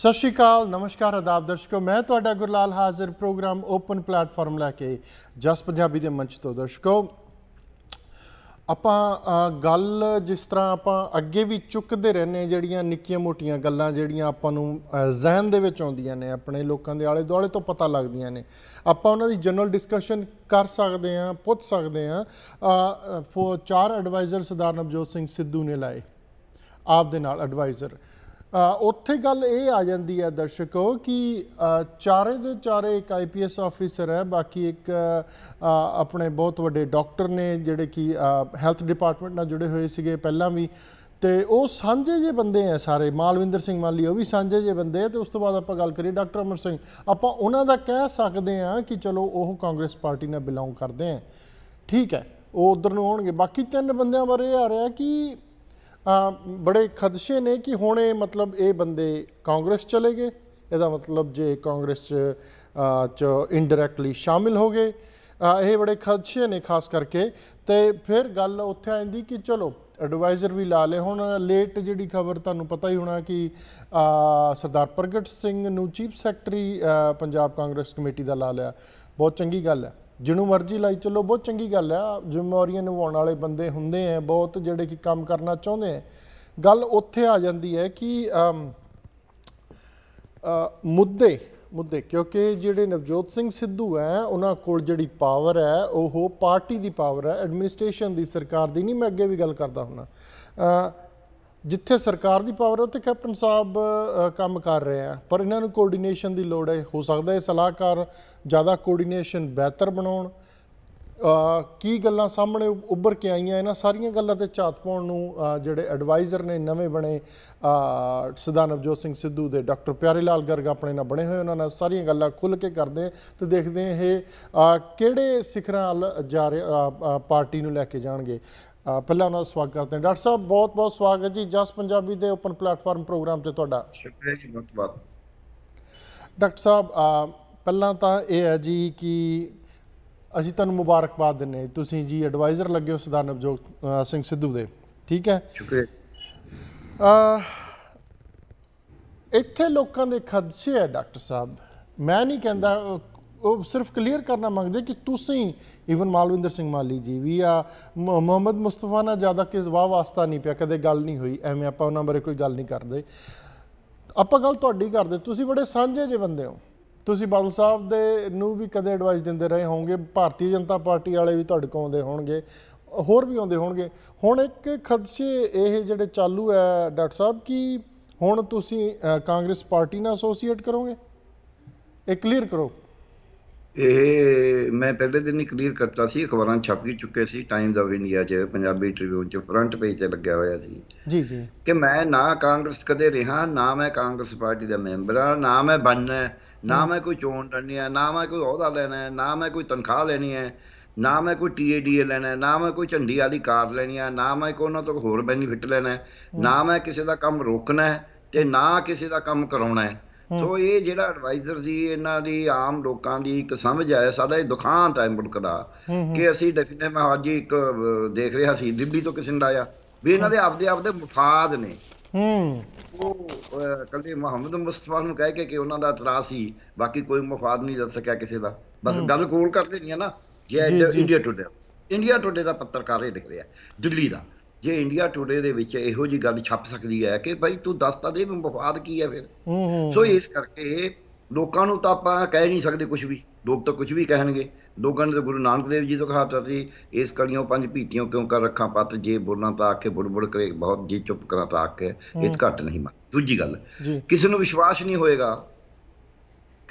ਸਤਿ ਸ਼੍ਰੀ ਅਕਾਲ ਨਮਸਕਾਰ ਆਦਾਬ ਦਰਸ਼ਕੋ ਮੈਂ ਤੁਹਾਡਾ ਗੁਰਲਾਲ ਹਾਜ਼ਰ ਪ੍ਰੋਗਰਾਮ ਓਪਨ ਪਲੇਟਫਾਰਮ ਲੈ ਕੇ ਜਸ ਪੰਜਾਬੀ ਦੇ ਮੰਚ ਤੋਂ ਦਰਸ਼ਕੋ ਆਪਾਂ ਗੱਲ ਜਿਸ ਤਰ੍ਹਾਂ ਆਪਾਂ ਅੱਗੇ ਵੀ ਚੁੱਕਦੇ ਰਹਿੰਨੇ ਜਿਹੜੀਆਂ ਨਿੱਕੀਆਂ ਮੋਟੀਆਂ ਗੱਲਾਂ ਜਿਹੜੀਆਂ ਆਪਾਂ ਨੂੰ ਜ਼ਹਿਨ ਦੇ ਵਿੱਚ ਆਉਂਦੀਆਂ ਨੇ ਆਪਣੇ ਲੋਕਾਂ ਦੇ ਆਲੇ ਦੁਆਲੇ ਤੋਂ ਪਤਾ ਲੱਗਦੀਆਂ ਨੇ ਆਪਾਂ ਉਹਨਾਂ ਦੀ ਜਨਰਲ ਡਿਸਕਸ਼ਨ ਕਰ ਸਕਦੇ ਆ ਪੁੱਛ ਸਕਦੇ ਆ ਫੋਰ ਚਾਰ ਐਡਵਾਈਜ਼ਰ ਸਰਦਾਰ ਨਵਜੋਤ ਸਿੰਘ ਸਿੱਧੂ ਨੇ ਲਾਏ ਆਪ ਦੇ ਨਾਲ ਐਡਵਾਈਜ਼ਰ ਉੱਥੇ ਗੱਲ ਇਹ ਆ ਜਾਂਦੀ ਹੈ ਦਰਸ਼ਕੋ ਕਿ ਚਾਰੇ ਦੇ ਚਾਰੇ ਇੱਕ ਆਈਪੀਐਸ ਆਫੀਸਰ ਹੈ ਬਾਕੀ ਇੱਕ ਆਪਣੇ ਬਹੁਤ ਵੱਡੇ ਡਾਕਟਰ ਨੇ ਜਿਹੜੇ ਕਿ ਹੈਲਥ ਡਿਪਾਰਟਮੈਂਟ ਨਾਲ ਜੁੜੇ ਹੋਏ ਸੀਗੇ ਪਹਿਲਾਂ ਵੀ ਤੇ ਉਹ ਸਾਂਝੇ ਜੇ ਬੰਦੇ ਆ ਸਾਰੇ ਮਾਲਵਿੰਦਰ ਸਿੰਘ ਮਾਲੀ ਉਹ ਵੀ ਸਾਂਝੇ ਜੇ ਬੰਦੇ ਆ ਤੇ ਉਸ ਤੋਂ ਬਾਅਦ ਆਪਾਂ ਗੱਲ ਕਰੀ ਡਾਕਟਰ ਅਮਰ ਸਿੰਘ ਆਪਾਂ ਉਹਨਾਂ ਦਾ ਕਹਿ ਸਕਦੇ ਆ ਕਿ ਚਲੋ ਉਹ ਕਾਂਗਰਸ ਪਾਰਟੀ ਨਾਲ ਬਿਲੋਂਗ ਕਰਦੇ ਆ ਠੀਕ ਹੈ ਉਹ ਉਧਰ ਨੂੰ ਹੋਣਗੇ ਬਾਕੀ ਤਿੰਨ ਬੰਦਿਆਂ ਬਾਰੇ ਆ ਰਿਹਾ ਕਿ ਬੜੇ ਖਦਸ਼ੇ ਨੇ ਕਿ ਹੁਣ ਇਹ ਮਤਲਬ ਇਹ ਬੰਦੇ ਕਾਂਗਰਸ ਚਲੇ ਗਏ ਇਹਦਾ ਮਤਲਬ ਜੇ ਕਾਂਗਰਸ ਚ ਇਨਡਾਇਰੈਕਟਲੀ ਸ਼ਾਮਿਲ ਹੋ ਗਏ ਇਹ ਬੜੇ ਖਦਸ਼ੇ ਨੇ ਖਾਸ ਕਰਕੇ ਤੇ ਫਿਰ ਗੱਲ ਉੱਥੇ ਆਂਦੀ ਕਿ ਚਲੋ ਐਡਵਾਈਜ਼ਰ ਵੀ ਲਾ ਲੇ ਹੁਣ ਲੇਟ ਜਿਹੜੀ ਖਬਰ ਤੁਹਾਨੂੰ ਪਤਾ ਹੀ ਹੋਣਾ ਕਿ ਸਰਦਾਰ ਪ੍ਰਗਟ ਸਿੰਘ ਨੂੰ chief secretary Punjab Congress committee ਦਾ ਲਾ ਲਿਆ ਬਹੁਤ ਚੰਗੀ ਗੱਲ ਹੈ ਜਿਹਨੂੰ ਮਰਜ਼ੀ ਲਾਈ ਚੱਲੋ ਬਹੁਤ ਚੰਗੀ ਗੱਲ ਆ ਜ਼ਿੰਮੇਵਾਰੀਆਂ ਨਿਭਾਉਣ ਵਾਲੇ ਬੰਦੇ ਹੁੰਦੇ ਆ ਬਹੁਤ ਜਿਹੜੇ ਕਿ ਕੰਮ ਕਰਨਾ ਚਾਹੁੰਦੇ ਆ ਗੱਲ ਉੱਥੇ ਆ ਜਾਂਦੀ ਹੈ ਕਿ ਮੁੱਦੇ ਮੁੱਦੇ ਕਿਉਂਕਿ ਜਿਹੜੇ ਨਵਜੋਤ ਸਿੰਘ ਸਿੱਧੂ ਹੈ ਉਹਨਾਂ ਕੋਲ ਜਿਹੜੀ ਪਾਵਰ ਹੈ ਉਹ ਪਾਰਟੀ ਦੀ ਪਾਵਰ ਹੈ ਐਡਮਿਨਿਸਟ੍ਰੇਸ਼ਨ ਦੀ ਸਰਕਾਰ ਦੀ ਨਹੀਂ ਮੈਂ ਅੱਗੇ ਵੀ ਗੱਲ ਕਰਦਾ ਹੁਣਾ ਜਿੱਥੇ ਸਰਕਾਰ ਦੀ ਪਾਵਰ ਹੈ ਉੱਥੇ ਕੈਪਟਨ ਸਾਹਿਬ ਕੰਮ ਕਰ ਰਹੇ ਆ ਪਰ ਇਹਨਾਂ ਨੂੰ ਕੋਆਰਡੀਨੇਸ਼ਨ ਦੀ ਲੋੜ ਹੈ ਹੋ ਸਕਦਾ ਹੈ ਸਲਾਹਕਾਰ ਜ਼ਿਆਦਾ ਕੋਆਰਡੀਨੇਸ਼ਨ ਬਿਹਤਰ ਬਣਾਉਣ ਕੀ ਗੱਲਾਂ ਸਾਹਮਣੇ ਉੱਭਰ ਕੇ ਆਈਆਂ ਇਹਨਾਂ ਸਾਰੀਆਂ ਗੱਲਾਂ ਤੇ ਝਾਤ ਪਾਉਣ ਨੂੰ ਜਿਹੜੇ ਐਡਵਾਈਜ਼ਰ ਨੇ ਨਵੇਂ ਬਣੇ ਸਦਾ ਨਵਜੋਤ ਸਿੰਘ ਸਿੱਧੂ ਦੇ ਡਾਕਟਰ ਪਿਆਰੇ ਲਾਲ ਗਰਗ ਆਪਣੇ ਨਾਲ ਬਣੇ ਹੋਏ ਉਹਨਾਂ ਨਾਲ ਸਾਰੀਆਂ ਗੱਲਾਂ ਖੁੱਲ ਕੇ ਕਰਦੇ ਤੇ ਦੇਖਦੇ ਇਹ ਕਿਹੜੇ ਸਿਖਰਾਂ ਵੱਲ ਜਾ ਪਾਰਟੀ ਨੂੰ ਲੈ ਕੇ ਜਾਣਗੇ ਪਹਿਲਾਂ ਉਹਨਾਂ ਦਾ ਸਵਾਗਤ ਕਰਦੇ ਹਾਂ ਡਾਕਟਰ ਸਾਹਿਬ ਬਹੁਤ ਬਹੁਤ ਸਵਾਗਤ ਜੀ ਜਸ ਪੰਜਾਬੀ ਦੇ ਓਪਨ ਪਲੇਟਫਾਰਮ ਪ੍ਰੋਗਰਾਮ ਤੇ ਤੁਹਾਡਾ ਸ਼ੁਕਰੀਆ ਜੀ ਬਹੁਤ ਬਹੁਤ ਡਾਕਟਰ ਸਾਹਿਬ ਪਹਿਲਾਂ ਤਾਂ ਇਹ ਹੈ ਜੀ ਕਿ ਅਸੀਂ ਤੁਹਾਨੂੰ ਮੁਬਾਰਕਬਾਦ ਦਿੰਨੇ ਤੁਸੀਂ ਜੀ ਐਡਵਾਈਜ਼ਰ ਲੱਗੇ ਹੋ ਸਰਦਾਰ ਨਵਜੋਤ ਸਿੰਘ ਸਿੱਧੂ ਦੇ ਠੀਕ ਹੈ ਸ਼ੁਕਰੀਆ ਇੱਥੇ ਲੋਕਾਂ ਦੇ ਖਦਸ਼ੇ ਹੈ ਡਾਕਟਰ ਸਾਹਿਬ ਮੈਂ ਨਹੀਂ ਕਹਿੰਦਾ ਉਹ ਸਿਰਫ ਕਲੀਅਰ ਕਰਨਾ ਮੰਗਦੇ ਕਿ ਤੁਸੀਂ ਇਵਨ ਮਾਲਵਿੰਦਰ ਸਿੰਘ ਮਾਲੀ ਜੀ ਵੀ ਆ ਮੁਹੰਮਦ ਮੁਸਤਫਾ ਨਾਲ ਜ਼ਿਆਦਾ ਕਿਸ ਵਾ ਵਾਸਤਾ ਨਹੀਂ ਪਿਆ ਕਦੇ ਗੱਲ ਨਹੀਂ ਹੋਈ ਐਵੇਂ ਆਪਾਂ ਉਹਨਾਂ ਬਾਰੇ ਕੋਈ ਗੱਲ ਨਹੀਂ ਕਰਦੇ ਆਪਾਂ ਗੱਲ ਤੁਹਾਡੀ ਕਰਦੇ ਤੁਸੀਂ ਬੜੇ ਸਾਂਝੇ ਜੇ ਬੰਦੇ ਹੋ ਤੁਸੀਂ ਬਾਦਲ ਸਾਹਿਬ ਦੇ ਨੂੰ ਵੀ ਕਦੇ ਐਡਵਾਈਸ ਦਿੰਦੇ ਰਹੇ ਹੋਵੋਗੇ ਭਾਰਤੀ ਜਨਤਾ ਪਾਰਟੀ ਵਾਲੇ ਵੀ ਤੁਹਾਡੇ ਕੋਲ ਆਉਂਦੇ ਹੋਣਗੇ ਹੋਰ ਵੀ ਆਉਂਦੇ ਹੋਣਗੇ ਹੁਣ ਇੱਕ ਖਦਸ਼ੇ ਇਹ ਜਿਹੜੇ ਚਾਲੂ ਹੈ ਡਾਕਟਰ ਸਾਹਿਬ ਕਿ ਹੁਣ ਤੁਸੀਂ ਕਾਂਗਰਸ ਪਾਰਟੀ ਨਾਲ ਐਸੋਸੀਏਟ ਕਰੋਗੇ ਇਹ ਕਲੀਅਰ ਕਰੋ ਇਹ ਮੈਂ ਪਹਿਲੇ ਦਿਨ ਹੀ ਕਲੀਅਰ ਕਰਤਾ ਸੀ ਅਖਬਾਰਾਂ ਛਪ ਗਈ ਚੁੱਕੇ ਸੀ ਟਾਈਮਜ਼ ਆਫ ਇੰਡੀਆ 'ਚ ਪੰਜਾਬੀ ਟ੍ਰਿਬਿਊਨ 'ਚ ਫਰੰਟ ਪੇਜ 'ਤੇ ਲੱਗਿਆ ਹੋਇਆ ਸੀ ਜੀ ਜੀ ਕਿ ਮੈਂ ਨਾ ਕਾਂਗਰਸ ਕਦੇ ਰਿਹਾ ਨਾ ਮੈਂ ਕਾਂਗਰਸ ਪਾਰਟੀ ਦਾ ਮੈਂਬਰ ਆ ਨਾ ਮੈਂ ਬਣਨਾ ਨਾ ਮੈਂ ਕੋਈ ਚੋਣ ਲੜਨੀ ਹੈ ਨਾ ਮੈਂ ਕੋਈ ਅਹੁਦਾ ਲੈਣਾ ਹੈ ਨਾ ਮੈਂ ਕੋਈ ਤਨਖਾਹ ਲੈਣੀ ਹੈ ਨਾ ਮੈਂ ਕੋਈ ਟੀਏਡੀਏ ਲੈਣਾ ਨਾ ਮੈਂ ਕੋਈ ਝੰਡੀ ਵਾਲੀ ਕਾਰ ਲੈਣੀ ਆ ਨਾ ਮੈਂ ਕੋਈ ਉਹਨਾਂ ਤੋਂ ਹੋਰ ਬੈਨੀਫਿਟ ਲੈਣਾ ਨਾ ਮੈਂ ਕਿਸੇ ਦਾ ਕੰਮ ਰੋਕਣਾ ਤੇ ਨਾ ਕਿਸੇ ਦਾ ਕੰਮ ਕਰਾਉਣਾ ਹੈ ਸੋ ਇਹ ਜਿਹੜਾ ਐਡਵਾਈਜ਼ਰ ਜੀ ਇਹਨਾਂ ਦੀ ਆਮ ਲੋਕਾਂ ਦੀ ਇੱਕ ਸਮਝ ਆਇਆ ਸਾਡਾ ਇਹ ਦੁਖਾਂਤ ਹੈ ਮੁਲਕ ਦਾ ਕਿ ਅਸੀਂ ਡੈਫੀਨੇ ਮੈਂ ਅੱਜ ਇੱਕ ਦੇਖ ਰਿਹਾ ਸੀ ਦਿੱਲੀ ਤੋਂ ਕਿਸੇ ਨੇ ਆਇਆ ਵੀ ਇਹਨਾਂ ਦੇ ਆਪਦੇ ਆਪਦੇ ਮੁਫਾਦ ਨੇ ਹੂੰ ਉਹ ਕੱਲੇ ਮੁਹੰਮਦ ਮੁਸਤਫਾ ਨੂੰ ਕਹਿ ਕੇ ਕਿ ਉਹਨਾਂ ਦਾ ਇਤਰਾਸ ਸੀ ਬਾਕੀ ਕੋਈ ਮੁਫਾਦ ਨਹੀਂ ਦੱਸ ਸਕਿਆ ਕਿਸੇ ਦਾ ਬਸ ਗੱਲ ਕੋਲ ਕਰਦੇ ਨਹੀਂ ਨਾ ਜੇ ਇੰਡੀਆ ਟੁਡੇ ਇੰਡੀਆ ਟੁਡੇ ਦਾ ਪੱਤਰਕਾਰ ਇਹ ਲਿਖ ਰਿਹਾ ਦਿੱਲੀ ਦਾ ਜੇ ਇੰਡੀਆ ਟੂਡੇ ਦੇ ਵਿੱਚ ਇਹੋ ਜੀ ਗੱਲ ਛਪ ਸਕਦੀ ਹੈ ਕਿ ਭਾਈ ਤੂੰ ਦੱਸ ਤਾਂ ਦੇ ਵਫਾਦ ਕੀ ਹੈ ਫਿਰ ਸੋ ਇਸ ਕਰਕੇ ਲੋਕਾਂ ਨੂੰ ਤਾਂ ਆਪਾਂ ਕਹਿ ਨਹੀਂ ਸਕਦੇ ਕੁਝ ਵੀ ਲੋਕ ਤਾਂ ਕੁਝ ਵੀ ਕਹਿਣਗੇ ਲੋਕਾਂ ਨੇ ਤਾਂ ਗੁਰੂ ਨਾਨਕ ਦੇਵ ਜੀ ਤੋਂ ਕਹਾਤਾ ਸੀ ਇਸ ਕਲੀਆਂ ਪੰਜ ਭੀਤੀਆਂ ਕਿਉਂ ਕਰ ਰੱਖਾਂ ਪਤ ਜੇ ਬੋਲਣਾ ਤਾਂ ਆਖੇ ਬੁੜਬੁੜ ਕਰੇ ਬਹੁਤ ਜੀ ਚੁੱਪ ਕਰਾਂ ਤਾਂ ਆਖੇ ਇਹ ਘੱਟ ਨਹੀਂ ਮੰਨ ਦੂਜੀ ਗੱਲ ਕਿਸੇ ਨੂੰ ਵਿਸ਼ਵਾਸ ਨਹੀਂ ਹੋਏਗਾ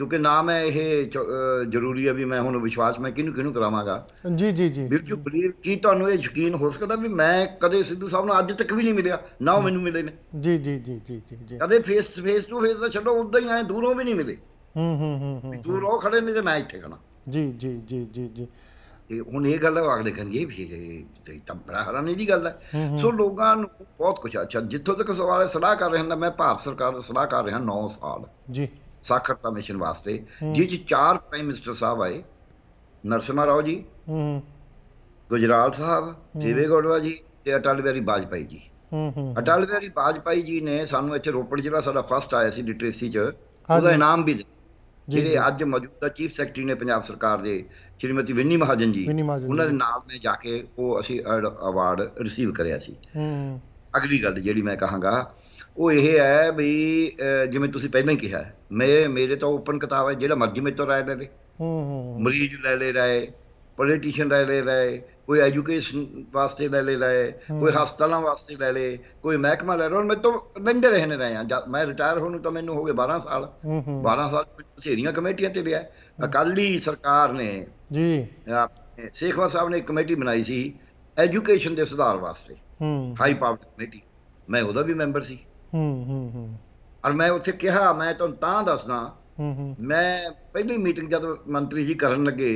ਕਿਉਂਕਿ ਨਾ ਮੈਂ ਇਹ ਜ਼ਰੂਰੀ ਹੈ ਵੀ ਮੈਂ ਹੁਣ ਵਿਸ਼ਵਾਸ ਮੈਂ ਕਿਹਨੂੰ ਕਿਹਨੂੰ ਕਰਾਵਾਂਗਾ ਜੀ ਜੀ ਜੀ ਬਿਲਕੁਲ ਬਲੀਵ ਕੀ ਤੁਹਾਨੂੰ ਇਹ ਯਕੀਨ ਹੋ ਸਕਦਾ ਵੀ ਮੈਂ ਕਦੇ ਸਿੱਧੂ ਸਾਹਿਬ ਨੂੰ ਅੱਜ ਤੱਕ ਵੀ ਨਹੀਂ ਮਿਲਿਆ ਨਾ ਉਹ ਮੈਨੂੰ ਮਿਲੇ ਨੇ ਜੀ ਜੀ ਜੀ ਜੀ ਜੀ ਕਦੇ ਫੇਸ ਫੇਸ ਟੂ ਫੇਸ ਦਾ ਛੱਡੋ ਉਦਾਂ ਹੀ ਆਏ ਦੂਰੋਂ ਵੀ ਨਹੀਂ ਮਿਲੇ ਹੂੰ ਹੂੰ ਹੂੰ ਹੂੰ ਦੂਰੋਂ ਖੜੇ ਨੇ ਜੇ ਮੈਂ ਇੱਥੇ ਖੜਾ ਜੀ ਜੀ ਜੀ ਜੀ ਜੀ ਤੇ ਹੁਣ ਇਹ ਗੱਲ ਅਗਲੇ ਕਹਿੰਗੇ ਵੀ ਇਹ ਤੇ ਤਾਂ ਬੜਾ ਨਹੀਂ ਦੀ ਗੱਲ ਹੈ ਸੋ ਲੋਕਾਂ ਨੂੰ ਬਹੁਤ ਕੁਝ ਅੱਛਾ ਜਿੱਥੋਂ ਤੱਕ ਸਵਾਲ ਹੈ ਸਲਾਹ ਕਰ ਰਹੇ ਹਾਂ ਮੈਂ ਭਾਰਤ ਸਰਕਾਰ ਦਾ ਸਲਾਹ ਕਰ ਰਿਹਾ 9 ਸਾਲ ਜੀ ਸਾਖਰਤਾ ਮਿਸ਼ਨ ਵਾਸਤੇ ਜਿਹ ਚ ਚਾਰ ਪ੍ਰਾਈਮ ਮਿਨਿਸਟਰ ਸਾਹਿਬ ਆਏ ਨਰਸਿਮਾ ਰਾਓ ਜੀ ਹੂੰ ਗੁਜਰਾਲ ਸਾਹਿਬ ਜੀਵੇ ਗੋਡਵਾ ਜੀ ਤੇ ਅਟਲ ਬਿਹਾਰੀ ਬਾਜਪਾਈ ਜੀ ਹੂੰ ਹੂੰ ਅਟਲ ਬਿਹਾਰੀ ਬਾਜਪਾਈ ਜੀ ਨੇ ਸਾਨੂੰ ਇੱਥੇ ਰੋਪੜ ਜਿਹੜਾ ਸਾਡਾ ਫਸਟ ਆਇਆ ਸੀ ਲਿਟਰੇਸੀ ਚ ਉਹਦਾ ਇਨਾਮ ਵੀ ਜਿਹੜੇ ਅੱਜ ਮੌਜੂਦਾ ਚੀਫ ਸੈਕਟਰੀ ਨੇ ਪੰਜਾਬ ਸਰਕਾਰ ਦੇ ਸ਼੍ਰੀਮਤੀ ਵਿੰਨੀ ਮਹਾਜਨ ਜੀ ਉਹਨਾਂ ਦੇ ਨਾਲ ਮੈਂ ਜਾ ਕੇ ਉਹ ਅਸੀਂ ਅਵਾਰਡ ਰਿਸੀਵ ਕਰਿਆ ਸੀ ਹੂੰ ਅਗਲੀ ਗੱਲ ਜਿਹੜੀ ਮੈਂ ਕਹਾਂਗਾ ਉਹ ਇਹ ਹੈ ਵੀ ਜਿਵੇਂ ਤੁਸੀਂ ਪਹਿਲਾਂ ਹੀ ਕਿਹਾ ਹੈ ਮੇਰੇ ਤਾਂ ਓਪਨ ਕਿਤਾਬ ਹੈ ਜਿਹੜਾ ਮਰਜੀ मर्जी ਰਾਏ ਲੈ राय ਹੂੰ ਹੂੰ ਮਰੀਜ਼ ਲੈ ਲੈ ਰਾਏ ਪੋਲੀਟੀਸ਼ੀਅਨ ਲੈ ਲੈ ਰਹਾ ਕੋਈ ਐਜੂਕੇਸ਼ਨ ਵਾਸਤੇ ਲੈ ਲੈ ਰਾਏ ਕੋਈ ਹਸਪਤਾਲਾਂ ਵਾਸਤੇ ਲੈ ਲੈ ਕੋਈ ਮਹਿਕਮਾ ਲੈ ਰਿਹਾ ਮੈਂ ਤਾਂ ਰਹਿਣੇ ਰਹੇ ਆ ਮੈਂ ਰਿਟਾਇਰ ਹੋਣ ਨੂੰ ਤਾਂ ਮੈਨੂੰ ਹੋ ਗਏ 12 ਸਾਲ ਹੂੰ ਹੂੰ 12 ਸਾਲ ਸੇਰੀਆਂ ਕਮੇਟੀਆਂ ਤੇ ਰਿਹਾ ਅਕਾਲੀ ਸਰਕਾਰ ਨੇ ਜੀ ਸੇਖਵਾ ਸਾਹਿਬ ਨੇ ਇੱਕ ਕਮੇਟੀ ਬਣਾਈ ਸੀ ਐਜੂਕੇਸ਼ਨ ਦੇ ਸੁਧਾਰ ਵਾਸਤੇ ਹੂੰ ਹਾਈ ਪਾਵਰ ਕਮੇਟੀ ਮੈਂ ਉਹਦਾ ਵੀ ਮੈਂਬਰ ਸੀ ਹੂੰ ਹੂੰ ਹੂੰ ਔਰ ਮੈਂ ਉੱਥੇ ਕਿਹਾ ਮੈਂ ਤੁਹਾਨੂੰ ਤਾਂ ਦੱਸਦਾ ਮੈਂ ਪਹਿਲੀ ਮੀਟਿੰਗ ਜਦ ਮੰਤਰੀ ਜੀ ਕਰਨ ਲੱਗੇ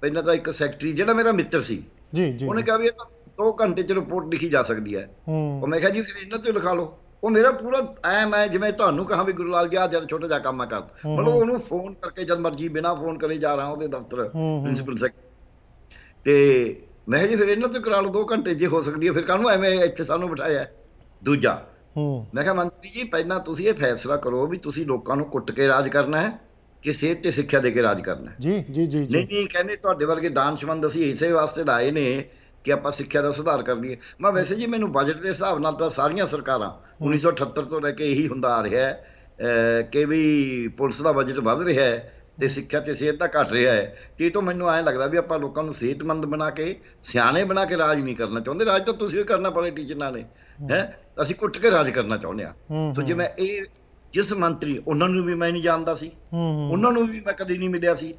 ਪਹਿਲਾਂ ਤਾਂ ਇੱਕ ਸੈਕਟਰੀ ਜਿਹੜਾ ਮੇਰਾ ਮਿੱਤਰ ਸੀ ਜੀ ਜੀ ਉਹਨੇ ਕਿਹਾ ਵੀ ਇਹ ਤਾਂ 2 ਘੰਟੇ ਚ ਰਿਪੋਰਟ ਲਿਖੀ ਜਾ ਸਕਦੀ ਹੈ ਉਹ ਮੈਂ ਕਿਹਾ ਜੀ ਤੁਸੀਂ ਇਹਨਾਂ ਤੋਂ ਲਿਖਾ ਲਓ ਉਹ ਮੇਰਾ ਪੂਰਾ ਐ ਮੈਂ ਜਿਵੇਂ ਤੁਹਾਨੂੰ ਕਹਾਂ ਵੀ ਗੁਰੂ ਲਾਲ ਜੀ ਆ ਜਦ ਛੋਟਾ ਜਿਹਾ ਕੰਮ ਆ ਕਰ ਮਤਲਬ ਉਹਨੂੰ ਫੋਨ ਕਰਕੇ ਜਦ ਮਰਜੀ ਬਿਨਾ ਫੋਨ ਕਰੇ ਜਾ ਰਹਾ ਉਹਦੇ ਦਫ਼ਤਰ ਪ੍ਰਿੰਸੀਪਲ ਸੈਕਟਰੀ ਤੇ ਮੈਂ ਜੀ ਫਿਰ ਇਹਨਾਂ ਤੋਂ ਕਰਾ ਲਓ 2 ਘੰਟੇ ਜੇ ਹੋ ਸਕਦੀ ਹੈ ਫਿਰ ਕਾਹਨੂੰ ਐਵੇਂ ਇੱਥੇ ਸਾਨੂੰ ਬਿਠਾਇਆ ਦੂਜਾ ਹੂੰ ਮੈਂ ਕਿਹਾ ਮੰਤਰੀ ਜੀ ਪਹਿਲਾਂ ਤੁਸੀਂ ਇਹ ਫੈਸਲਾ ਕਰੋ ਵੀ ਤੁਸੀਂ ਲੋਕਾਂ ਨੂੰ ਕੁੱਟ ਕੇ ਰਾਜ ਕਰਨਾ ਹੈ ਕਿ ਸਿਹਤ ਤੇ ਸਿੱਖਿਆ ਦੇ ਕੇ ਰਾਜ ਕਰਨਾ ਹੈ ਜੀ ਜੀ ਜੀ ਨਹੀਂ ਨਹੀਂ ਕਹਿੰਦੇ ਤੁਹਾਡੇ ਵਰਗੇ ਦਾਨਸ਼ਮੰਦ ਅਸੀਂ ਇਸੇ ਵਾਸਤੇ ਲਾਏ ਨੇ ਕਿ ਆਪਾਂ ਸਿੱਖਿਆ ਦਾ ਸੁਧਾਰ ਕਰ ਲਈਏ ਮੈਂ ਵੈਸੇ ਜੀ ਮੈਨੂੰ ਬਜਟ ਦੇ ਹਿਸਾਬ ਨਾਲ ਤਾਂ ਸਾਰੀਆਂ ਸਰਕਾਰਾਂ 1978 ਤੋਂ ਲੈ ਕੇ ਇਹੀ ਹੁੰਦਾ ਆ ਰਿਹਾ ਹੈ ਕਿ ਵੀ ਪੁਲਿਸ ਦਾ ਬਜਟ ਵੱਧ ਰਿਹਾ ਹੈ ਤੇ ਸਿੱਖਿਆ ਤੇ ਸਿਹਤ ਦਾ ਘਟ ਰਿਹਾ ਹੈ ਤੇ ਤੋਂ ਮੈਨੂੰ ਐਂ ਲੱਗਦਾ ਵੀ ਆਪਾਂ ਲੋਕਾਂ ਨੂੰ ਸਿਹਤਮੰਦ ਬਣਾ ਕੇ ਸਿਆਣੇ ਬਣਾ ਕੇ ਰਾਜ ਨਹੀਂ ਕਰਨਾ ਚਾਹੁੰਦੇ ਰਾਜ ਤਾਂ ਤੁਸੀਂ ਹੀ ਕਰਨਾ ਪੜੇ ਟੀਚਰਾਂ ਨੇ ਹੈ ਅਸੀਂ ਕੁੱਟ ਕੇ ਰਾਜ ਕਰਨਾ ਚਾਹੁੰਦੇ ਆ ਸੋ ਜੇ ਮੈਂ ਇਹ ਜਿਸ ਮੰਤਰੀ ਉਹਨਾਂ ਨੂੰ ਵੀ ਮੈਂ ਨਹੀਂ ਜਾਣਦਾ ਸੀ ਉਹਨਾਂ ਨੂੰ ਵੀ ਮੈਂ ਕਦੇ ਨਹੀਂ ਮਿਲਿਆ ਸੀ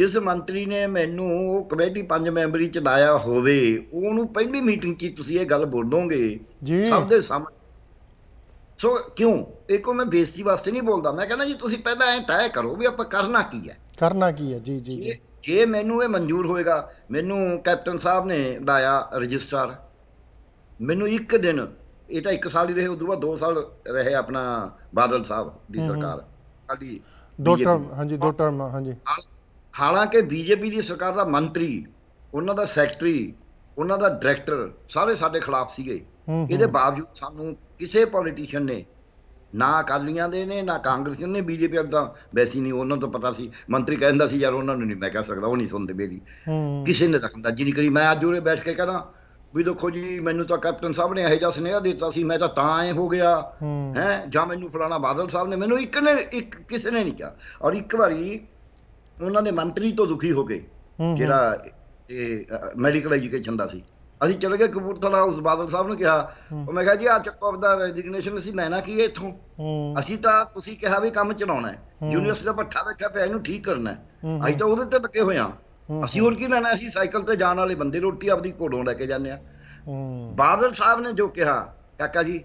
ਜਿਸ ਮੰਤਰੀ ਨੇ ਮੈਨੂੰ ਉਹ ਕਮੇਟੀ ਪੰਜ ਮੈਂਬਰੀ ਚ ਲਾਇਆ ਹੋਵੇ ਉਹਨੂੰ ਪਹਿਲੀ ਮੀਟਿੰਗ ਕੀ ਤੁਸੀਂ ਇਹ ਗੱਲ ਬੋਲੋਗੇ ਸਭ ਦੇ ਸਾਹਮਣੇ ਸੋ ਕਿਉਂ ਇਹ ਕੋ ਮੈਂ ਬੇਇੱਜ਼ਤੀ ਵਾਸਤੇ ਨਹੀਂ ਬੋਲਦਾ ਮੈਂ ਕਹਿੰਦਾ ਜੀ ਤੁਸੀਂ ਪਹਿਲਾਂ ਐ ਤੈਅ ਕਰੋ ਵੀ ਆਪਾਂ ਕਰਨਾ ਕੀ ਹੈ ਕਰਨਾ ਕੀ ਹੈ ਜੀ ਜੀ ਜੇ ਮੈਨੂੰ ਇਹ ਮਨਜ਼ੂਰ ਹੋਏਗਾ ਮੈਨੂੰ ਕੈਪਟਨ ਸਾਹਿਬ ਨੇ ਲਾਇਆ ਰਜਿਸਟਰ ਮੈਨੂੰ ਇੱਕ ਦਿਨ ਇਹ ਤਾਂ 1 ਸਾਲ ਹੀ ਰਹੇ ਉਦੋਂ ਬਾਅਦ 2 ਸਾਲ ਰਹੇ ਆਪਣਾ ਬਾਦਲ ਸਾਹਿਬ ਦੀ ਸਰਕਾਰ ਸਾਡੀ ਦੋ ਟਰਮ ਹਾਂਜੀ ਦੋ ਟਰਮ ਹਾਂਜੀ ਹਾਲਾਂਕਿ ਬੀਜੇਪੀ ਦੀ ਸਰਕਾਰ ਦਾ ਮੰਤਰੀ ਉਹਨਾਂ ਦਾ ਸੈਕਟਰੀ ਉਹਨਾਂ ਦਾ ਡਾਇਰੈਕਟਰ ਸਾਰੇ ਸਾਡੇ ਖਿਲਾਫ ਸੀਗੇ ਇਹਦੇ ਬਾਵਜੂਦ ਸਾਨੂੰ ਕਿਸੇ ਪੋਲੀਟੀਸ਼ੀਅਨ ਨੇ ਨਾ ਅਕਾਲੀਆਂ ਦੇ ਨੇ ਨਾ ਕਾਂਗਰਸ ਨੇ ਬੀਜੇਪੀ ਦਾ ਵੈਸੀ ਨਹੀਂ ਉਹਨਾਂ ਤੋਂ ਪਤਾ ਸੀ ਮੰਤਰੀ ਕਹਿੰਦਾ ਸੀ ਯਾਰ ਉਹਨਾਂ ਨੂੰ ਨਹੀਂ ਮੈਂ ਕਹਿ ਸਕਦਾ ਉਹ ਨਹੀਂ ਸੁਣਦੇ ਮੇਰੀ ਕਿਸੇ ਨੇ ਤਾਂ ਜੀ ਨਹੀਂ ਕਰੀ ਮੈਂ ਅੱਜ ਉਰੇ ਬੈਠ ਕੇ ਕਹਾਂ ਵੀ ਦੇਖੋ ਜੀ ਮੈਨੂੰ ਤਾਂ ਕੈਪਟਨ ਸਾਹਿਬ ਨੇ ਇਹੋ ਜਿਹਾ ਸਨੇਹਾ ਦਿੱਤਾ ਸੀ ਮੈਂ ਤਾਂ ਤਾਂ ਐ ਹੋ ਗਿਆ ਹੈ ਜਾਂ ਮੈਨੂੰ ਫਲਾਣਾ ਬਾਦਲ ਸਾਹਿਬ ਨੇ ਮੈਨੂੰ ਇੱਕ ਨੇ ਇੱਕ ਕਿਸੇ ਨੇ ਨਹੀਂ ਕਿਹਾ ਔਰ ਇੱਕ ਵਾਰੀ ਉਹਨਾਂ ਦੇ ਮੰਤਰੀ ਤੋਂ ਦੁਖੀ ਹੋ ਗਏ ਜਿਹੜਾ ਇਹ ਮੈਡੀਕਲ ਐਜੂਕੇਸ਼ਨ ਦਾ ਸੀ ਅਸੀਂ ਚਲੇ ਗਏ ਕਪੂਰਥਲਾ ਉਸ ਬਾਦਲ ਸਾਹਿਬ ਨੂੰ ਕਿਹਾ ਉਹ ਮੈਂ ਕਿਹਾ ਜੀ ਆ ਚੱਕੋ ਆਪਦਾ ਰੈਜ਼ਿਗਨੇਸ਼ਨ ਅਸੀਂ ਲੈਣਾ ਕੀ ਹੈ ਇੱਥੋਂ ਅਸੀਂ ਤਾਂ ਤੁਸੀਂ ਕਿਹਾ ਵੀ ਕੰਮ ਚਲਾਉਣਾ ਹੈ ਯੂਨੀਵਰਸਿਟੀ ਦਾ ਪੱਠਾ ਬੈਠਾ ਪਿਆ ਇਹਨੂੰ ਠੀਕ ਕਰਨਾ ਹੈ ਅਸੀਂ ਤਾਂ ਉਹਦੇ ਤੇ ਲੱਗੇ ਹੋਏ ਆ ਅਸੀਂ ਹੋਰ ਕੀ ਲੈਣਾ ਅਸੀਂ ਸਾਈਕਲ ਤੇ ਜਾਣ ਵਾਲੇ ਬੰਦੇ ਰੋਟੀ ਆਪਦੀ ਘੋੜੋਂ ਲੈ ਕੇ ਜਾਂਦੇ ਆ ਬਾਦਲ ਸਾਹਿਬ ਨੇ ਜੋ ਕਿਹਾ ਕਾਕਾ ਜੀ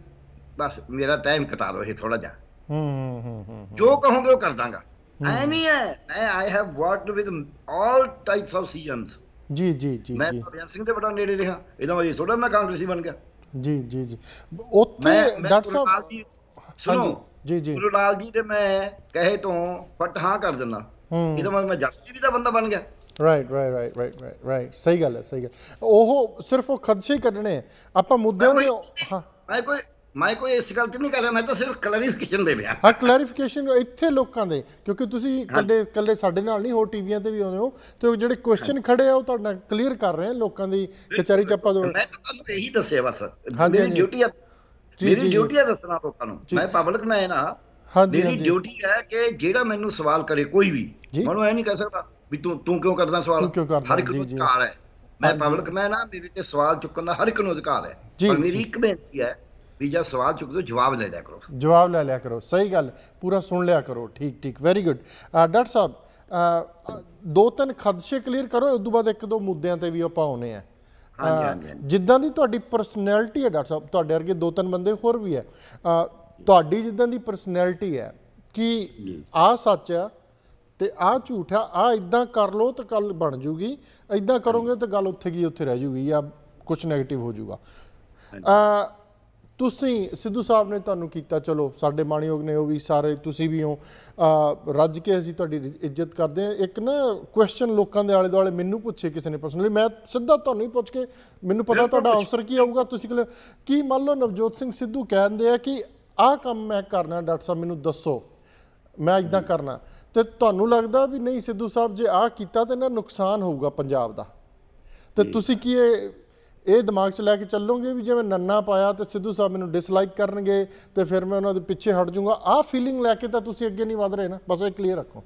ਬਸ ਮੇਰਾ ਟਾਈਮ ਕਟਾ ਲਓ ਇਹ ਥੋੜਾ ਜਿਹਾ ਹੂੰ ਹੂੰ ਜੋ ਕਹੋਗੇ ਉਹ ਕਰ ਦਾਂਗਾ ਐ ਨਹੀਂ ਹੈ ਮੈਂ I have worked with all types of seasons ਜੀ ਜੀ ਜੀ ਮੈਂ ਪ੍ਰਵੀਨ ਸਿੰਘ ਦੇ ਬੜਾ ਨੇੜੇ ਰਿਹਾ ਇਹਦਾ ਵਜ੍ਹਾ ਥੋੜਾ ਮੈਂ ਕਾਂਗਰਸੀ ਬਣ ਗਿਆ ਜੀ ਜੀ ਜੀ ਉੱਥੇ ਡਾਕਟਰ ਸਾਹਿਬ ਸੁਣੋ ਜੀ ਜੀ ਗੁਰੂ ਲਾਲ ਜੀ ਤੇ ਮੈਂ ਕਹੇ ਤੋਂ ਫਟ ਹਾਂ ਕਰ ਦਿੰਦਾ ਇਹਦਾ ਮਤਲਬ ਮੈਂ ਜੱਟ ਜੀ ਦਾ ਬੰਦਾ ਬਣ ਗਿਆ right right right right right right ਸਹੀ ਗੱਲ ਹੈ ਸਹੀ ਗੱਲ ਉਹ ਸਿਰਫ ਉਹ ਖਦਸ਼ੇ ਕੱਢਣੇ ਆਪਾਂ ਮੁੱਦਿਆਂ ਦੇ ਹਾਂ ਮੈਂ ਕੋਈ ਮੈਂ ਕੋਈ ਇਸ ਗੱਲ ਤੇ ਨਹੀਂ ਕਰ ਰਿਹਾ ਮੈਂ ਤਾਂ ਸਿਰਫ ਕਲੈਰੀਫਿਕੇਸ਼ਨ ਦੇ ਰਿਹਾ ਹਾਂ ਕਲੈਰੀਫਿਕੇਸ਼ਨ ਇੱਥੇ ਲੋਕਾਂ ਦੇ ਕਿਉਂਕਿ ਤੁਸੀਂ ਕੱਲੇ ਕੱਲੇ ਸਾਡੇ ਨਾਲ ਨਹੀਂ ਹੋਰ ਟੀਵੀਆਂ ਤੇ ਵੀ ਆਉਂਦੇ ਹੋ ਤੇ ਜਿਹੜੇ ਕੁਐਸਚਨ ਖੜੇ ਆ ਉਹ ਤੁਹਾਡਾ ਕਲੀਅਰ ਕਰ ਰਹੇ ਆ ਲੋਕਾਂ ਦੀ ਕਚਾਰੀ ਚ ਆਪਾਂ ਮੈਂ ਤੁਹਾਨੂੰ ਇਹੀ ਦੱਸਿਆ ਬਸ ਮੇਰੀ ਡਿਊਟੀ ਆ ਮੇਰੀ ਡਿਊਟੀ ਆ ਦੱਸਣਾ ਲੋਕਾਂ ਨੂੰ ਮੈਂ ਪਬਲਿਕ ਮੈਂ ਨਾ ਹਾਂਜੀ ਮੇਰੀ ਡਿਊਟੀ ਹੈ ਕਿ ਜਿਹੜਾ ਮੈਨੂੰ ਸਵਾਲ ਕਰੇ ਕੋਈ ਵੀ ਮੈਨੂੰ ਐ ਨਹੀਂ ਕਹਿ ਸਕਦਾ ਵੀ ਤੂੰ ਤੂੰ ਕਿਉਂ ਕਰਦਾ ਸਵਾਲ ਹਰ ਇੱਕ ਨੂੰ ਅਧਿਕਾਰ ਹੈ ਮੈਂ ਪਬਲਿਕ ਮੈਂ ਨਾ ਮੇਰੇ ਤੇ ਸਵਾਲ ਚੁੱਕਣ ਦਾ ਹਰ ਇੱਕ ਨੂੰ ਅਧਿਕਾਰ ਹੈ ਪਰ ਮੇਰੀ ਇੱਕ ਬੇਨਤੀ ਹੈ ਵੀ ਜੇ ਸਵਾਲ ਚੁੱਕਦੇ ਜਵਾਬ ਲੈ ਲਿਆ ਕਰੋ ਜਵਾਬ ਲੈ ਲਿਆ ਕਰੋ ਸਹੀ ਗੱਲ ਪੂਰਾ ਸੁਣ ਲਿਆ ਕਰੋ ਠੀਕ ਠੀਕ ਵੈਰੀ ਗੁੱਡ ਡਾਕਟਰ ਸਾਹਿਬ ਦੋ ਤਿੰਨ ਖਦਸ਼ੇ ਕਲੀਅਰ ਕਰੋ ਉਸ ਤੋਂ ਬਾਅਦ ਇੱਕ ਦੋ ਮੁੱਦਿਆਂ ਤੇ ਵੀ ਆਪਾਂ ਆਉਨੇ ਆ ਜਿੱਦਾਂ ਦੀ ਤੁਹਾਡੀ ਪਰਸਨੈਲਿਟੀ ਹੈ ਡਾਕਟਰ ਸਾਹਿਬ ਤੁਹਾਡੇ ਵਰਗੇ ਦੋ ਤਿੰਨ ਬੰਦੇ ਹੋਰ ਵੀ ਹੈ ਤੁਹਾਡੀ ਜਿੱਦਾਂ ਦੀ ਪਰਸਨੈਲਿਟੀ ਹੈ ਕਿ ਆ ਸੱਚ ਆ ਤੇ ਆ ਝੂਠ ਆ ਆ ਇਦਾਂ ਕਰ ਲੋ ਤਾਂ ਗੱਲ ਬਣ ਜੂਗੀ ਇਦਾਂ ਕਰੋਗੇ ਤਾਂ ਗੱਲ ਉੱਥੇ ਗਈ ਉੱਥੇ ਰਹਿ ਜੂਗੀ ਜਾਂ ਕੁਝ 네ਗੇਟਿਵ ਹੋ ਜੂਗਾ ਆ ਤੁਸੀਂ ਸਿੱਧੂ ਸਾਹਿਬ ਨੇ ਤੁਹਾਨੂੰ ਕੀਤਾ ਚਲੋ ਸਾਡੇ ਮਾਣਯੋਗ ਨੇ ਉਹ ਵੀ ਸਾਰੇ ਤੁਸੀਂ ਵੀ ਹੋ ਰੱਜ ਕੇ ਅਸੀਂ ਤੁਹਾਡੀ ਇੱਜ਼ਤ ਕਰਦੇ ਆ ਇੱਕ ਨਾ ਕੁਐਸਚਨ ਲੋਕਾਂ ਦੇ ਆਲੇ ਦੁਆਲੇ ਮੈਨੂੰ ਪੁੱਛੇ ਕਿਸੇ ਨੇ ਪਰਸਨਲੀ ਮੈਂ ਸਿੱਧਾ ਤੁਹਾਨੂੰ ਹੀ ਪੁੱਛ ਕੇ ਮੈਨੂੰ ਪਤਾ ਤੁਹਾਡਾ ਆਨਸਰ ਕੀ ਆਊਗਾ ਤੁਸੀਂ ਕੀ ਮੰਨ ਲਓ ਨਵਜੋਤ ਸਿੰਘ ਸਿੱਧੂ ਕਹਿੰਦੇ ਆ ਕਿ ਆਹ ਕੰਮ ਮੈਂ ਕਰਨਾ ਡਾਕਟਰ ਸਾਹਿਬ ਮੈਨੂੰ ਦੱਸੋ ਮੈਂ ਇਦਾਂ ਕਰਨਾ ਤੇ ਤੁਹਾਨੂੰ ਲੱਗਦਾ ਵੀ ਨਹੀਂ ਸਿੱਧੂ ਸਾਹਿਬ ਜੇ ਆਹ ਕੀਤਾ ਤੇ ਨਾ ਨੁਕਸਾਨ ਹੋਊਗਾ ਪੰਜਾਬ ਦਾ ਤੇ ਤੁਸੀਂ ਕੀ ਇਹ ਇਹ ਦਿਮਾਗ 'ਚ ਲੈ ਕੇ ਚੱਲੋਗੇ ਵੀ ਜਿਵੇਂ ਨੰਨਾ ਪਾਇਆ ਤੇ ਸਿੱਧੂ ਸਾਹਿਬ ਮੈਨੂੰ ਡਿਸਲਾਈਕ ਕਰਨਗੇ ਤੇ ਫਿਰ ਮੈਂ ਉਹਨਾਂ ਦੇ ਪਿੱਛੇ ਹਟ ਜਾਊਂਗਾ ਆਹ ਫੀਲਿੰਗ ਲੈ ਕੇ ਤਾਂ ਤੁਸੀਂ ਅੱਗੇ ਨਹੀਂ ਵਧ ਰਹੇ ਨਾ ਬਸ ਇਹ ਕਲੀਅਰ ਰੱਖੋ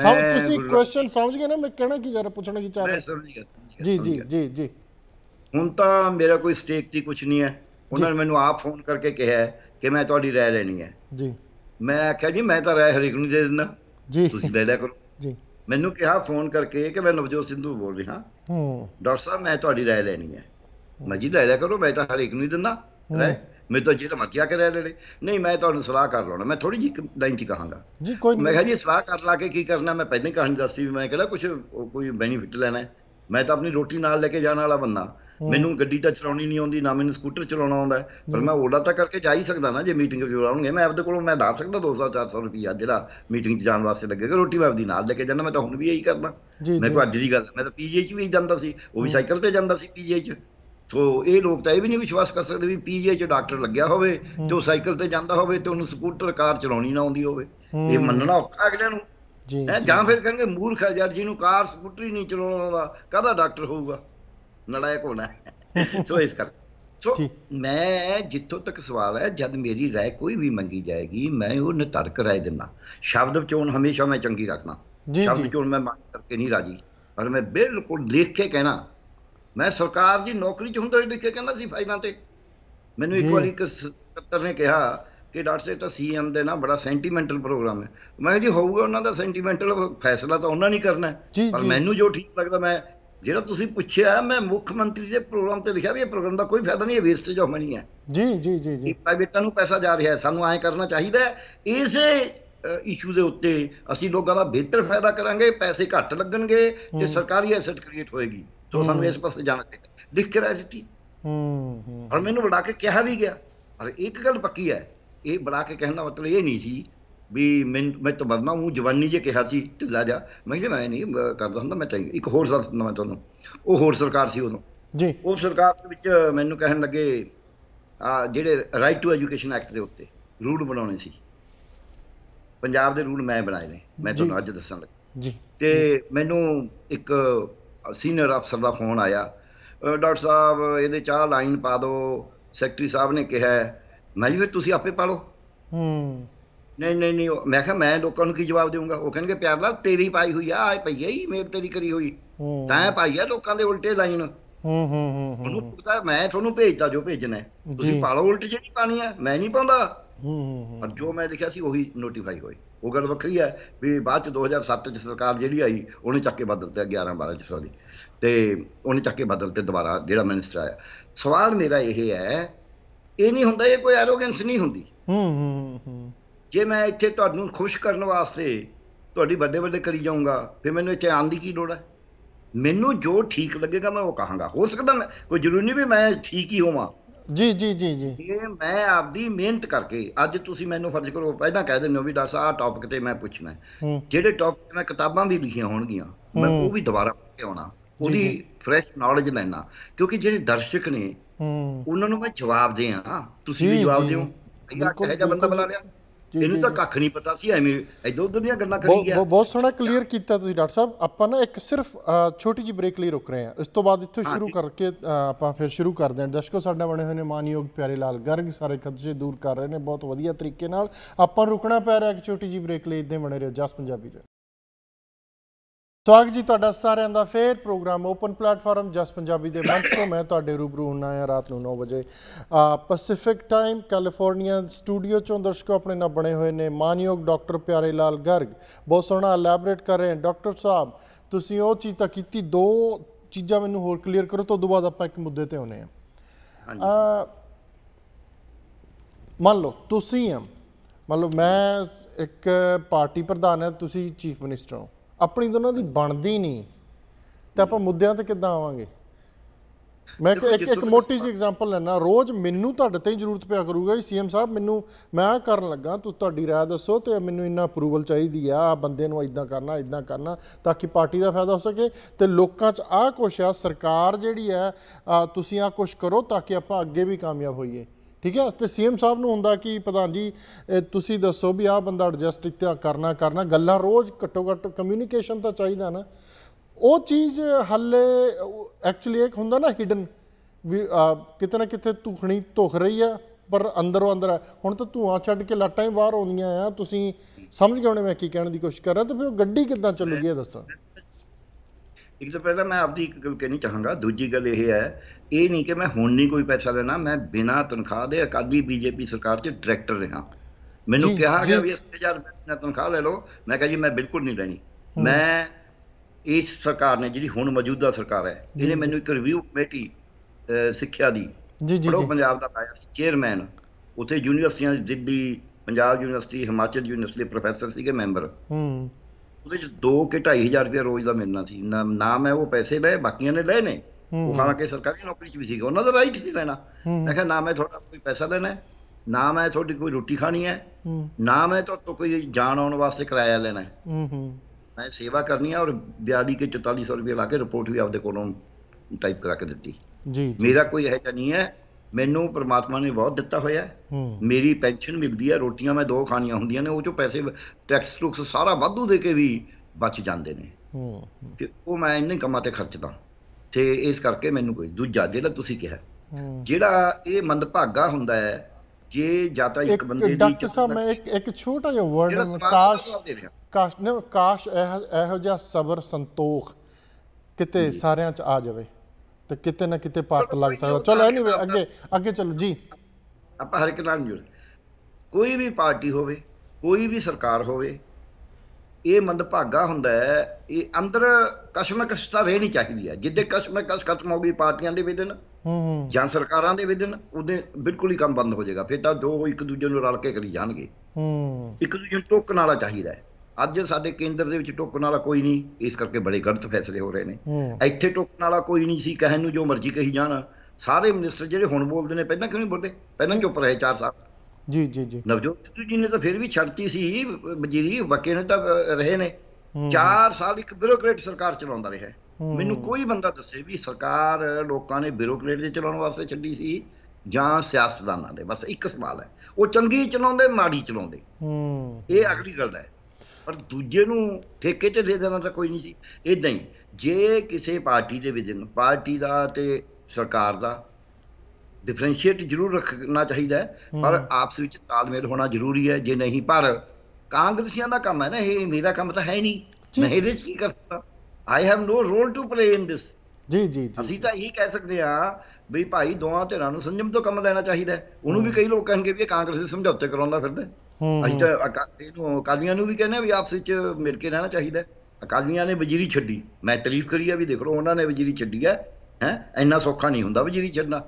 ਸਭ ਤੁਸੀਂ ਕੁਐਸਚਨ ਸਮਝ ਗਏ ਨਾ ਮੈਂ ਕਹਿਣਾ ਕੀ ਜਰਾ ਪੁੱਛਣ ਕੀ ਚਾਹ ਰਿਹਾ ਜੀ ਜੀ ਜੀ ਜੀ ਹੁਣ ਤਾਂ ਮੇਰਾ ਕੋਈ ਸਟੇਕ ਦੀ ਕੁਝ ਨਹੀਂ ਹੈ ਉਹਨਾਂ ਨੇ ਮੈਨੂੰ ਆਪ ਫੋਨ ਕਰਕੇ ਕਿਹਾ ਕਿ ਮੈਂ ਤੁਹਾਡੀ ਰਾਇ ਲੈਣੀ ਹੈ ਜੀ ਮੈਂ ਆਖਿਆ ਜੀ ਮੈਂ ਤਾਂ ਰਾਏ ਹਰੀਕ ਨੂੰ ਦੇ ਦਿੰਦਾ ਜੀ ਤੁਸੀਂ ਲੈ ਲਿਆ ਕਰੋ ਜੀ ਮੈਨੂੰ ਕਿਹਾ ਫੋਨ ਕਰਕੇ ਕਿ ਮੈਂ ਨਵਜੋਤ ਸਿੰਧੂ ਬੋਲ ਰਿਹਾ ਹਾਂ ਹੂੰ ਡਾਕਟਰ ਸਾਹਿਬ ਮੈਂ ਤੁਹਾਡੀ ਰਾਏ ਲੈਣੀ ਹੈ ਮੈਂ ਜੀ ਲੈ ਲਿਆ ਕਰੋ ਮੈਂ ਤਾਂ ਹਰੀਕ ਨੂੰ ਹੀ ਦਿੰਦਾ ਰਾਏ ਮੈਂ ਤਾਂ ਜਿਹੜਾ ਮਰਜ਼ੀ ਕੇ ਰਿਹਾ ਲੈਣੇ ਨਹੀਂ ਮੈਂ ਤੁਹਾਨੂੰ ਸਲਾਹ ਕਰ ਲਾਉਣਾ ਮੈਂ ਥੋੜੀ ਜੀ ਲਾਈਨ 'ਚ ਕਹਾਂਗਾ ਜੀ ਕੋਈ ਮੈਂ ਕਿਹਾ ਜੀ ਸਲਾਹ ਕਰ ਲਾ ਕੇ ਕੀ ਕਰਨਾ ਮੈਂ ਪਹਿਲਾਂ ਹੀ ਕਹਾਣੀ ਦੱਸੀ ਵੀ ਮੈਂ ਕਿਹੜਾ ਕੁਝ ਕੋਈ ਬੈਨੀਫਿਟ ਲੈਣਾ ਮੈਂ ਤਾਂ ਆਪਣੀ ਰੋਟੀ ਨਾਲ ਲੈ ਕੇ ਜਾਣ ਵਾਲਾ ਬੰਦਾ ਮੈਨੂੰ ਗੱਡੀ ਤਾਂ ਚਲਾਉਣੀ ਨਹੀਂ ਆਉਂਦੀ ਨਾ ਮੈਨੂੰ ਸਕੂਟਰ ਚਲਾਉਣਾ ਆਉਂਦਾ ਪਰ ਮੈਂ ਓਲਾ ਤਾਂ ਕਰਕੇ ਜਾ ਹੀ ਸਕਦਾ ਨਾ ਜੇ ਮੀਟਿੰਗ 'ਚ ਬੁਲਾਉਣਗੇ ਮੈਂ ਆਪਦੇ ਕੋਲੋਂ ਮੈਂ ਲਾ ਸਕਦਾ 200 400 ਰੁਪਿਆ ਜਿਹੜਾ ਮੀਟਿੰਗ 'ਚ ਜਾਣ ਵਾਸਤੇ ਲੱਗੇਗਾ ਰੋਟੀ ਵਾਪਦੀ ਨਾਲ ਲੈ ਕੇ ਜਾਂਦਾ ਮੈਂ ਤਾਂ ਹੁਣ ਵੀ ਇਹੀ ਕਰਦਾ ਮੈਂ ਕੋਈ ਅੱਜ ਦੀ ਗੱਲ ਮੈਂ ਤਾਂ ਪੀਜੀਆਈ 'ਚ ਵੀ ਜਾਂਦਾ ਸੀ ਉਹ ਵੀ ਸਾਈਕਲ ਤੇ ਜਾਂਦਾ ਸੀ ਪੀਜੀਆਈ 'ਚ ਸੋ ਇਹ ਲੋਕ ਤਾਂ ਇਹ ਵੀ ਨਹੀਂ ਵਿਸ਼ਵਾਸ ਕਰ ਸਕਦੇ ਵੀ ਪੀਜੀਆਈ 'ਚ ਡਾਕਟਰ ਲੱਗਿਆ ਹੋਵੇ ਤੇ ਉਹ ਸਾਈਕਲ ਤੇ ਜਾਂਦਾ ਹੋਵੇ ਤੇ ਉਹਨੂੰ ਸਕੂਟਰ ਕਾਰ ਚਲਾਉਣੀ ਨਾ ਆਉਂਦੀ ਹੋਵੇ ਇਹ ਮੰਨਣਾ ਔਖਾ ਅਗਲਿਆਂ ਨੂੰ ਜੀ ਜਾਂ ਫਿਰ ਕਹਿੰਗੇ ਮੂਰਖ ਹੈ ਯਾਰ ਜਿਹਨੂੰ ਕਾਰ ਸਕੂਟਰ ਹੀ ਨਹੀਂ ਚਲਾਉਣਾ ਆਉਂਦਾ ਕਾਹਦਾ ਡਾਕਟਰ ਹੋਊਗਾ ਨੜਾਇਕ ਹੋਣਾ ਸੋ ਇਸ ਕਰਕੇ ਸੋ ਮੈਂ ਜਿੱਥੋਂ ਤੱਕ ਸਵਾਲ ਹੈ ਜਦ ਮੇਰੀ رائے ਕੋਈ ਵੀ ਮੰਗੀ ਜਾਏਗੀ ਮੈਂ ਉਹ ਨਿਤਰਕ رائے ਦਿੰਦਾ ਸ਼ਬਦ ਚੋਣ ਹਮੇਸ਼ਾ ਮੈਂ ਚੰਗੀ ਰੱਖਣਾ ਸ਼ਬਦ ਚੋਣ ਮੈਂ ਮੰਗ ਕਰਕੇ ਨਹੀਂ ਰਾਜੀ ਪਰ ਮੈਂ ਬਿਲਕੁਲ ਲਿਖ ਕੇ ਕਹਿਣਾ ਮੈਂ ਸਰਕਾਰ ਦੀ ਨੌਕਰੀ 'ਚ ਹੁੰਦਾ ਲਿਖ ਕੇ ਕਹਿੰਦਾ ਸੀ ਫਾਈਲਾਂ ਤੇ ਮੈਨੂੰ ਇੱਕ ਵਾਰੀ ਇੱਕ ਸਕੱਤਰ ਨੇ ਕਿਹਾ ਕਿ ਡਾਕਟਰ ਸਾਹਿਬ ਤਾਂ ਸੀਐਮ ਦੇ ਨਾਲ ਬੜਾ ਸੈਂਟੀਮੈਂਟਲ ਪ੍ਰੋਗਰਾਮ ਹੈ ਮੈਂ ਕਿਹਾ ਜੀ ਹੋਊਗਾ ਉਹਨਾਂ ਦਾ ਸੈਂਟੀਮੈਂਟਲ ਫੈਸਲਾ ਤਾਂ ਉਹਨਾਂ ਨੇ ਕਰਨਾ ਪਰ ਮੈਨੂੰ ਜੋ ਠੀਕ ਲੱਗਦਾ ਮੈਂ ਜਿਹੜਾ ਤੁਸੀਂ ਪੁੱਛਿਆ ਮੈਂ ਮੁੱਖ ਮੰਤਰੀ ਦੇ ਪ੍ਰੋਗਰਾਮ ਤੇ ਲਿਖਿਆ ਵੀ ਇਹ ਪ੍ਰੋਗਰਾਮ ਦਾ ਕੋਈ ਫਾਇਦਾ ਨਹੀਂ ਹੈ ਵੇਸਟੇਜ ਆਫ ਮਨੀ ਹੈ ਜੀ ਜੀ ਜੀ ਜੀ ਪ੍ਰਾਈਵੇਟਾਂ ਨੂੰ ਪੈਸਾ ਜਾ ਰਿਹਾ ਸਾਨੂੰ ਐਂ ਕਰਨਾ ਚਾਹੀਦਾ ਇਸੇ ਇਸ਼ੂ ਦੇ ਉੱਤੇ ਅਸੀਂ ਲੋਕਾਂ ਦਾ ਬਿਹਤਰ ਫਾਇਦਾ ਕਰਾਂਗੇ ਪੈਸੇ ਘੱਟ ਲੱਗਣਗੇ ਤੇ ਸਰਕਾਰੀ ਐਸੈਟ ਕ੍ਰੀਏਟ ਹੋਏਗੀ ਸੋ ਸਾਨੂੰ ਇਸ ਪਾਸੇ ਜਾਣਾ ਚਾਹੀਦਾ ਲਿਖ ਕੇ ਰਹਿ ਦਿੱਤੀ ਹੂੰ ਹੂੰ ਔਰ ਮੈਨੂੰ ਬੜਾ ਕੇ ਕਿਹਾ ਵੀ ਗਿਆ ਪਰ ਇੱਕ ਗੱਲ ਪੱਕੀ ਹੈ ਇਹ ਬੜਾ ਕੇ ਕਹਿਣ ਦਾ ਮਤਲਬ ਇਹ ਨਹੀਂ ਸੀ ਵੀ ਮੈਂ ਮੈਂ ਤਾਂ ਮਰਨਾ ਹੂੰ ਜਵਾਨੀ ਜੇ ਕਿਹਾ ਸੀ ਢਿੱਲਾ ਜਾ ਮੈਂ ਕਿਹਾ ਮੈਂ ਨਹੀਂ ਕਰਦਾ ਹੁੰਦਾ ਮੈਂ ਤਾਂ ਇੱਕ ਹੋਰ ਸਰ ਮੈਂ ਤੁਹਾਨੂੰ ਉਹ ਹੋਰ ਸਰਕਾਰ ਸੀ ਉਦੋਂ ਜੀ ਉਹ ਸਰਕਾਰ ਦੇ ਵਿੱਚ ਮੈਨੂੰ ਕਹਿਣ ਲੱਗੇ ਆ ਜਿਹੜੇ ਰਾਈਟ ਟੂ ਐਜੂਕੇਸ਼ਨ ਐਕਟ ਦੇ ਉੱਤੇ ਰੂਲ ਬਣਾਉਣੇ ਸੀ ਪੰਜਾਬ ਦੇ ਰੂਲ ਮੈਂ ਬਣਾਏ ਨੇ ਮੈਂ ਤੁਹਾਨੂੰ ਅੱਜ ਦੱਸਣ ਲੱਗਾ ਜੀ ਤੇ ਮੈਨੂੰ ਇੱਕ ਸੀਨੀਅਰ ਅਫਸਰ ਦਾ ਫੋਨ ਆਇਆ ਡਾਕਟਰ ਸਾਹਿਬ ਇਹਦੇ ਚਾਹ ਲਾਈਨ ਪਾ ਦਿਓ ਸੈਕਟਰੀ ਸਾਹਿਬ ਨੇ ਕਿਹਾ ਮੈਂ ਵੀ ਤੁਸੀਂ ਆਪੇ ਪਾ ਲਓ ਹੂੰ ਨਹੀਂ ਨਹੀਂ ਨਹੀਂ ਮੈਂ ਕਿਹਾ ਮੈਂ ਲੋਕਾਂ ਨੂੰ ਕੀ ਜਵਾਬ ਦੇਵਾਂਗਾ ਉਹ ਕਹਿੰਦੇ ਪਿਆਰ ਨਾਲ ਤੇਰੀ ਪਾਈ ਹੋਈ ਆ ਭਈਆ ਹੀ ਮੇਰ ਤੇਰੀ ਕਰੀ ਹੋਈ ਤਾਂ ਪਾਈ ਆ ਲੋਕਾਂ ਦੇ ਉਲਟੇ ਲਾਈਨ ਹੂੰ ਹੂੰ ਹੂੰ ਉਹਨੂੰ ਪੁੱਛਦਾ ਮੈਂ ਤੁਹਾਨੂੰ ਭੇਜਦਾ ਜੋ ਭੇਜਣਾ ਤੁਸੀਂ ਪਾ ਲਓ ਉਲਟ ਜਿਹੜੀ ਪਾਣੀ ਆ ਮੈਂ ਨਹੀਂ ਪਾਉਂਦਾ ਹੂੰ ਹੂੰ ਪਰ ਜੋ ਮੈਂ ਲਿਖਿਆ ਸੀ ਉਹੀ ਨੋਟੀਫਾਈ ਹੋਈ ਉਹ ਗੱਲ ਵੱਖਰੀ ਹੈ ਵੀ ਬਾਅਦ ਚ 2007 ਚ ਸਰਕਾਰ ਜਿਹੜੀ ਆਈ ਉਹਨੇ ਚੱਕ ਕੇ ਬਦਲ ਦਿੱਤਾ 11 12 ਚ ਸੌਰੀ ਤੇ ਉਹਨੇ ਚੱਕ ਕੇ ਬਦਲ ਤੇ ਦੁਬਾਰਾ ਜਿਹੜਾ ਮਿਨਿਸਟਰ ਆਇਆ ਸਵਾਲ ਮੇਰਾ ਇਹ ਹੈ ਇਹ ਨਹੀਂ ਹੁੰਦਾ ਇਹ ਕੋਈ ਐਰੋਗੈਂਸ ਨਹੀਂ ਹੁੰਦੀ ਹੂੰ ਹੂੰ ਹੂੰ ਜੇ ਮੈਂ ਇੱਥੇ ਤੁਹਾਨੂੰ ਖੁਸ਼ ਕਰਨ ਵਾਸਤੇ ਤੁਹਾਡੀ ਵੱਡੇ ਵੱਡੇ ਕਰੀ ਜਾਊਂਗਾ ਫਿਰ ਮੈਨੂੰ ਇੱਥੇ ਆਉਣ ਦੀ ਕੀ ਲੋੜ ਹੈ ਮੈਨੂੰ ਜੋ ਠੀਕ ਲੱਗੇਗਾ ਮੈਂ ਉਹ ਕਹਾਂਗਾ ਹੋ ਸਕਦਾ ਮੈਂ ਕੋਈ ਜ਼ਰੂਰੀ ਨਹੀਂ ਵੀ ਮੈਂ ਠੀਕ ਹੀ ਹੋਵਾਂ ਜੀ ਜੀ ਜੀ ਜੀ ਇਹ ਮੈਂ ਆਪਦੀ ਮਿਹਨਤ ਕਰਕੇ ਅੱਜ ਤੁਸੀਂ ਮੈਨੂੰ ਫਰਜ਼ ਕਰੋ ਪਹਿਲਾਂ ਕਹਿ ਦਿੰਦੇ ਹੋ ਵੀ ਡਾਕਟਰ ਸਾਹਿਬ ਟੌਪਿਕ ਤੇ ਮੈਂ ਪੁੱਛਣਾ ਜਿਹੜੇ ਟੌਪਿਕ ਮੈਂ ਕਿਤਾਬਾਂ ਵੀ ਲਿਖੀਆਂ ਹੋਣਗੀਆਂ ਮੈਂ ਉਹ ਵੀ ਦੁਬਾਰਾ ਪੜ੍ਹ ਕੇ ਆਉਣਾ ਉਹਦੀ ਫਰੈਸ਼ ਨੌਲੇਜ ਲੈਣਾ ਕਿਉਂਕਿ ਜਿਹੜੇ ਦਰਸ਼ਕ ਨੇ ਉਹਨਾਂ ਨੂੰ ਮੈਂ ਜਵਾਬ ਦੇਆਂ ਤੁਸੀਂ ਵੀ ਜਵਾਬ ਦਿਓ ਇਹ ਜਿਹੜਾ ਬੰਦਾ ਬੁਲਾ ਲਿਆ ਇਹਨੂੰ ਤਾਂ ਕੱਖ ਨਹੀਂ ਪਤਾ ਸੀ ਐਵੇਂ ਇਦੋਂ ਉਦੋਂ ਦੀਆਂ ਗੱਲਾਂ ਕਰੀ ਗਿਆ ਬਹੁਤ ਸੋਹਣਾ ਕਲੀਅਰ ਕੀਤਾ ਤੁਸੀਂ ਡਾਕਟਰ ਸਾਹਿਬ ਆਪਾਂ ਨਾ ਇੱਕ ਸਿਰਫ ਛੋਟੀ ਜੀ ਬ੍ਰੇਕ ਲਈ ਰੁਕ ਰਹੇ ਹਾਂ ਇਸ ਤੋਂ ਬਾਅਦ ਇੱਥੋਂ ਸ਼ੁਰੂ ਕਰਕੇ ਆਪਾਂ ਫਿਰ ਸ਼ੁਰੂ ਕਰਦੇ ਹਾਂ ਦਰਸ਼ਕੋ ਸਾਡਾ ਬਣੇ ਹੋਏ ਨੇ ਮਾਨਯੋਗ ਪਿਆਰੇ ਲਾਲ ਗਰਗ ਸਾਰੇ ਖਤਸ਼ੇ ਦੂਰ ਕਰ ਰਹੇ ਨੇ ਬਹੁਤ ਵਧੀਆ ਤਰੀਕੇ ਨਾਲ ਆਪਾਂ ਰੁਕਣਾ ਪੈ ਰਿਹਾ ਇੱਕ ਛੋਟੀ ਜੀ ਬ੍ਰੇਕ ਲਈ ਇਦਾਂ ਬਣੇ ਰਹੋ ਜਸ ਪੰਜਾਬੀ ਤੇ ਸਵਾਗਤ ਜੀ ਤੁਹਾਡਾ ਸਾਰਿਆਂ ਦਾ ਫੇਰ program open platform Jus Punjabi ਦੇ ਮੰਚ ਤੋਂ ਮੈਂ ਤੁਹਾਡੇ ਰੂਬਰੂ ਹੁੰਨਾ ਆ ਰਾਤ ਨੂੰ 9 ਵਜੇ ਪੈਸੀਫਿਕ ਟਾਈਮ ਕੈਲੀਫੋਰਨੀਆ ਸਟੂਡੀਓ ਚੋਂ ਦਰਸ਼ਕੋ ਆਪਣੇ ਨਾਲ ਬਣੇ ਹੋਏ ਨੇ ਮਾਨਯੋਗ ਡਾਕਟਰ ਪਿਆਰੇ ਲਾਲ ਗਰਗ ਬਹੁਤ ਸੋਹਣਾ ਐਲੈਬੋਰੇਟ ਕਰ ਰਹੇ ਹਨ ਡਾਕਟਰ ਸਾਹਿਬ ਤੁਸੀਂ ਉਹ ਚੀਜ਼ ਤਾਂ ਕੀਤੀ ਦੋ ਚੀਜ਼ਾਂ ਮੈਨੂੰ ਹੋਰ ਕਲੀਅਰ ਕਰੋ ਤੋਂ ਬਾਅਦ ਆਪਾਂ ਇੱਕ ਮੁੱਦੇ ਤੇ ਆਉਨੇ ਆ ਹਾਂਜੀ ਮੰਨ ਲਓ ਤੁਸੀਂ ਮੰਨ ਲਓ ਮੈਂ ਇੱਕ ਪਾਰਟੀ ਪ੍ਰਧਾਨ ਹਾਂ ਤੁਸੀਂ ਚੀਫ ਮਿਨਿਸਟਰ ਹੋ ਆਪਣੀ ਦੋਨਾਂ ਦੀ ਬਣਦੀ ਨਹੀਂ ਤੇ ਆਪਾਂ ਮੁੱਦਿਆਂ ਤੇ ਕਿੱਦਾਂ ਆਵਾਂਗੇ ਮੈਂ ਇੱਕ ਇੱਕ ਮੋਟੀ ਜੀ ਐਗਜ਼ਾਮਪਲ ਲੈਣਾ ਰੋਜ਼ ਮੈਨੂੰ ਤੁਹਾਡੇ ਤੇ ਜ਼ਰੂਰਤ ਪਿਆ ਕਰੂਗਾ ਜੀ ਸੀਐਮ ਸਾਹਿਬ ਮੈਨੂੰ ਮੈਂ ਕਰਨ ਲੱਗਾ ਤੂੰ ਤੁਹਾਡੀ رائے ਦੱਸੋ ਤੇ ਮੈਨੂੰ ਇੰਨਾ ਅਪਰੂਵਲ ਚਾਹੀਦੀ ਆ ਆ ਬੰਦੇ ਨੂੰ ਇਦਾਂ ਕਰਨਾ ਇਦਾਂ ਕਰਨਾ ਤਾਂ ਕਿ ਪਾਰਟੀ ਦਾ ਫਾਇਦਾ ਹੋ ਸਕੇ ਤੇ ਲੋਕਾਂ 'ਚ ਆ ਕੁਛ ਆ ਸਰਕਾਰ ਜਿਹੜੀ ਆ ਤੁਸੀਂ ਆ ਕੁਛ ਕਰੋ ਤਾਂ ਕਿ ਆਪਾਂ ਅੱਗੇ ਵੀ ਕਾਮਯਾਬ ਹੋਈਏ ਠੀਕ ਹੈ ਤੇ ਸੀਐਮ ਸਾਹਿਬ ਨੂੰ ਹੁੰਦਾ ਕਿ ਪ੍ਰਧਾਨ ਜੀ ਤੁਸੀਂ ਦੱਸੋ ਵੀ ਆਹ ਬੰਦਾ ਐਡਜਸਟ ਕਿੱਥੇ ਕਰਨਾ ਕਰਨਾ ਗੱਲਾਂ ਰੋਜ਼ ਘੱਟੋ ਘੱਟ ਕਮਿਊਨੀਕੇਸ਼ਨ ਤਾਂ ਚਾਹੀਦਾ ਨਾ ਉਹ ਚੀਜ਼ ਹੱਲੇ ਐਕਚੁਅਲੀ ਇੱਕ ਹੁੰਦਾ ਨਾ ਹਿਡਨ ਵੀ ਕਿਤੇ ਨਾ ਕਿਤੇ ਧੁਖਣੀ ਧੁਖ ਰਹੀ ਆ ਪਰ ਅੰਦਰੋਂ ਅੰਦਰ ਹੁਣ ਤਾਂ ਧੂਆਂ ਛੱਡ ਕੇ ਲਾਟਾਂ ਹੀ ਬਾਹਰ ਆਉਂਦੀਆਂ ਆ ਤੁਸੀਂ ਸਮਝ ਗਏ ਹੋਣੇ ਮੈਂ ਕੀ ਕਹਿਣ ਦੀ ਕੋਸ਼ਿਸ਼ ਕਰ ਰਿਹਾ ਤਾਂ ਫਿਰ ਗੱਡੀ ਕਿੱਦਾਂ ਚੱਲੂਗੀ ਇਹ ਦੱਸੋ ਇੱਕ ਤਾਂ ਪਹਿਲਾਂ ਮੈਂ ਆਪਦੀ ਇੱਕ ਗੱਲ ਕਹਿਣੀ ਚਾਹਾਂਗਾ ਦੂਜੀ ਗੱਲ ਇਹ ਹੈ ਇਹ ਨਹੀਂ ਕਿ ਮੈਂ ਹੁਣ ਨਹੀਂ ਕੋਈ ਪੈਸਾ ਲੈਣਾ ਮੈਂ ਬਿਨਾ ਤਨਖਾਹ ਦੇ ਅਕਾਲੀ ਬੀਜੇਪੀ ਸਰਕਾਰ 'ਚ ਡਾਇਰੈਕਟਰ ਰਿਹਾ ਮੈਨੂੰ ਕਿਹਾ ਗਿਆ ਵੀ 20000 ਮਹੀਨਾ ਤਨਖਾਹ ਲੈ ਲਓ ਮੈਂ ਕਹਾਂ ਜੀ ਮੈਂ ਬਿਲਕੁਲ ਨਹੀਂ ਲੈਣੀ ਮੈਂ ਇਸ ਸਰਕਾਰ ਨੇ ਜਿਹੜੀ ਹੁਣ ਮੌਜੂਦਾ ਸਰਕਾਰ ਹੈ ਇਹਨੇ ਮੈਨੂੰ ਇੱਕ ਰਿਵਿਊ ਕਮੇਟੀ ਸਿੱਖਿਆ ਦੀ ਜੀ ਜੀ ਜੀ ਪੰਜਾਬ ਦਾ ਆਇਆ ਸੀ ਚੇਅਰਮੈਨ ਉੱਥੇ ਯੂਨੀਵਰਸਿਟੀਆਂ Delhi Punjab university Himachal university professor ਸੀਗੇ ਮੈਂਬਰ ਹੂੰ ਉਹਦੇ ਚ 2 ਕੇ 2500 ਰੁਪਏ ਰੋਜ਼ ਦਾ ਮਿਲਣਾ ਸੀ ਨਾ ਮੈਂ ਉਹ ਪੈਸੇ ਲਏ ਬਾਕੀਆਂ ਨੇ ਲਏ ਨੇ ਉਹ ਕੇ ਸਰਕਾਰੀ ਨੌਕਰੀ ਚ ਵੀ ਸੀਗਾ ਉਹਨਾਂ ਦਾ ਰਾਈਟ ਸੀ ਲੈਣਾ ਮੈਂ ਕਿਹਾ ਨਾ ਮੈਂ ਤੁਹਾਡਾ ਕੋਈ ਪੈਸਾ ਲੈਣਾ ਨਾ ਮੈਂ ਤੁਹਾਡੀ ਕੋਈ ਰੋਟੀ ਖਾਣੀ ਹੈ ਨਾ ਮੈਂ ਤੁਹਾਡੇ ਕੋਈ ਜਾਣ ਆਉਣ ਵਾਸਤੇ ਕਿਰਾਇਆ ਲੈਣਾ ਮੈਂ ਸੇਵਾ ਕਰਨੀ ਹੈ ਔਰ 42 ਕੇ 4400 ਰੁਪਏ ਲਾ ਕੇ ਰਿਪੋਰਟ ਵੀ ਆਪਦੇ ਕੋਲੋਂ ਟਾਈਪ ਕਰਾ ਕੇ ਦਿੱਤੀ ਜੀ ਮੇਰਾ ਕੋਈ ਇਹ ਨਹੀਂ ਹੈ ਮੈਨੂੰ ਪ੍ਰਮਾਤਮਾ ਨੇ ਬਹੁਤ ਦਿੱਤਾ ਹੋਇਆ ਮੇਰੀ ਪੈਨਸ਼ਨ ਮਿਲਦੀ ਹੈ ਰੋਟੀਆਂ ਮੈਂ ਦੋ ਖਾਣੀਆਂ ਹੁੰਦੀਆਂ ਨੇ ਉਹ ਚੋਂ ਪੈਸੇ ਟੈਕਸ ਟੁਕਸ ਸਾਰਾ ਵਾਧੂ ਦੇ ਕੇ ਵੀ ਬਚ ਜਾਂਦੇ ਨੇ ਤੇ ਉਹ ਮੈਂ ਇੰਨੇ ਕੰਮਾਂ ਤੇ ਖਰਚਦਾ ਤੇ ਇਸ ਕਰਕੇ ਮੈਨੂੰ ਕੋਈ ਦੂਜਾ ਜਿਹੜਾ ਤੁਸੀਂ ਕਿਹਾ ਜਿਹੜਾ ਇਹ ਮੰਦ ਭਾਗਾ ਹੁੰਦਾ ਹੈ ਜੇ ਜਾਤਾ ਇੱਕ ਬੰਦੇ ਦੀ ਡਾਕਟਰ ਸਾਹਿਬ ਮੈਂ ਇੱਕ ਇੱਕ ਛੋਟਾ ਜਿਹਾ ਵਰਡ ਕਾਸ਼ ਕਾਸ਼ ਕਾਸ਼ ਇਹੋ ਜਿਹਾ ਸਬਰ ਸੰਤੋਖ ਕਿਤੇ ਸਾਰਿਆਂ ਚ ਆ ਜਾਵੇ ਤੇ ਕਿਤੇ ਨਾ ਕਿਤੇ ਪਾਰਟ ਲੱਗ ਸਕਦਾ ਚਲੋ ਐਨੀਵੇ ਅੱਗੇ ਅੱਗੇ ਚਲੋ ਜੀ ਆਪਾਂ ਹਰ ਇੱਕ ਨਾਲ ਜੁੜ ਕੋਈ ਵੀ ਪਾਰਟੀ ਹੋਵੇ ਕੋਈ ਵੀ ਸਰਕਾਰ ਹੋਵੇ ਇਹ ਮੰਦਭਾਗਾ ਹੁੰਦਾ ਹੈ ਇਹ ਅੰਦਰ ਕਸ਼ਮਕਸ਼ ਤਾਂ ਰਹਿਣੀ ਚਾਹੀਦੀ ਹੈ ਜਿੱਦੇ ਕਸ਼ਮਕਸ਼ ਖਤਮ ਹੋ ਗਈ ਪਾਰਟੀਆਂ ਦੇ ਵਿਦਨ ਹੂੰ ਜਾਂ ਸਰਕਾਰਾਂ ਦੇ ਵਿਦਨ ਉਹਦੇ ਬਿਲਕੁਲ ਹੀ ਕੰਮ ਬੰਦ ਹੋ ਜਾਏਗਾ ਫਿਰ ਤਾਂ ਦੋ ਇੱਕ ਦੂਜੇ ਨੂੰ ਰਲ ਕੇ ਕਰੀ ਜਾਣਗੇ ਹੂੰ ਇੱਕ ਦੂਜੇ ਨੂੰ ਟੋਕਣ ਵਾਲਾ ਚਾਹੀਦਾ ਹੈ ਅੱਜ ਸਾਡੇ ਕੇਂਦਰ ਦੇ ਵਿੱਚ ਟੋਕਣ ਵਾਲਾ ਕੋਈ ਨਹੀਂ ਇਸ ਕਰਕੇ ਬੜੇ ਗਲਤ ਫੈਸਲੇ ਹੋ ਰਹੇ ਨੇ ਇੱਥੇ ਟੋਕਣ ਵਾਲਾ ਕੋਈ ਨਹੀਂ ਸੀ ਕਹਿਣ ਨੂੰ ਜੋ ਮਰਜ਼ੀ ਕਹੀ ਜਾਣ ਸਾਰੇ ਮਿਨਿਸਟਰ ਜਿਹੜੇ ਹੁਣ ਬੋਲਦੇ ਨੇ ਪਹਿਲਾਂ ਕਿਉਂ ਬੋਲਦੇ ਬੋਲੇ ਪਹਿਲਾਂ ਕਿਉਂ ਪਰੇ 4 ਸਾਲ ਜੀ ਜੀ ਜੀ ਨਵਜੋਤ ਸਿੰਘ ਜੀ ਨੇ ਤਾਂ ਫਿਰ ਵੀ ਛੱਡਤੀ ਸੀ ਵਜ਼ੀਰੀ ਵਕੇ ਨੇ ਤਾਂ ਰਹੇ ਨੇ 4 ਸਾਲ ਇੱਕ ਬਿਊਰੋਕਰੇਟ ਸਰਕਾਰ ਚਲਾਉਂਦਾ ਰਿਹਾ ਮੈਨੂੰ ਕੋਈ ਬੰਦਾ ਦੱਸੇ ਵੀ ਸਰਕਾਰ ਲੋਕਾਂ ਨੇ ਬਿਊਰੋਕਰੇਟ ਦੇ ਚਲਾਉਣ ਵਾਸਤੇ ਛੱਡੀ ਸੀ ਜਾਂ ਸਿਆਸਤਦਾਨਾਂ ਦੇ ਬਸ ਇੱਕ ਸਵਾਲ ਹੈ ਉਹ ਚੰਗੀ ਚਲਾਉਂਦੇ ਮਾੜੀ ਚਲਾਉਂਦੇ ਇਹ ਅਗਲੀ ਗੱਲ ਹੈ ਪਰ ਦੂਜੇ ਨੂੰ ਠੇਕੇ ਤੇ ਦੇ ਦੇਣਾ ਤਾਂ ਕੋਈ ਨਹੀਂ ਸੀ ਇਦਾਂ ਹੀ ਜੇ ਕਿਸੇ ਪਾਰਟੀ ਦੇ ਵਿੱਚ ਪਾਰਟੀ ਦਾ ਤੇ ਸਰਕਾਰ ਦਾ ਡਿਫਰੈਂਸ਼ੀਏਟ ਜ਼ਰੂਰ ਰੱਖਣਾ ਚਾਹੀਦਾ ਹੈ ਪਰ ਆਪਸ ਵਿੱਚ ਤਾਲਮੇਲ ਹੋਣਾ ਜ਼ਰੂਰੀ ਹੈ ਜੇ ਨਹੀਂ ਪਰ ਕਾਂਗਰਸੀਆਂ ਦਾ ਕੰਮ ਹੈ ਨਾ ਇਹ ਮੇਰਾ ਕੰਮ ਤਾਂ ਹੈ ਨਹੀਂ ਮੈਂ ਇਹਦੇ ਵਿੱਚ ਕੀ ਕਰਦਾ I have no role to play in this ਜੀ ਜੀ ਅਸੀਂ ਤਾਂ ਇਹ ਕਹਿ ਸਕਦੇ ਆ ਵੀ ਭਾਈ ਦੋਹਾਂ ਧਿਰਾਂ ਨੂੰ ਸੰਜਮ ਤੋਂ ਕੰਮ ਲੈਣਾ ਚਾਹੀਦਾ ਉਹਨੂੰ ਵੀ ਕਈ ਲੋਕ ਕਹਿੰਗੇ ਵੀ ਇਹ ਕਾਂਗਰਸ ਦੇ ਸਮਝੌਤੇ ਕਰਾਉਂਦਾ ਫਿਰਦਾ ਅਸੀਂ ਤਾਂ ਨੂੰ ਅਕਾਲੀਆਂ ਨੂੰ ਵੀ ਕਹਿੰਦੇ ਆ ਵੀ ਆਪਸ ਵਿੱਚ ਮਿਲ ਕੇ ਰਹਿਣਾ ਚਾਹੀਦਾ ਅਕਾਲੀਆਂ ਨੇ ਵਜ਼ੀਰੀ ਛੱਡੀ ਮੈਂ ਤਾਰੀਫ ਕਰੀ ਆ ਵੀ ਦੇਖ ਲਓ ਉਹਨਾਂ ਨੇ ਵਜ਼ੀਰੀ ਛੱਡੀ ਆ ਹੈ ਇੰਨਾ ਸੌਖਾ ਨਹੀਂ ਹੁੰਦਾ ਵਜ਼ੀਰੀ ਛੱਡਣਾ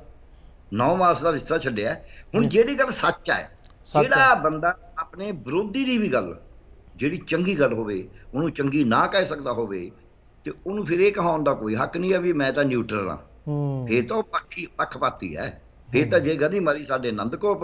ਨੌ ਮਾਸ ਦਾ ਰਿਸ਼ਤਾ ਛੱਡਿਆ ਹੁਣ ਜਿਹੜੀ ਗੱਲ ਸੱਚ ਹੈ ਜਿਹੜਾ ਬੰਦਾ ਆਪਣੇ ਵਿਰੋਧੀ ਦੀ ਵੀ ਗੱਲ ਜਿਹੜੀ ਚੰਗੀ ਗੱਲ ਹੋਵੇ ਉਹਨੂੰ ਚੰਗੀ ਨਾ ਕਹਿ ਸਕਦਾ ਹੋਵੇ ਤੇ ਉਹਨੂੰ ਫਿਰ ਇਹ ਕਹਾਉਣ ਦਾ ਕੋਈ ਹੱਕ ਨਹੀਂ ਆ ਵੀ ਮੈਂ ਤਾਂ ਨਿਊਟਰਲ ਆ ਹੂੰ ਇਹ ਤਾਂ ਪੱਖੀ ਪੱਖਪਾਤੀ ਹੈ ਇਹ ਤਾਂ ਜੇ ਗਧੀ ਮਾਰੀ ਸਾਡੇ ਨੰਦਕੋਪ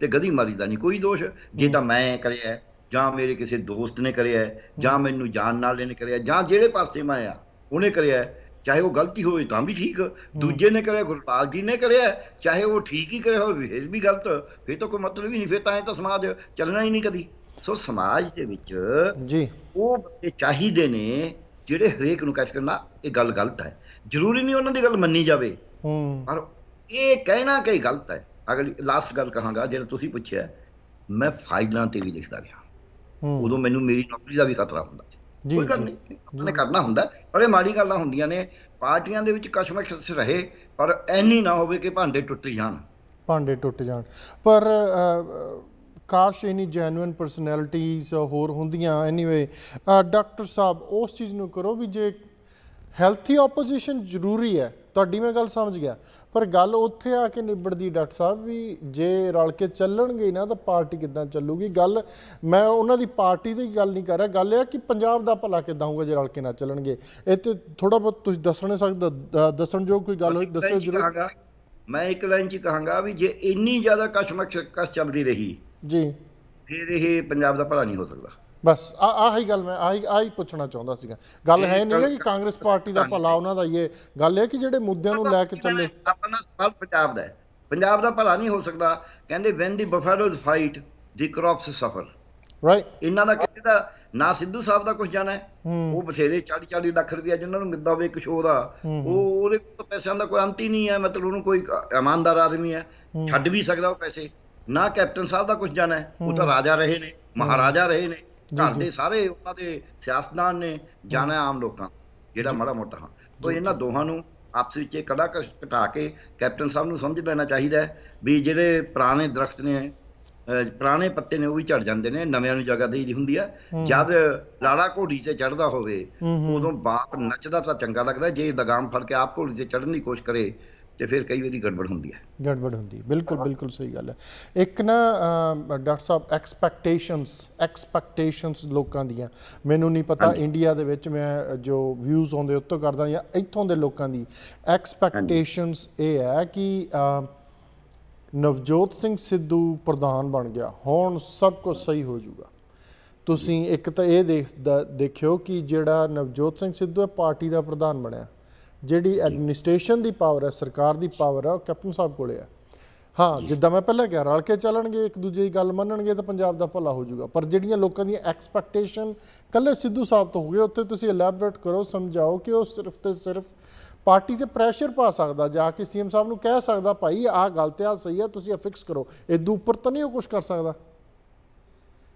ਤੇ ਗਧੀ ਮਾਰੀ ਦਾ ਨਹੀਂ ਕੋਈ ਦੋਸ਼ ਜੇ ਤਾਂ ਮੈਂ ਕਰਿਆ ਜਾਂ ਮੇਰੇ ਕਿਸੇ ਦੋਸਤ ਨੇ ਕਰਿਆ ਜਾਂ ਮੈਨੂੰ ਜਾਣ ਨਾਲ ਨੇ ਕਰਿਆ ਜਾਂ ਜਿਹੜੇ ਪਾਸੇ ਮੈਂ ਆ ਉਹਨੇ ਕਰਿਆ ਚਾਹੇ ਉਹ ਗਲਤੀ ਹੋਵੇ ਤਾਂ ਵੀ ਠੀਕ ਦੂਜੇ ਨੇ ਕਰਿਆ ਗੁਰਪਾਲ ਜੀ ਨੇ ਕਰਿਆ ਚਾਹੇ ਉਹ ਠੀਕ ਹੀ ਕਰਿਆ ਹੋਵੇ ਫਿਰ ਵੀ ਗਲਤ ਫਿਰ ਤਾਂ ਕੋਈ ਮਤਲਬ ਹੀ ਨਹੀਂ ਫਿਰ ਤਾਂ ਇਹ ਤਾਂ ਸਮਾਜ ਚੱਲਣਾ ਹੀ ਨਹੀਂ ਕਦੀ ਸੋ ਸਮਾਜ ਦੇ ਵਿੱਚ ਜੀ ਉਹ ਬੱਚੇ ਚਾਹੀਦੇ ਨੇ ਜਿਹੜੇ ਹਰੇਕ ਨੂੰ ਕਹਿ ਸਕਣਾ ਇਹ ਗੱਲ ਗਲਤ ਹੈ ਜ਼ਰੂਰੀ ਨਹੀਂ ਉਹਨਾਂ ਦੀ ਗੱਲ ਮੰਨੀ ਜਾਵੇ ਹੂੰ ਪਰ ਇਹ ਕਹਿਣਾ ਕਿ ਗਲਤ ਹੈ ਅਗਲੀ ਲਾਸਟ ਗੱਲ ਕਹਾਂਗਾ ਜਿਹੜਾ ਤੁਸੀਂ ਪੁੱਛਿਆ ਮੈਂ ਫਾਈਲਾਂ ਤੇ ਵੀ ਲਿਖਦਾ ਗਿਆ ਉਦੋਂ ਮੈਨੂੰ ਮੇਰੀ ਨੌਕਰੀ ਦਾ ਵੀ ਖਤਰਾ ਹੁੰਦਾ ਸੀ ਕੋਈ ਗੱਲ ਨਹੀਂ ਉਹਨੇ ਕਰਨਾ ਹੁੰਦਾ ਪਰ ਇਹ ਮਾੜੀ ਗੱਲਾਂ ਹੁੰਦੀਆਂ ਨੇ ਪਾਰਟੀਆਂ ਦੇ ਵਿੱਚ ਕਸ਼ਮਕਸ਼ ਰਹੇ ਪਰ ਐਨੀ ਨਾ ਹੋਵੇ ਕਿ ਭਾਂਡੇ ਟੁੱਟ ਜਾਣ ਭਾਂਡੇ ਟੁੱਟ ਜਾਣ ਪਰ ਕਾਸ਼ ਇਨੀ ਜੈਨੂਇਨ ਪਰਸਨੈਲਿਟੀਜ਼ ਹੋਰ ਹੁੰਦੀਆਂ ਐਨੀਵੇ ਡਾਕਟਰ ਸਾਹਿਬ ਉਸ ਚੀਜ਼ ਨੂੰ ਕਰੋ ਵੀ ਜੇ ਹੈਲਥੀ ਆਪੋਜੀਸ਼ਨ ਜ਼ਰੂਰੀ ਹੈ ਤੁਹਾਡੀ ਮੈਂ ਗੱਲ ਸਮਝ ਗਿਆ ਪਰ ਗੱਲ ਉੱਥੇ ਆ ਕੇ ਨਿਬੜਦੀ ਡਾਕਟਰ ਸਾਹਿਬ ਵੀ ਜੇ ਰਲ ਕੇ ਚੱਲਣਗੇ ਨਾ ਤਾਂ ਪਾਰਟੀ ਕਿੱਦਾਂ ਚੱਲੂਗੀ ਗੱਲ ਮੈਂ ਉਹਨਾਂ ਦੀ ਪਾਰਟੀ ਦੀ ਗੱਲ ਨਹੀਂ ਕਰ ਰਿਹਾ ਗੱਲ ਇਹ ਆ ਕਿ ਪੰਜਾਬ ਦਾ ਭਲਾ ਕਿੱਦਾਂ ਹੋਊਗਾ ਜੇ ਰਲ ਕੇ ਨਾ ਚੱਲਣਗੇ ਇਹ ਤੇ ਥੋੜਾ ਬਹੁਤ ਤੁਸੀਂ ਦੱਸਣੇ ਸਕਦਾ ਦੱਸਣ ਜੋ ਕੋਈ ਗੱਲ ਹੋਈ ਦੱਸੋ ਜਰੂਰ ਮੈਂ ਇੱਕ ਲਾਈਨ 'ਚ ਕਹਾਂਗਾ ਵੀ ਜੇ ਇੰਨੀ ਜ਼ਿਆਦਾ ਕਸ਼ਮਕਸ਼ ਚੱਲਦੀ ਰਹੀ ਜੀ ਫਿਰ ਇਹ ਪੰਜਾਬ ਦਾ ਭਲਾ ਨਹੀਂ ਹੋ ਸਕਦਾ ਬਸ ਆਹੀ ਗੱਲ ਮੈਂ ਆਹੀ ਆਹੀ ਪੁੱਛਣਾ ਚਾਹੁੰਦਾ ਸੀਗਾ ਗੱਲ ਹੈ ਨਹੀਂ ਕਿ ਕਾਂਗਰਸ ਪਾਰਟੀ ਦਾ ਭਲਾ ਉਹਨਾਂ ਦਾ ਇਹ ਗੱਲ ਹੈ ਕਿ ਜਿਹੜੇ ਮੁੱਦਿਆਂ ਨੂੰ ਲੈ ਕੇ ਚੱਲੇ ਆਪਣਾ ਸਭ ਪੰਜਾਬ ਦਾ ਪੰਜਾਬ ਦਾ ਭਲਾ ਨਹੀਂ ਹੋ ਸਕਦਾ ਕਹਿੰਦੇ when the buffaloes fight the crops suffer right ਇਹਨਾਂ ਦਾ ਕਿਤੇ ਦਾ ਨਾ ਸਿੱਧੂ ਸਾਹਿਬ ਦਾ ਕੁਝ ਜਾਣਾ ਉਹ ਬਥੇਰੇ 40 40 ਲੱਖ ਰੁਪਏ ਜਿਨ੍ਹਾਂ ਨੂੰ ਮਿਲਦਾ ਹੋਵੇ ਸ਼ੋਅ ਦਾ ਉਹ ਉਹਦੇ ਕੋਲ ਪੈਸਿਆਂ ਦਾ ਕੋਈ ਅੰਤ ਹੀ ਨਹੀਂ ਹੈ ਮਤਲਬ ਉਹਨੂੰ ਕੋਈ ਇਮਾਨਦਾਰ ਆਦਮੀ ਹੈ ਛੱਡ ਵੀ ਸਕਦਾ ਉਹ ਪੈਸੇ ਨਾ ਕੈਪਟਨ ਸਾਹਿਬ ਦਾ ਕੁਝ ਜਾਣਾ ਉਹ ਤਾਂ ਰਾਜਾ ਰਹੇ ਨੇ ਮਹਾਰਾਜਾ ਰਹੇ ਨੇ ਘਰ ਦੇ ਸਾਰੇ ਉਹਨਾਂ ਦੇ ਸਿਆਸਤਦਾਨ ਨੇ ਜਾਣਾ ਆਮ ਲੋਕਾਂ ਜਿਹੜਾ ਮੜਾ ਮੋਟਾ ਹਾਂ ਤੋਂ ਇਹਨਾਂ ਦੋਹਾਂ ਨੂੰ ਆਪਸ ਵਿੱਚ ਇਹ ਕੜਾ ਘਟਾ ਕੇ ਕੈਪਟਨ ਸਾਹਿਬ ਨੂੰ ਸਮਝ ਲੈਣਾ ਚਾਹੀਦਾ ਵੀ ਜਿਹੜੇ ਪੁਰਾਣੇ ਦਰਖਤ ਨੇ ਪੁਰਾਣੇ ਪੱਤੇ ਨੇ ਉਹ ਵੀ ਝੜ ਜਾਂਦੇ ਨੇ ਨਵਿਆਂ ਨੂੰ ਜਗ੍ਹਾ ਦੇਈ ਦੀ ਹੁੰਦੀ ਆ ਜਦ ਲਾੜਾ ਘੋੜੀ ਤੇ ਚੜਦਾ ਹੋਵੇ ਉਦੋਂ ਬਾਪ ਨੱਚਦਾ ਤਾਂ ਚੰਗਾ ਲੱਗਦਾ ਜੇ ਲਗਾਮ ਫੜ ਕੇ ਆਪ ਘੋੜੀ ਤੇ ਚੜਨ ਦੀ ਕੋਸ਼ਿਸ਼ ਕਰੇ ਤੇ ਫਿਰ ਕਈ ਵਾਰੀ ਗੜਬੜ ਹੁੰਦੀ ਹੈ ਗੜਬੜ ਹੁੰਦੀ ਬਿਲਕੁਲ ਬਿਲਕੁਲ ਸਹੀ ਗੱਲ ਹੈ ਇੱਕ ਨਾ ਡਾਕਟਰ ਸਾਹਿਬ ਐਕਸਪੈਕਟੇਸ਼ਨਸ ਐਕਸਪੈਕਟੇਸ਼ਨਸ ਲੋਕਾਂ ਦੀਆਂ ਮੈਨੂੰ ਨਹੀਂ ਪਤਾ ਇੰਡੀਆ ਦੇ ਵਿੱਚ ਮੈਂ ਜੋ ਵਿਊਜ਼ ਆਉਂਦੇ ਉੱਤੋਂ ਕਰਦਾ ਜਾਂ ਇੱਥੋਂ ਦੇ ਲੋਕਾਂ ਦੀ ਐਕਸਪੈਕਟੇਸ਼ਨਸ ਇਹ ਹੈ ਕਿ ਨਵਜੋਤ ਸਿੰਘ ਸਿੱਧੂ ਪ੍ਰਧਾਨ ਬਣ ਗਿਆ ਹੁਣ ਸਭ ਕੁਝ ਸਹੀ ਹੋ ਜਾਊਗਾ ਤੁਸੀਂ ਇੱਕ ਤਾਂ ਇਹ ਦੇਖ ਦੇਖਿਓ ਕਿ ਜਿਹੜਾ ਨਵਜੋਤ ਸਿੰਘ ਸਿੱਧੂ ਹੈ ਪਾਰਟੀ ਦਾ ਪ੍ਰਧਾਨ ਬਣਿਆ ਜਿਹੜੀ ਐਡਮਿਨਿਸਟ੍ਰੇਸ਼ਨ ਦੀ ਪਾਵਰ ਹੈ ਸਰਕਾਰ ਦੀ ਪਾਵਰ ਹੈ ਉਹ ਕੈਪਟਨ ਸਾਹਿਬ ਕੋਲੇ ਹੈ ਹਾਂ ਜਿੱਦਾਂ ਮੈਂ ਪਹਿਲਾਂ ਕਿਹਾ ਰਲ ਕੇ ਚੱਲਣਗੇ ਇੱਕ ਦੂਜੇ ਦੀ ਗੱਲ ਮੰਨਣਗੇ ਤਾਂ ਪੰਜਾਬ ਦਾ ਭਲਾ ਹੋ ਜਾਊਗਾ ਪਰ ਜਿਹੜੀਆਂ ਲੋਕਾਂ ਦੀਆਂ ਐਕਸਪੈਕਟੇਸ਼ਨ ਕੱਲੇ ਸਿੱਧੂ ਸਾਹਿਬ ਤੋਂ ਹੋਗੇ ਉੱਥੇ ਤੁਸੀਂ ਐਲੈਬੋਰੇਟ ਕਰੋ ਸਮਝਾਓ ਕਿ ਉਹ ਸਿਰਫ ਤੇ ਸਿਰਫ ਪਾਰਟੀ ਤੇ ਪ੍ਰੈਸ਼ਰ ਪਾ ਸਕਦਾ ਜਾ ਕੇ ਸੀਐਮ ਸਾਹਿਬ ਨੂੰ ਕਹਿ ਸਕਦਾ ਭਾਈ ਆਹ ਗੱਲ ਤੇ ਆ ਸਹੀ ਆ ਤੁਸੀਂ ਫਿਕਸ ਕਰੋ ਇਦੋਂ ਉੱਪਰ ਤਾਂ ਨਹੀਂ ਉਹ ਕੁਝ ਕਰ ਸਕਦਾ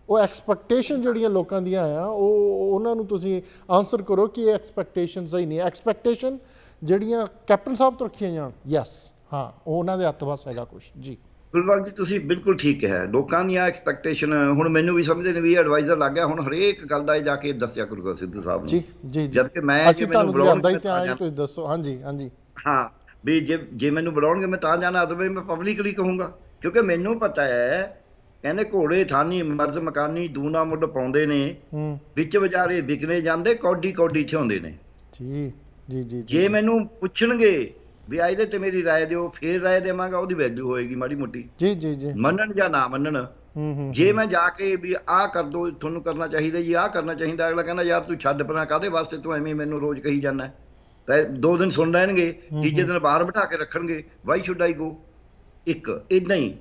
ਉਹ ਐਕਸਪੈਕਟੇਸ਼ਨ ਜਿਹੜੀਆਂ ਲੋਕਾਂ ਦੀਆਂ ਆ ਉਹ ਉਹਨਾਂ ਨੂੰ ਤੁਸੀਂ ਆਨਸਰ ਕਰੋ ਕਿ ਇਹ ਐਕਸਪੈਕਟੇਸ਼ਨ ਸਹੀ ਨਹੀਂ ਐਕਸਪੈਕਟੇਸ਼ਨ ਜਿਹੜੀਆਂ ਕੈਪਟਨ ਸਾਹਿਬ ਤੋਂ ਰੱਖੀਆਂ ਜਾਣ ਯੈਸ ਹਾਂ ਉਹਨਾਂ ਦੇ ਹੱਥ ਵਸ ਹੈਗਾ ਕੁਝ ਜੀ ਗੁਰਵਾਲ ਜੀ ਤੁਸੀਂ ਬਿਲਕੁਲ ਠੀਕ ਹੈ ਲੋਕਾਂ ਦੀਆਂ ਐਕਸਪੈਕਟੇਸ਼ਨ ਹੁਣ ਮੈਨੂੰ ਵੀ ਸਮਝਦੇ ਨੇ ਵੀ ਐਡਵਾਈਜ਼ਰ ਲੱਗ ਗਿਆ ਹੁਣ ਹਰੇਕ ਗੱਲ ਦਾ ਜਾ ਕੇ ਦੱਸਿਆ ਗੁਰੂ ਸਿੱਧੂ ਸਾਹਿਬ ਨੂੰ ਜੀ ਜੀ ਜਦ ਕਿ ਮੈਂ ਅਸੀਂ ਤੁਹਾਨੂੰ ਬੁਲਾਉਂਦਾ ਹੀ ਤੇ ਆਏ ਤੁਸੀਂ ਦੱਸੋ ਹਾਂਜੀ ਹਾਂਜੀ ਹਾਂ ਵੀ ਜੇ ਜੇ ਮੈਨੂੰ ਬੁਲਾਉਣਗੇ ਮੈਂ ਤਾਂ ਜਾਣਾ ਅਦਰਵਾਇਜ਼ ਮੈਂ ਪਬਲਿਕਲੀ ਕਹੂੰਗਾ ਕਿਉਂਕਿ ਮੈਨੂੰ ਪਤਾ ਹੈ ਕਹਿੰਦੇ ਘੋੜੇ ਥਾਨੀ ਮਰਦ ਮਕਾਨੀ ਦੂਨਾ ਮੁੱਢ ਪਾਉਂਦੇ ਨੇ ਵਿੱਚ ਵਿਚਾਰੇ ਵਿਕਨੇ ਜਾਂਦੇ ਕੌਡੀ ਕੌਡੀ ਛੋਂਦੇ ਨੇ ਜੀ ਜੀ ਜੀ ਜੇ ਮੈਨੂੰ ਪੁੱਛਣਗੇ ਵੀ ਦੇ ਤੇ ਮੇਰੀ رائے ਦਿਓ ਫੇਰ رائے ਦੇਵਾਂਗਾ ਉਹਦੀ ਵੈਲਿਊ ਹੋਏਗੀ ਮਾੜੀ ਮੋਟੀ ਜੀ ਜੀ ਜੀ ਮੰਨਣ ਜਾਂ ਨਾ ਮੰਨਣ ਹੂੰ ਹੂੰ ਜੇ ਮੈਂ ਜਾ ਕੇ ਵੀ ਆਹ ਕਰ ਦੋ ਤੁਹਾਨੂੰ ਕਰਨਾ ਚਾਹੀਦਾ ਜੀ ਆਹ ਕਰਨਾ ਚਾਹੀਦਾ ਅਗਲਾ ਕਹਿੰਦਾ ਯਾਰ ਤੂੰ ਛੱਡ ਪਰਾਂ ਕਾਦੇ ਵਾਸਤੇ ਤੂੰ ਐਵੇਂ ਮੈਨੂੰ ਰੋਜ਼ ਕਹੀ ਜਾਂਦਾ ਤੇ ਦੋ ਦਿਨ ਸੁਣ ਲੈਣਗੇ ਤੀਜੇ ਦਿਨ ਬਾਹਰ ਬਿਠਾ ਕੇ ਰੱਖਣਗੇ ਵਾਈ ਸ਼ੁੱਡ ਆਈ ਗੋ ਇੱਕ ਇਦਾਂ ਹੀ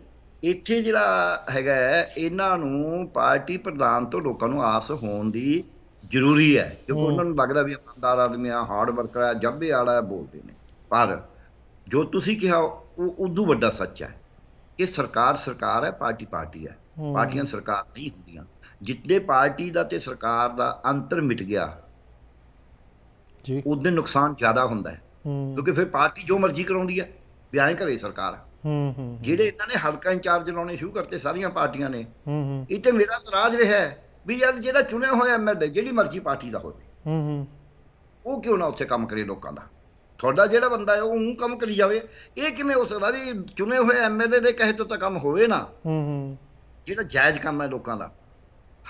ਇੱਥੇ ਜਿਹੜਾ ਹੈਗਾ ਇਹਨਾਂ ਨੂੰ ਪਾਰਟੀ ਪ੍ਰਧਾਨ ਤੋਂ ਲੋਕਾਂ ਨੂੰ ਆਸ ਹੋਣ ਦੀ ਜ਼ਰੂਰੀ ਹੈ ਕਿਉਂਕਿ ਉਹਨਾਂ ਨੂੰ ਲੱਗਦਾ ਵੀ ਇਮਾਨਦਾਰ ਆਦਮੀ ਆ ਹਾਰਡ ਵਰਕਰ ਆ ਜੱਬੇ ਵਾਲਾ ਬੋਲਦੇ ਨੇ ਪਰ ਜੋ ਤੁਸੀਂ ਕਿਹਾ ਉਹ ਉਦੋਂ ਵੱਡਾ ਸੱਚ ਹੈ ਕਿ ਸਰਕਾਰ ਸਰਕਾਰ ਹੈ ਪਾਰਟੀ ਪਾਰਟੀ ਹੈ ਪਾਰਟੀਆਂ ਸਰਕਾਰ ਨਹੀਂ ਹੁੰਦੀਆਂ ਜਿੱਦੇ ਪਾਰਟੀ ਦਾ ਤੇ ਸਰਕਾਰ ਦਾ ਅੰਤਰ ਮਿਟ ਗਿਆ ਜੀ ਉਹਦੇ ਨੁਕਸਾਨ ਜ਼ਿਆਦਾ ਹੁੰਦਾ ਹੈ ਕਿਉਂਕਿ ਫਿਰ ਪਾਰਟੀ ਜੋ ਮਰਜ਼ੀ ਕਰਾਉਂਦੀ ਹੈ ਵਿਆਹ ਐਂ ਕਰੇ ਸਰਕਾਰ ਹੂੰ ਹੂੰ ਜਿਹੜੇ ਇਹਨਾਂ ਨੇ ਹਲਕਾ ਇੰਚਾਰਜ ਲਾਉਣੇ ਸ਼ੁਰੂ ਕਰਤੇ ਸਾਰੀਆਂ ਪਾਰਟੀਆਂ ਨੇ ਹੂੰ ਹੂੰ ਇਹ ਤੇ ਮੇਰਾ ਇਤਰਾਜ਼ ਰਿਹਾ ਵੀ ਯਾਰ ਜਿਹੜਾ ਚੁਣਿਆ ਹੋਇਆ ਐਮਐਲਏ ਜਿਹੜੀ ਮਰਜ਼ੀ ਪਾਰਟੀ ਦਾ ਹੋਵੇ ਹੂੰ ਹੂੰ ਉਹ ਕਿਉਂ ਨਾ ਉੱਥੇ ਕੰਮ ਕਰੇ ਲੋਕਾਂ ਦਾ ਤੁਹਾਡਾ ਜਿਹੜਾ ਬੰਦਾ ਹੈ ਉਹ ਉਹ ਕੰਮ ਕਰੀ ਜਾਵੇ ਇਹ ਕਿਵੇਂ ਹੋ ਸਕਦਾ ਵੀ ਚੁਣੇ ਹੋਏ ਐਮਐਲਏ ਦੇ ਕਹੇ ਤੋਂ ਤਾਂ ਕੰਮ ਹੋਵੇ ਨਾ ਹੂੰ ਹੂੰ ਜਿਹੜਾ ਜਾਇਜ਼ ਕੰਮ ਹੈ ਲੋਕਾਂ ਦਾ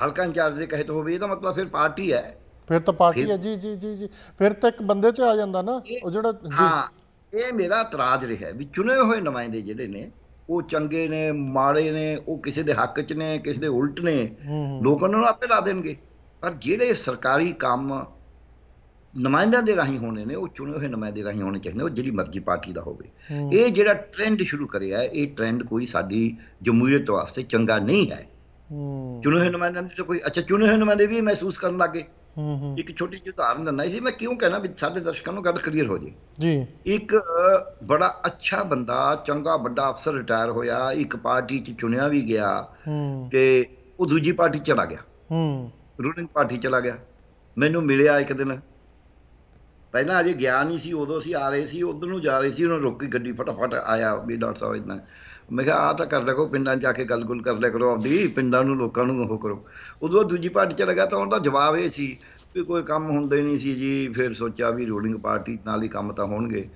ਹਲਕਾ ਇੰਚਾਰਜ ਦੇ ਕਹੇ ਤੋਂ ਹੋਵੇ ਇਹਦਾ ਮਤਲਬ ਫਿਰ ਪਾਰਟੀ ਹੈ ਫਿਰ ਤਾਂ ਪਾਰਟੀ ਹੈ ਜੀ ਜੀ ਜੀ ਜੀ ਫਿਰ ਤਾਂ ਇੱਕ ਬੰਦੇ ਤੇ ਆ ਜਾਂਦਾ ਨਾ ਉਹ ਜਿਹੜਾ ਹਾਂ ਇਹ ਮੇਰਾ ਇਤਰਾਜ਼ ਰਿਹਾ ਵੀ ਚੁਣੇ ਹੋਏ ਨੁਮਾਇੰਦੇ ਜਿਹੜੇ ਨੇ ਉਹ ਚੰਗੇ ਨੇ ਮਾੜੇ ਨੇ ਉਹ ਕਿਸੇ ਦੇ ਹੱਕ 'ਚ ਨੇ ਕਿਸੇ ਦੇ ਉਲਟ ਨੇ ਲੋਕ ਉਹਨਾਂ ਨੂੰ ਆਪੇ ਲਾ ਦੇਣਗੇ ਪਰ ਜਿਹੜੇ ਸਰਕਾਰੀ ਕੰਮ ਨੁਮਾਇੰਦਿਆਂ ਦੇ ਰਾਹੀਂ ਹੋਣੇ ਨੇ ਉਹ ਚੁਣੇ ਹੋਏ ਨੁਮਾਇੰਦੇ ਰਾਹੀਂ ਹੋਣੇ ਚਾਹੀਦੇ ਉਹ ਜਿਹੜੀ ਮਰਜ਼ੀ ਪਾਰਟੀ ਦਾ ਹੋਵੇ ਇਹ ਜਿਹੜਾ ਟ੍ਰੈਂਡ ਸ਼ੁਰੂ ਕਰਿਆ ਇਹ ਟ੍ਰੈਂਡ ਕੋਈ ਸਾਡੀ ਜਮਹੂਰੀਅਤ ਵਾਸਤੇ ਚੰਗਾ ਨਹੀਂ ਹੈ ਚੁਣੇ ਹੋਏ ਨੁਮਾਇੰਦਿਆਂ ਦੇ ਕੋਈ ਅੱਛਾ ਚੁਣੇ ਹੋਏ ਨੁਮਾਇੰਦੇ ਵੀ ਮਹਿਸੂਸ ਕਰਨ ਲੱਗੇ ਇੱਕ ਛੋਟੀ ਜਿਹੀ ਉਦਾਹਰਨ ਦਿੰਦਾ ਸੀ ਮੈਂ ਕਿਉਂ ਕਹਿਣਾ ਵੀ ਸਾਡੇ ਦਰਸ਼ਕਾਂ ਨੂੰ ਗੱਲ ਕਲੀਅਰ ਹੋ ਜੇ ਜੀ ਇੱਕ ਬੜਾ ਅੱਛਾ ਬੰਦਾ ਚੰਗਾ ਵੱਡਾ ਅਫਸਰ ਰਿਟਾਇਰ ਹੋਇਆ ਇੱਕ ਪਾਰਟੀ 'ਚ ਚੁਣਿਆ ਵੀ ਗਿਆ ਤੇ ਉਹ ਦੂਜੀ ਪਾਰਟੀ ਚਲਾ ਗਿਆ ਹੂੰ ਰੂਲਿੰਗ ਪਾਰਟੀ ਚਲਾ ਗਿਆ ਮੈਨੂੰ ਮਿਲਿਆ ਇੱਕ ਦਿਨ ਪਹਿਲਾਂ ਅਜੇ ਗਿਆ ਨਹੀਂ ਸੀ ਉਦੋਂ ਸੀ ਆ ਰਹੇ ਸੀ ਉਧਰ ਨੂੰ ਜਾ ਰਹੇ ਸੀ ਉਹਨਾਂ ਰੋਕੀ ਗੱਡੀ ਫਟਾਫਟ ਆਇਆ ਵੀ ਡਾਕਟਰ ਸਾਹਿਬ ਇਦਾਂ ਮੈਂ ਕਿਹਾ ਆ ਤਾਂ ਕਰ ਲੈ ਕੋ ਪਿੰਡਾਂ ਜਾ ਕੇ ਗੱਲ ਗੁੱਲ ਕਰ ਲਿਆ ਕਰੋ ਆਪਦੀ ਪਿੰਡਾਂ ਨੂੰ ਲੋਕਾਂ ਨੂੰ ਉਹ ਕਰੋ ਉਦੋਂ ਦੂਜੀ ਪਾਰਟੀ ਚ ਲਗਾ ਤਾਂ ਉਹਦਾ ਜਵਾਬ ਇਹ ਸੀ ਵੀ ਕੋਈ ਕੰਮ ਹੁੰਦੇ ਨਹੀਂ ਸੀ ਜੀ ਫਿਰ ਸੋਚਿਆ ਵੀ ਰੂਲਿੰਗ ਪਾਰਟੀ ਨਾਲ ਹੀ ਕੰਮ ਤਾਂ ਹੋਣਗੇ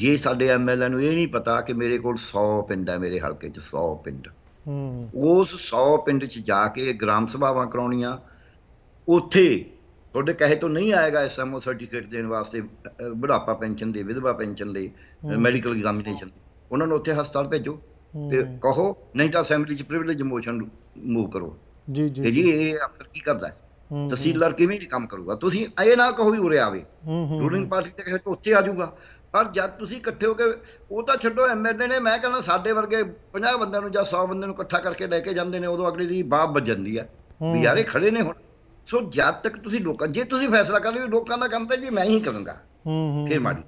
ਜੇ ਸਾਡੇ ਐਮਐਲਏ ਨੂੰ ਇਹ ਨਹੀਂ ਪਤਾ ਕਿ ਮੇਰੇ ਕੋਲ 100 ਪਿੰਡ ਹੈ ਮੇਰੇ ਹਲਕੇ 'ਚ 100 ਪਿੰਡ ਹੂੰ ਉਸ 100 ਪਿੰਡ 'ਚ ਜਾ ਕੇ ਗ੍ਰਾਮ ਸਭਾਵਾਂ ਕਰਾਉਣੀਆਂ ਉੱਥੇ ਤੁਹਾਡੇ ਕਹੇ ਤੋਂ ਨਹੀਂ ਆਏਗਾ ਐਸਐਮਓ ਸਰਟੀਫਿਕੇਟ ਦੇਣ ਵਾਸਤੇ ਬੁਢਾਪਾ ਪੈਨਸ਼ਨ ਦੇ ਵਿਧਵਾ ਪੈਨਸ਼ਨ ਦੇ ਮੈਡੀਕਲ ਐਗਜ਼ਾਮੀਨੇਸ਼ਨ ਉਹਨਾਂ ਨੂੰ ਉੱਥੇ ਹਸਪਤਾਲ ਭੇਜੋ ਤੇ ਕਹੋ ਨਹੀਂ ਤਾਂ ਅਸੈਂਬਲੀ 'ਚ ਪ੍ਰਿਵਿਲੇਜ ਮੋਸ਼ਨ ਨੂੰ ਮੂਵ ਕਰੋ ਜੀ ਜੀ ਤੇ ਜੀ ਇਹ ਅਫਸਰ ਕੀ ਕਰਦਾ ਹੈ ਤਹਿਸੀਲਦਾਰ ਕਿਵੇਂ ਨਹੀਂ ਕੰਮ ਕਰੂਗਾ ਤੁਸੀਂ ਇਹ ਨਾ ਕਹੋ ਵੀ ਉਰੇ ਆਵੇ ਰੂਲਿੰਗ ਪਾਰਟੀ ਤੇ ਕਿਸੇ ਉੱਥੇ ਆ ਜਾਊਗਾ ਪਰ ਜਦ ਤੁਸੀਂ ਇਕੱਠੇ ਹੋ ਕੇ ਉਹ ਤਾਂ ਛੱਡੋ ਐਮਐਲਏ ਨੇ ਮੈਂ ਕਹਿੰਦਾ ਸਾਡੇ ਵਰਗੇ 50 ਬੰਦਿਆਂ ਨੂੰ ਜਾਂ 100 ਬੰਦਿਆਂ ਨੂੰ ਇਕੱਠਾ ਕਰਕੇ ਲੈ ਕੇ ਜਾਂਦੇ ਨੇ ਉਦੋਂ ਅਗਲੀ ਦੀ ਵੱਜ ਜਾਂਦੀ ਆ ਵੀ ਯਾਰੇ ਖੜੇ ਨੇ ਹੁਣ ਸੋ ਜਦ ਤੱਕ ਤੁਸੀਂ ਲੋਕਾਂ ਜੇ ਤੁਸੀਂ ਫੈਸਲਾ ਕਰ ਲਿਓ ਲੋਕਾਂ ਦਾ ਕੰਮ ਤੇ ਜੀ ਮੈਂ ਹੀ ਕਰਾਂਗਾ ਹੂੰ ਹੂੰ ਫਿਰ ਮਾੜੀ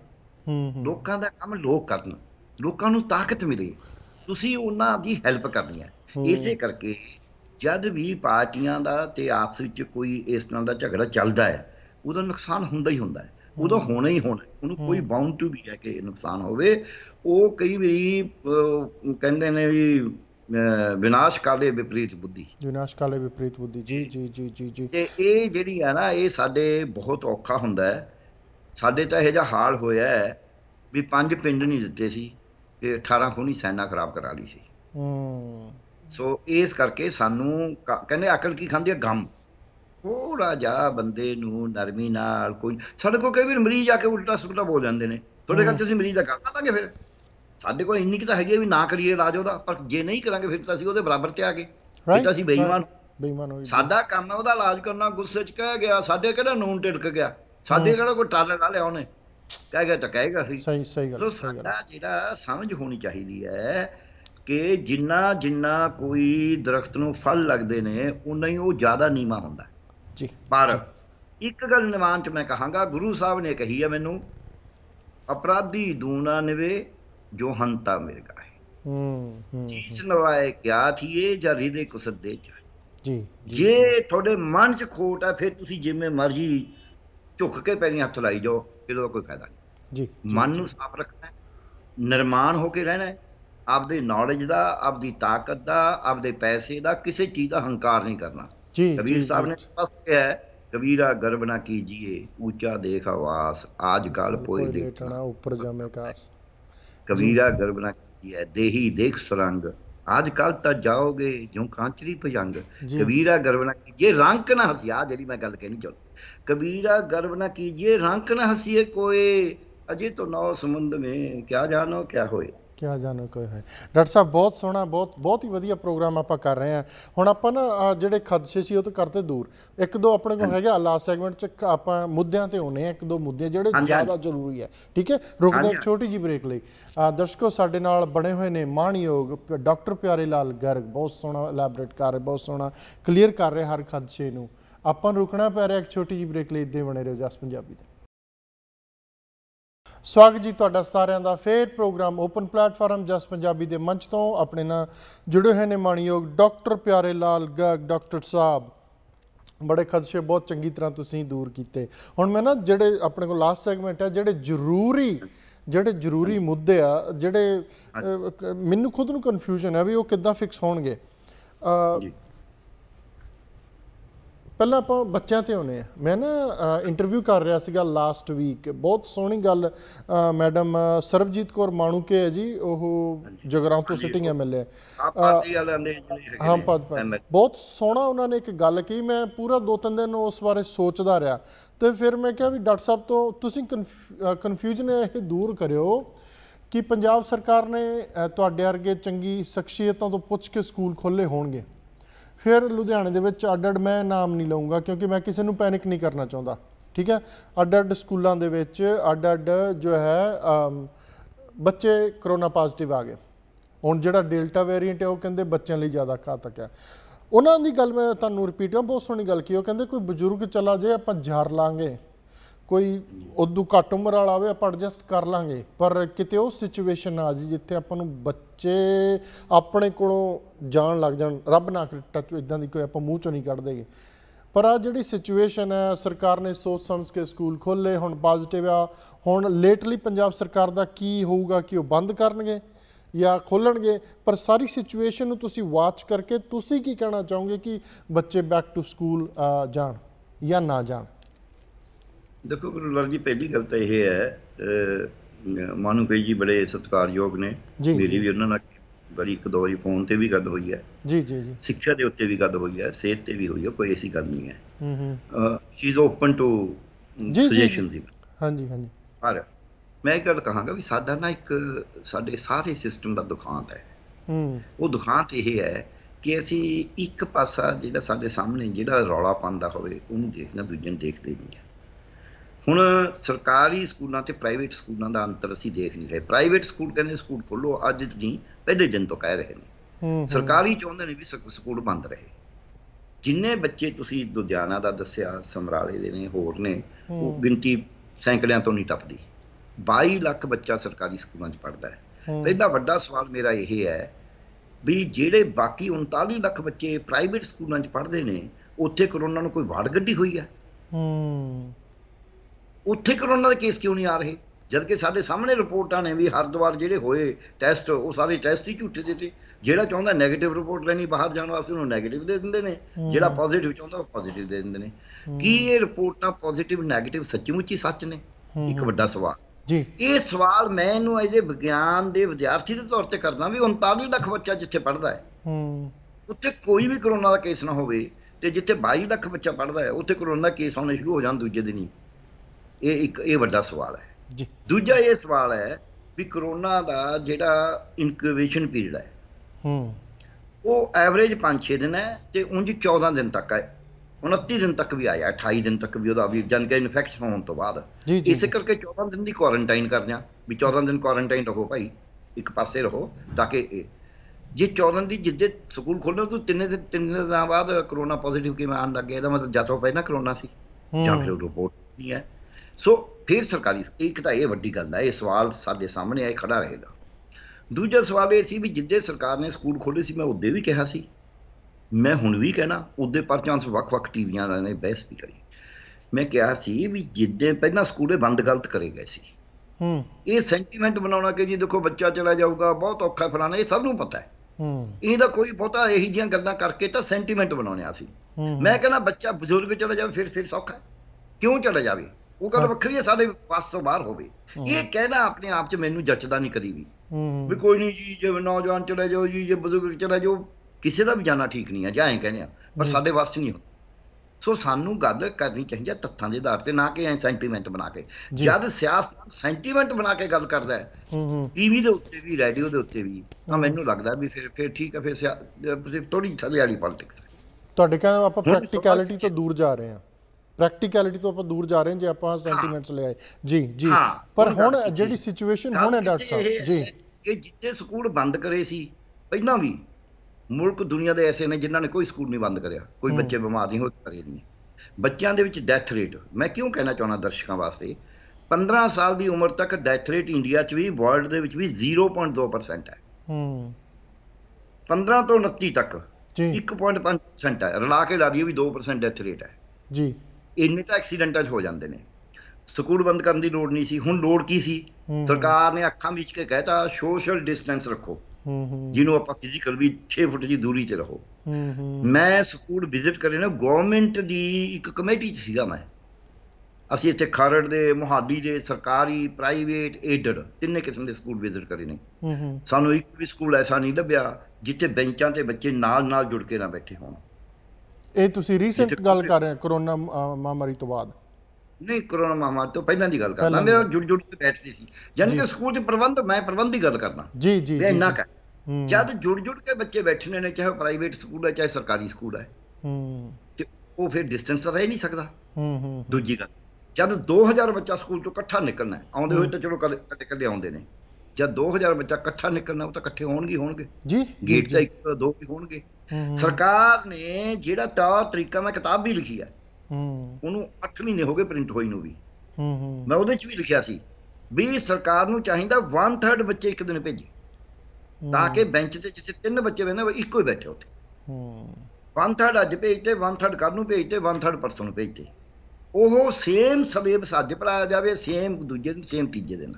ਹੂੰ ਲੋਕਾਂ ਦਾ ਕੰਮ ਲੋਕ ਕਰਨ ਲੋਕਾਂ ਨੂੰ ਤਾਕਤ ਮਿਲੇ ਤੁਸੀਂ ਉਹਨਾਂ ਦੀ ਹੈਲਪ ਕਰਨੀ ਹੈ ਇਸੇ ਕਰਕੇ ਜਦ ਵੀ ਪਾਰਟੀਆਂ ਦਾ ਤੇ ਆਪਸ ਵਿੱਚ ਕੋਈ ਇਸ ਤਰ੍ਹਾਂ ਦਾ ਝਗੜਾ ਚੱਲਦਾ ਹੈ ਉਹਦਾ ਨੁਕਸਾਨ ਹੁੰਦਾ ਹੀ ਹੁੰਦਾ ਹੈ ਉਹਦਾ ਹੋਣਾ ਹੀ ਹੋਣਾ ਉਹਨੂੰ ਕੋਈ ਬਾਉਂਡ ਟੂ ਵੀ ਹੈ ਕਿ ਨੁਕਸਾਨ ਹੋਵੇ ਉਹ ਕਈ ਵਾਰੀ ਕਹਿੰਦੇ ਨੇ ਵੀ ਵਿਨਾਸ਼ ਕਾਲੇ ਵਿਪਰੀਤ ਬੁੱਧੀ ਵਿਨਾਸ਼ ਕਾਲੇ ਵਿਪਰੀਤ ਬੁੱਧੀ ਜੀ ਜੀ ਜੀ ਜੀ ਜੀ ਤੇ ਇਹ ਜਿਹੜੀ ਆ ਨਾ ਇਹ ਸਾਡੇ ਬਹੁਤ ਔਖਾ ਹੁੰਦਾ ਹੈ ਸਾਡੇ ਤਾਂ ਇਹ ਜਿਹਾ ਹਾਲ ਹੋਇਆ ਹੈ ਵੀ ਪੰਜ ਪਿੰਡ ਨਹੀਂ ਦਿੱਤੇ ਸੀ ਤੇ 18 ਖੂਨੀ ਸੈਨਾ ਖਰਾਬ ਕਰਾ ਲਈ ਸੀ ਹੂੰ ਸੋ ਇਸ ਕਰਕੇ ਸਾਨੂੰ ਕਹਿੰਦੇ ਅਕਲ ਕੀ ਖਾਂਦੀ ਹੈ ਗਮ ਥੋੜਾ ਜਾ ਬੰਦੇ ਨੂੰ ਨਰਮੀ ਨਾਲ ਕੋਈ ਸਾਡੇ ਕੋਲ ਕਈ ਵਾਰ ਮਰੀਜ਼ ਆ ਕੇ ਉਲਟਾ ਸੁਲਟਾ ਬੋਲ ਜਾਂਦੇ ਨੇ ਤੁਹਾਡੇ ਕੋਲ ਤੁਸੀਂ ਮਰੀਜ਼ ਦਾ ਕਰ ਲਾਂਗੇ ਫਿਰ ਸਾਡੇ ਕੋਲ ਇੰਨੀ ਕਿ ਤਾਂ ਹੈਗੀ ਵੀ ਨਾ ਕਰੀਏ ਇਲਾਜ ਉਹਦਾ ਪਰ ਜੇ ਨਹੀਂ ਕਰਾਂਗੇ ਫਿਰ ਤਾਂ ਅਸੀਂ ਉਹਦੇ ਬਰਾਬਰ ਤੇ ਆ ਗਏ ਫਿਰ ਤਾਂ ਅਸੀਂ ਬੇਈਮਾਨ ਬੇਈਮਾਨ ਹੋ ਸਾਡਾ ਕੰਮ ਹੈ ਉਹਦਾ ਇਲਾਜ ਕਰਨਾ ਗੁੱਸੇ 'ਚ ਕਹਿ ਗਿਆ ਸਾਡੇ ਕਿਹੜਾ ਨੂਨ ਟਿੜਕ ਗਿਆ ਸਾਡੇ ਕਿਹੜਾ ਕੋਈ ਟਾਲੇ ਨਾਲ ਲਿਆ ਉਹਨੇ ਕਹਿਗਾ ਟਕਾਏਗਾ ਹੀ ਸਹੀ ਸਹੀ ਗੱਲ ਸਹੀ ਗੱਲ ਜਿਹੜਾ ਸਮਝ ਹੋਣੀ ਚਾਹੀਦੀ ਹੈ ਕਿ ਜਿੰਨਾ ਜਿੰਨਾ ਕੋਈ ਦਰਖਤ ਨੂੰ ਫਲ ਲੱਗਦੇ ਨੇ ਉਨਾ ਹੀ ਉਹ ਜ਼ਿਆਦਾ ਨੀਵਾ ਹੁੰਦਾ ਜੀ ਪਰ ਇੱਕ ਗੱਲ ਨਿਮਾਨ ਚ ਮੈਂ ਕਹਾਂਗਾ ਗੁਰੂ ਸਾਹਿਬ ਨੇ ਕਹੀ ਹੈ ਮੈਨੂੰ ਅਪਰਾਧੀ ਦੂਨਾ ਨਿਵੇ ਜੋ ਹੰਤਾ ਮਿਰਗਾ ਹੈ ਹੂੰ ਹੂੰ ਚੀਜ਼ ਨਵਾਏ ਕਿਆ ਥੀਏ ਜਾਂ ਹਿਰਦੇ ਕੁਸਦੇ ਚ ਜੀ ਜੇ ਤੁਹਾਡੇ ਮਨ ਚ ਖੋਟ ਹੈ ਫਿਰ ਤੁਸੀਂ ਜਿਵੇਂ ਮਰਜ਼ੀ ਝੁੱਕ ਕੇ ਪੈਰੀਂ ਹੱਥ ਲਾਈ ਜਾਓ ਫਿਰ ਉਹਦਾ ਕੋਈ ਫਾਇਦਾ ਨਹੀਂ ਜੀ ਮਨ ਨੂੰ ਸਾਫ਼ ਰੱਖਣਾ ਹੈ ਨਿਰਮਾਨ ਹੋ ਕੇ ਰਹਿਣਾ ਹੈ ਆਪਦੇ ਨੌਲੇਜ ਦਾ ਆਪਦੀ ਤਾਕਤ ਦਾ ਆਪਦੇ ਪੈਸੇ ਦਾ ਕਿਸੇ ਚੀਜ਼ ਦਾ ਹੰਕਾਰ ਨਹੀਂ ਕਰਨਾ ਜੀ ਕਬੀਰ ਸਾਹਿਬ ਨੇ ਸਪਸ਼ਟ ਕਿਹਾ ਕਬੀਰਾ ਗਰਬ ਨਾ ਕੀਜੀਏ ਉੱਚਾ ਦੇਖ ਆਵਾਸ ਆਜ ਕੱਲ ਪੋਈ ਦੇਖਣਾ ਉੱਪਰ ਜਾਵੇਂ ਕਾਸ ਕਬੀਰਾ ਗਰਬ ਨਾ ਕੀਜੀਏ ਦੇਹੀ ਦੇਖ ਸੁਰੰਗ आज कल ਤਾਂ तो जाओगे ਜਿਉਂ ਕਾਂਚਰੀ पजंग कबीरा ਗਰਵ कीजिए रंक ना हसी ਹਸਿਆ ਜਿਹੜੀ ਮੈਂ ਗੱਲ ਕਹਿਣੀ ਚਾਹੁੰਦਾ कबीरा गर्वना कीजिए रंक ना हसीए कोए अजय तो नौ समुद्र में क्या जानो क्या होए ਕਿਹਾ ਜਾਣਾ ਕੋਈ ਹੈ ਡਾਕਟਰ ਸਾਹਿਬ ਬਹੁਤ ਸੋਹਣਾ ਬਹੁਤ ਬਹੁਤ ਹੀ ਵਧੀਆ ਪ੍ਰੋਗਰਾਮ ਆਪਾਂ ਕਰ ਰਹੇ ਹਾਂ ਹੁਣ ਆਪਾਂ ਨਾ ਜਿਹੜੇ ਖਦਸ਼ੇ ਸੀ ਉਹ ਤੋਂ ਕਰਤੇ ਦੂਰ ਇੱਕ ਦੋ ਆਪਣੇ ਕੋਲ ਹੈਗਾ ਲਾਸਟ ਸੈਗਮੈਂਟ 'ਚ ਆਪਾਂ ਮੁੱਦਿਆਂ ਤੇ ਹੋਣੇ ਆ ਇੱਕ ਦੋ ਮੁੱਦੇ ਜਿਹੜੇ ਜ਼ਿਆਦਾ ਜ਼ਰੂਰੀ ਹੈ ਠੀਕ ਹੈ ਰੁਕਦੇ ਇੱਕ ਛੋਟੀ ਜੀ ਬ੍ਰੇਕ ਲਈ ਦਰਸ਼ਕੋ ਸਾਡੇ ਨਾਲ ਬਣੇ ਹੋਏ ਨੇ ਮਾਣਯੋਗ ਡਾਕਟਰ ਪਿਆਰੇ ਲਾਲ ਗਰਗ ਬਹੁਤ ਸੋਹਣਾ ਇਲੈਬੋਰੇਟ ਕਰ ਰਹੇ ਬਹੁਤ ਸੋਹਣਾ ਕਲੀਅਰ ਕਰ ਰਹੇ ਹਰ ਖਦਸ਼ੇ ਨੂੰ ਆਪਾਂ ਰੁਕਣਾ ਪੈ ਰਿਹਾ ਇੱਕ ਛੋਟੀ ਜੀ ਬ੍ਰੇਕ ਲਈ ਇੱਦੇ ਬਣੇ ਰਹੋ ਜਸ ਪੰਜਾਬੀ ਦੇ ਸਵਾਗਤ ਜੀ ਤੁਹਾਡਾ ਸਾਰਿਆਂ ਦਾ ਫੇਰ program open platform Jus Punjabi ਦੇ ਮੰਚ ਤੋਂ ਆਪਣੇ ਨਾਲ ਜੁੜੇ ਹੋਏ ਨੇ ਮਾਣਯੋਗ ਡਾਕਟਰ ਪਿਆਰੇ ਲਾਲ ਗਗ ਡਾਕਟਰ ਸਾਹਿਬ ਬੜੇ ਖਦਸ਼ੇ ਬਹੁਤ ਚੰਗੀ ਤਰ੍ਹਾਂ ਤੁਸੀਂ ਦੂਰ ਕੀਤੇ ਹੁਣ ਮੈਂ ਨਾ ਜਿਹੜੇ ਆਪਣੇ ਕੋਲ ਲਾਸਟ ਸੈਗਮੈਂਟ ਹੈ ਜਿਹੜੇ ਜ਼ਰੂਰੀ ਜਿਹੜੇ ਜ਼ਰੂਰੀ ਮੁੱਦੇ ਆ ਜਿਹੜੇ ਮੈਨੂੰ ਖੁਦ ਨੂੰ ਕਨਫਿਊਜ਼ਨ ਹੈ ਵੀ ਉਹ ਕਿੱਦਾਂ ਫਿਕਸ ਹੋਣਗੇ ਪਹਿਲਾਂ ਆਪਾਂ ਬੱਚਿਆਂ ਤੇ ਆਉਨੇ ਆ ਮੈਂ ਨਾ ਇੰਟਰਵਿਊ ਕਰ ਰਿਹਾ ਸੀਗਾ ਲਾਸਟ ਵੀਕ ਬਹੁਤ ਸੋਹਣੀ ਗੱਲ ਮੈਡਮ ਸਰਬਜੀਤ ਕੌਰ ਮਾਣੂਕੇ ਹੈ ਜੀ ਉਹ ਜਗਰਾਉਂ ਤੋਂ ਸਿਟਿੰਗ ਐਮਐਲਏ ਮਿਲਿਆ ਹਾਂ ਪਾਰਟੀ ਵਾਲਿਆਂ ਹਾਂ ਬਹੁਤ ਸੋਹਣਾ ਉਹਨਾਂ ਨੇ ਇੱਕ ਗੱਲ ਕਹੀ ਮੈਂ ਪੂਰਾ ਦੋ ਤਿੰਨ ਦਿਨ ਉਸ ਬਾਰੇ ਸੋਚਦਾ ਰਿਹਾ ਤੇ ਫਿਰ ਮੈਂ ਕਿਹਾ ਵੀ ਡਾਕਟਰ ਸਾਹਿਬ ਤੋਂ ਤੁਸੀਂ ਕਨਫਿਊਜ਼ਨ ਇਹ ਦੂਰ ਕਰਿਓ ਕਿ ਪੰਜਾਬ ਸਰਕਾਰ ਨੇ ਤੁਹਾਡੇ ਵਰਗੇ ਚੰਗੀ ਸ਼ਖਸੀਅਤਾਂ ਤੋਂ ਪੁੱਛ ਕੇ ਸਕੂਲ ਖੋਲੇ ਹੋਣਗੇ ਫਿਰ ਲੁਧਿਆਣੇ ਦੇ ਵਿੱਚ ਅੱਡ-ਅੱਡ ਮੈਂ ਨਾਮ ਨਹੀਂ ਲਵਾਂਗਾ ਕਿਉਂਕਿ ਮੈਂ ਕਿਸੇ ਨੂੰ ਪੈਨਿਕ ਨਹੀਂ ਕਰਨਾ ਚਾਹੁੰਦਾ ਠੀਕ ਹੈ ਅੱਡ-ਅੱਡ ਸਕੂਲਾਂ ਦੇ ਵਿੱਚ ਅੱਡ-ਅੱਡ ਜੋ ਹੈ ਬੱਚੇ ਕਰੋਨਾ ਪੋਜ਼ਿਟਿਵ ਆ ਗਏ ਹੁਣ ਜਿਹੜਾ ਡੈਲਟਾ ਵੇਰੀਐਂਟ ਹੈ ਉਹ ਕਹਿੰਦੇ ਬੱਚਿਆਂ ਲਈ ਜ਼ਿਆਦਾ ਘਾਤਕ ਹੈ ਉਹਨਾਂ ਦੀ ਗੱਲ ਮੈਂ ਤੁਹਾਨੂੰ ਰਿਪੀਟ ਕਰਾਂ ਬਹੁਤ ਸੋਹਣੀ ਗੱਲ ਕੀ ਉਹ ਕਹਿੰਦੇ ਕੋਈ ਬਜ਼ੁਰਗ ਚਲਾ ਜੇ ਆਪਾਂ ਝਾਰ ਲਾਂਗੇ ਕੋਈ ਉਦੋਂ ਘੱਟ ਉਮਰ ਵਾਲਾ ਆਵੇ ਆਪਾਂ ਐਡਜਸਟ ਕਰ ਲਾਂਗੇ ਪਰ ਕਿਤੇ ਉਹ ਸਿਚੁਏਸ਼ਨ ਆ ਜੀ ਜਿੱਥੇ ਆਪਾਂ ਨੂੰ ਬੱਚੇ ਆਪਣੇ ਕੋਲੋਂ ਜਾਣ ਲੱਗ ਜਾਣ ਰੱਬ ਨਾ ਕਰੇ ਟੱਚ ਇਦਾਂ ਦੀ ਕੋਈ ਆਪਾਂ ਮੂੰਹ ਚੋਂ ਨਹੀਂ ਕੱਢਦੇਗੇ ਪਰ ਆ ਜਿਹੜੀ ਸਿਚੁਏਸ਼ਨ ਹੈ ਸਰਕਾਰ ਨੇ ਸੋਚ ਸਮਝ ਕੇ ਸਕੂਲ ਖੋਲੇ ਹੁਣ ਪੋਜ਼ਿਟਿਵ ਆ ਹੁਣ ਲੇਟਲੀ ਪੰਜਾਬ ਸਰਕਾਰ ਦਾ ਕੀ ਹੋਊਗਾ ਕਿ ਉਹ ਬੰਦ ਕਰਨਗੇ ਜਾਂ ਖੋਲਣਗੇ ਪਰ ਸਾਰੀ ਸਿਚੁਏਸ਼ਨ ਨੂੰ ਤੁਸੀਂ ਵਾਚ ਕਰਕੇ ਤੁਸੀਂ ਕੀ ਕਹਿਣਾ ਚਾਹੋਗੇ ਕਿ ਬੱਚੇ ਬੈਕ ਟੂ ਸਕੂਲ ਜਾਣ ਜਾਂ ਨਾ ਜਾਣ ਦੇਖੋ ਗੁਰੂ ਲਾਲ ਜੀ ਪਹਿਲੀ ਗੱਲ ਤਾਂ ਇਹ ਹੈ ਮਾਨੂ ਭਾਈ ਜੀ ਬੜੇ ਸਤਿਕਾਰਯੋਗ ਨੇ ਮੇਰੀ ਵੀ ਉਹਨਾਂ ਨਾਲ ਬੜੀ ਇੱਕ ਦੋ ਵਾਰੀ ਫੋਨ ਤੇ ਵੀ ਗੱਲ ਹੋਈ ਹੈ ਜੀ ਜੀ ਜੀ ਸਿੱਖਿਆ ਦੇ ਉੱਤੇ ਵੀ ਗੱਲ ਹੋਈ ਹੈ ਸਿਹਤ ਤੇ ਵੀ ਹੋਈ ਹੈ ਕੋਈ ਐਸੀ ਗੱਲ ਨਹੀਂ ਹੈ hmm hmm she is open to suggestion ਦੀ ਹਾਂਜੀ ਹਾਂਜੀ ਪਰ ਮੈਂ ਇੱਕ ਗੱਲ ਕਹਾਂਗਾ ਵੀ ਸਾਡਾ ਨਾ ਇੱਕ ਸਾਡੇ ਸਾਰੇ ਸਿਸਟਮ ਦਾ ਦੁਖਾਂਤ ਹੈ ਹੂੰ ਉਹ ਦੁਖਾਂਤ ਇਹ ਹੈ ਕਿ ਅਸੀਂ ਇੱਕ ਪਾਸਾ ਜਿਹੜਾ ਸਾਡੇ ਸਾਹਮਣੇ ਜਿਹੜਾ ਰੌਲਾ ਪਾਉਂਦਾ ਹੋਵੇ ਉਹਨੂੰ ਦੇਖਣਾ ਦੂਜੇ ਨੂੰ ਦੇਖਦੇ ਨਹੀਂ ਹੁਣ ਸਰਕਾਰੀ ਸਕੂਲਾਂ ਤੇ ਪ੍ਰਾਈਵੇਟ ਸਕੂਲਾਂ ਦਾ ਅੰਤਰ ਅਸੀਂ ਦੇਖ ਨਹੀਂ ਰਹੇ ਪ੍ਰਾਈਵੇਟ ਸਕੂਲ ਕਹਿੰਦੇ ਸਕੂਲ ਖੋਲੋ ਅੱਜ ਜੀ ਪਹਿਲੇ ਦਿਨ ਤੋਂ ਕਹਿ ਰਹੇ ਨੇ ਸਰਕਾਰੀ ਚਾਹੁੰਦੇ ਨੇ ਵੀ ਸਕੂਲ ਬੰਦ ਰਹੇ ਜਿੰਨੇ ਬੱਚੇ ਤੁਸੀਂ ਦੁਦਿਆਨਾ ਦਾ ਦੱਸਿਆ ਸਮਰਾਲੇ ਦੇ ਨੇ ਹੋਰ ਨੇ ਉਹ ਗਿਣਤੀ ਸੈਂਕੜਿਆਂ ਤੋਂ ਨਹੀਂ ਟੱਪਦੀ 22 ਲੱਖ ਬੱਚਾ ਸਰਕਾਰੀ ਸਕੂਲਾਂ 'ਚ ਪੜਦਾ ਹੈ ਪਹਿਲਾ ਵੱਡਾ ਸਵਾਲ ਮੇਰਾ ਇਹ ਹੈ ਵੀ ਜਿਹੜੇ ਬਾਕੀ 39 ਲੱਖ ਬੱਚੇ ਪ੍ਰਾਈਵੇਟ ਸਕੂਲਾਂ 'ਚ ਪੜਦੇ ਨੇ ਉੱਥੇ ਕਰੋਨਾ ਨੂੰ ਕੋਈ ਵਾੜ ਗੱਡੀ ਹੋਈ ਹੈ ਹੂੰ ਉੱਥੇ ਕਰੋਨਾ ਦੇ ਕੇਸ ਕਿਉਂ ਨਹੀਂ ਆ ਰਹੇ ਜਦ ਕਿ ਸਾਡੇ ਸਾਹਮਣੇ ਰਿਪੋਰਟਾਂ ਨੇ ਵੀ ਹਰਦੁਆਰ ਜਿਹੜੇ ਹੋਏ ਟੈਸਟ ਉਹ ਸਾਰੇ ਟੈਸਟ ਹੀ ਝੂਠੇ ਦਿੱਤੇ ਜਿਹੜਾ ਚਾਹੁੰਦਾ 네ਗੇਟਿਵ ਰਿਪੋਰਟ ਲੈਣੀ ਬਾਹਰ ਜਾਣ ਵਾਸਤੇ ਉਹਨੂੰ 네ਗੇਟਿਵ ਦੇ ਦਿੰਦੇ ਨੇ ਜਿਹੜਾ ਪੋਜ਼ਿਟਿਵ ਚਾਹੁੰਦਾ ਉਹ ਪੋਜ਼ਿਟਿਵ ਦੇ ਦਿੰਦੇ ਨੇ ਕੀ ਇਹ ਰਿਪੋਰਟਾਂ ਪੋਜ਼ਿਟਿਵ 네ਗੇਟਿਵ ਸੱਚੀ-ਮੁੱਚੀ ਸੱਚ ਨੇ ਇੱਕ ਵੱਡਾ ਸਵਾਲ ਜੀ ਇਹ ਸਵਾਲ ਮੈਂ ਇਹਨੂੰ ਅਜੇ ਵਿਗਿਆਨ ਦੇ ਵਿਦਿਆਰਥੀ ਦੇ ਤੌਰ ਤੇ ਕਰਦਾ ਵੀ 39 ਲੱਖ ਬੱਚਾ ਜਿੱਥੇ ਪੜਦਾ ਹੈ ਹੂੰ ਉੱਥੇ ਕੋਈ ਵੀ ਕਰੋਨਾ ਦਾ ਕੇਸ ਨਾ ਹੋਵੇ ਤੇ ਜਿੱਥੇ 22 ਲੱਖ ਬੱਚਾ ਪੜਦਾ ਹੈ ਉੱਥੇ ਕਰੋਨਾ ਕੇਸ ਆਉਣੇ ਸ਼ੁਰੂ ਹੋ ਜਾਣ ਦੂਜੇ ਦਿਨ ਹੀ ਇਹ ਇੱਕ ਇਹ ਵੱਡਾ ਸਵਾਲ ਹੈ ਜੀ ਦੂਜਾ ਇਹ ਸਵਾਲ ਹੈ ਵੀ ਕਰੋਨਾ ਦਾ ਜਿਹੜਾ ਇਨਕਿਊਬੇਸ਼ਨ ਪੀਰੀਅਡ ਹੈ ਹੂੰ ਉਹ ਐਵਰੇਜ 5-6 ਦਿਨ ਹੈ ਤੇ ਉਂਝ 14 ਦਿਨ ਤੱਕ ਹੈ 29 ਦਿਨ ਤੱਕ ਵੀ ਆਇਆ 28 ਦਿਨ ਤੱਕ ਵੀ ਉਹਦਾ ਵੀ ਜਨ ਕੇ ਇਨਫੈਕਸ਼ਨ ਹੋਣ ਤੋਂ ਬਾਅਦ ਇਸੇ ਕਰਕੇ 14 ਦਿਨ ਦੀ ਕੁਆਰੰਟਾਈਨ ਕਰਦੇ ਆ ਵੀ 14 ਦਿਨ ਕੁਆਰੰਟਾਈਨ ਰਹੋ ਭਾਈ ਇੱਕ ਪਾਸੇ ਰਹੋ ਤਾਂ ਕਿ ਜੇ 14 ਦਿਨ ਦੀ ਜਿੱਦੇ ਸਕੂਲ ਖੋਲਣ ਤੋਂ ਤਿੰਨੇ ਦਿਨ ਤਿੰਨ ਦਿਨਾਂ ਬਾਅਦ ਕਰੋਨਾ ਪੋਜ਼ਿਟਿਵ ਕਿਵੇਂ ਆਣ ਲੱਗੇ ਇਹਦਾ ਮਤਲਬ ਜਾਂ ਪਹਿਲਾਂ ਕਰੋਨਾ ਸੀ ਜਾਂ ਫਿਰ ਰਿਪੋਰਟ ਨਹੀਂ ਹੈ ਸੋ ਫਿਰ ਸਰਕਾਰੀ ਇੱਕ ਤਾਂ ਇਹ ਵੱਡੀ ਗੱਲ ਹੈ ਇਹ ਸਵਾਲ ਸਾਡੇ ਸਾਹਮਣੇ ਆਏ ਖੜਾ ਰਹੇਗਾ ਦੂਜਾ ਸਵਾਲ ਇਹ ਸੀ ਵੀ ਜਿੱਦੇ ਸਰਕਾਰ ਨੇ ਸਕੂਲ ਖੋਲੇ ਸੀ ਮੈਂ ਉਹਦੇ ਵੀ ਕਿਹਾ ਸੀ ਮੈਂ ਹੁਣ ਵੀ ਕਹਿਣਾ ਉਹਦੇ ਪਰ ਚਾਂਸ ਵੱਖ-ਵੱਖ ਟੀਵੀਆਂ ਦਾ ਨੇ ਬਹਿਸ ਵੀ ਕਰੀ ਮੈਂ ਕਿਹਾ ਸੀ ਵੀ ਜਿੱਦੇ ਪਹਿਲਾਂ ਸਕੂਲੇ ਬੰਦ ਗਲਤ ਕਰੇ ਗਏ ਸੀ ਹੂੰ ਇਹ ਸੈਂਟੀਮੈਂਟ ਬਣਾਉਣਾ ਕਿ ਜੀ ਦੇਖੋ ਬੱਚਾ ਚਲਾ ਜਾਊਗਾ ਬਹੁਤ ਔਖਾ ਫਲਾਣਾ ਇਹ ਸਭ ਨੂੰ ਪਤਾ ਹੈ ਹੂੰ ਇਹਦਾ ਕੋਈ ਪਤਾ ਇਹੀ ਜੀਆਂ ਗੱਲਾਂ ਕਰਕੇ ਤਾਂ ਸੈਂਟੀਮੈਂਟ ਬਣਾਉਣਿਆ ਸੀ ਮੈਂ ਕਹਿੰਦਾ ਬੱਚਾ ਬਜ਼ੁਰਗ ਚਲਾ ਜਾਵੇ ਫਿਰ ਫਿਰ ਸੌਖਾ ਕਿਉਂ ਚਲਾ ਜਾਵੇ ਉਹ ਗੱਲ ਵੱਖਰੀ ਹੈ ਸਾਡੇ ਪਾਸ ਤੋਂ ਬਾਹਰ ਹੋਵੇ ਇਹ ਕਹਿਣਾ ਆਪਣੇ ਆਪ 'ਚ ਮੈਨੂੰ ਜੱਚਦਾ ਨਹੀਂ ਕਦੀ ਵੀ ਵੀ ਕੋਈ ਨਹੀਂ ਜੀ ਜੇ ਨੌਜਵਾਨ ਚਲੇ ਜਾਓ ਜੀ ਜੇ ਬਜ਼ੁਰਗ ਚਲੇ ਜਾਓ ਕਿਸੇ ਦਾ ਵੀ ਜਾਣਾ ਠੀਕ ਨਹੀਂ ਆ ਜਾਂ ਐਂ ਕਹਿੰਦੇ ਆ ਪਰ ਸਾਡੇ ਵਾਸਤੇ ਨਹੀਂ ਹੁੰਦਾ ਸੋ ਸਾਨੂੰ ਗੱਲ ਕਰਨੀ ਚਾਹੀਦੀ ਹੈ ਤੱਥਾਂ ਦੇ ਆਧਾਰ ਤੇ ਨਾ ਕਿ ਐ ਸੈਂਟੀਮੈਂਟ ਬਣਾ ਕੇ ਜਦ ਸਿਆਸਤ ਸੈਂਟੀਮੈਂਟ ਬਣਾ ਕੇ ਗੱਲ ਕਰਦਾ ਹੈ ਟੀਵੀ ਦੇ ਉੱਤੇ ਵੀ ਰੇਡੀਓ ਦੇ ਉੱਤੇ ਵੀ ਤਾਂ ਮੈਨੂੰ ਲੱਗਦਾ ਵੀ ਫਿਰ ਫਿਰ ਠੀਕ ਹੈ ਫਿਰ ਥੋੜੀ ਥੱਲੇ ਵਾਲੀ ਪੋਲਿਟਿਕਸ ਹੈ ਤੁਹਾਡੇ ਕਹਿੰਦੇ ਆਪਾਂ ਪ੍ਰੈਕਟੀਕੈਲਿਟੀ ਤੋਂ ਦੂਰ ਜਾ ਰਹੇ ਹਾਂ ਪ੍ਰੈਕਟੀਕੈਲਿਟੀ ਤੋਂ ਆਪਾਂ ਦੂਰ ਜਾ ਰਹੇ ਹਾਂ ਜੇ ਆਪਾਂ ਸੈਂਟੀਮੈਂਟਸ ਲੈ ਆਏ ਜੀ ਜੀ ਪਰ ਹੁਣ ਜਿਹੜੀ ਸਿਚੁਏਸ਼ਨ ਹੁਣ ਹੈ ਡਾਕਟਰ ਸਾਹਿਬ ਜੀ ਇਹ ਜਿੱਤੇ ਸਕੂਲ ਬੰਦ ਕਰੇ ਸੀ ਪਹਿਲਾਂ ਵੀ ਮੁਲਕ ਦੁਨੀਆ ਦੇ ਐਸੇ ਨੇ ਜਿਨ੍ਹਾਂ ਨੇ ਕੋਈ ਸਕੂਲ ਨਹੀਂ ਬੰਦ ਕਰਿਆ ਕੋਈ ਬੱਚੇ ਬਿਮਾਰ ਨਹੀਂ ਹੋਏ ਕਰੇ ਨਹੀਂ ਬੱਚਿਆਂ ਦੇ ਵਿੱਚ ਡੈਥ ਰੇਟ ਮੈਂ ਕਿਉਂ ਕਹਿਣਾ ਚਾਹਣਾ ਦਰਸ਼ਕਾਂ ਵਾਸਤੇ 15 ਸਾਲ ਦੀ ਉਮਰ ਤੱਕ ਡੈਥ ਰੇਟ ਇੰਡੀਆ 'ਚ ਵੀ ਵਰਲਡ ਦੇ ਵਿੱਚ ਵੀ 0.2% ਹੈ ਹੂੰ 15 ਤੋਂ 29 ਤੱਕ ਜੀ 1.5% ਹੈ ਰਲਾ ਕੇ ਲਾ ਦਈਏ ਵੀ 2% ਡੈਥ ਰੇਟ ਹੈ ਜੀ ਇੰਨੇ ਤਾਂ ਐਕਸੀਡੈਂਟਾਂ 'ਚ ਹੋ ਜਾਂਦੇ ਨੇ ਸਕੂਲ ਬੰਦ ਕਰਨ ਦੀ ਲੋੜ ਨਹੀਂ ਸੀ ਹੁਣ ਲੋੜ ਕੀ ਸੀ ਸਰਕਾਰ ਨੇ ਅੱਖਾਂ ਵਿੱਚ ਕੇ ਕਹਿਤਾ ਸੋਸ਼ਲ ਡਿਸਟੈਂਸ ਰੱਖੋ ਜਿਹਨੂੰ ਆਪਾਂ ਫਿਜ਼ੀਕਲ ਵੀ 6 ਫੁੱਟ ਦੀ ਦੂਰੀ ਤੇ ਰਹੋ ਮੈਂ ਸਕੂਲ ਵਿਜ਼ਿਟ ਕਰੇ ਨਾ ਗਵਰਨਮੈਂਟ ਦੀ ਇੱਕ ਕਮੇਟੀ 'ਚ ਸੀਗਾ ਮੈਂ ਅਸੀਂ ਇੱਥੇ ਖਰੜ ਦੇ ਮੁਹਾਲੀ ਦੇ ਸਰਕਾਰੀ ਪ੍ਰਾਈਵੇਟ ਏਡਡ ਤਿੰਨੇ ਕਿਸਮ ਦੇ ਸਕੂਲ ਵਿਜ਼ਿਟ ਕਰੇ ਨੇ ਸਾਨੂੰ ਇੱਕ ਵੀ ਸਕੂਲ ਐਸਾ ਨਹੀਂ ਲੱਭਿਆ ਜਿੱਥੇ ਬੈਂਚਾਂ ਤੇ ਬੱਚੇ ਨਾਲ ਨਾਲ ਜੁੜ ਕੇ ਨਾ ਬੈਠੇ ਹੋਣ ਇਹ ਤੁਸੀਂ ਰੀਸੈਂਟ ਗੱਲ ਕਰ ਰਹੇ ਹੋ ਕਰੋਨਾ ਮਹਾਮਾਰੀ ਤੋਂ ਬਾਅਦ ਨਹੀਂ ਕਰੋਨਾ ਮਹਾਮਾਰੀ ਤੋਂ ਪਹਿਲਾਂ ਦੀ ਗੱਲ ਕਰਦਾ ਮੈਂ ਜੁੜ ਜੁੜ ਕੇ ਬੈਠਦੇ ਸੀ ਯਾਨੀ ਕਿ ਸਕੂਲ ਦੇ ਪ੍ਰਬੰਧ ਮੈਂ ਪ੍ਰਬੰਧ ਦੀ ਗੱਲ ਕਰਦਾ ਜੀ ਜੀ ਜੀ ਇੰਨਾ ਕਰ ਜਦ ਜੁੜ ਜੁੜ ਕੇ ਬੱਚੇ ਬੈਠਣੇ ਨੇ ਚਾਹੇ ਪ੍ਰਾਈਵੇਟ ਸਕੂਲ ਹੈ ਚਾਹੇ ਸਰਕਾਰੀ ਸਕੂਲ ਹੈ ਹੂੰ ਤੇ ਉਹ ਫਿਰ ਡਿਸਟੈਂਸ ਰਹਿ ਨਹੀਂ ਸਕਦਾ ਹੂੰ ਹੂੰ ਦੂਜੀ ਗੱਲ ਜਦ 2000 ਬੱਚਾ ਸਕੂਲ ਤੋਂ ਇਕੱਠਾ ਨਿਕਲਣਾ ਆਉਂਦੇ ਹੋਏ ਤਾਂ ਚਲੋ ਕੱਲੇ ਕੱਲੇ ਆਉਂਦੇ ਨੇ ਜਾਂ 2000 ਬੱਚਾ ਇਕੱਠਾ ਨਿਕਲਣਾ ਉਹ ਤਾਂ ਇਕੱਠੇ ਹੋਣਗੇ ਹੋਣਗੇ ਜੀ ਗੇਟ ਦਾ ਇੱਕ ਦੋ ਵੀ ਹੋਣਗੇ ਸਰਕਾਰ ਨੇ ਜਿਹੜਾ ਤੌਰ ਤਰੀਕਾ ਮੈਂ ਕਿਤਾਬ ਵੀ ਲਿਖੀ ਆ ਹੂੰ ਉਹਨੂੰ 8 ਮਹੀਨੇ ਹੋ ਗਏ ਪ੍ਰਿੰਟ ਹੋਈ ਨੂੰ ਵੀ ਹੂੰ ਮੈਂ ਉਹਦੇ ਚ ਵੀ ਲਿਖਿਆ ਸੀ ਵੀ ਸਰਕਾਰ ਨੂੰ ਚਾਹੀਦਾ 1/3 ਬੱਚੇ ਇੱਕ ਦਿਨ ਭੇਜੇ ਤਾਂ ਕਿ ਬੈਂਚ ਤੇ ਜਿਸੇ ਤਿੰਨ ਬੱਚੇ ਬੈਠੇ ਇੱਕੋ ਹੀ ਬੈਠੇ ਉੱਥੇ ਹੂੰ 1/3 ਅੱਜ ਭੇਜਦੇ 1/3 ਕੱਲ ਨੂੰ ਭੇਜਦੇ 1/3 ਪਰਸੋਂ ਨੂੰ ਭੇਜਤੇ ਉਹ ਸੇਮ ਸਲੇਬਸ ਅੱਜ ਪੜਾਇਆ ਜਾਵੇ ਸੇਮ ਦੂਜੇ ਦਿਨ ਸੇਮ ਤੀਜੇ ਦਿਨ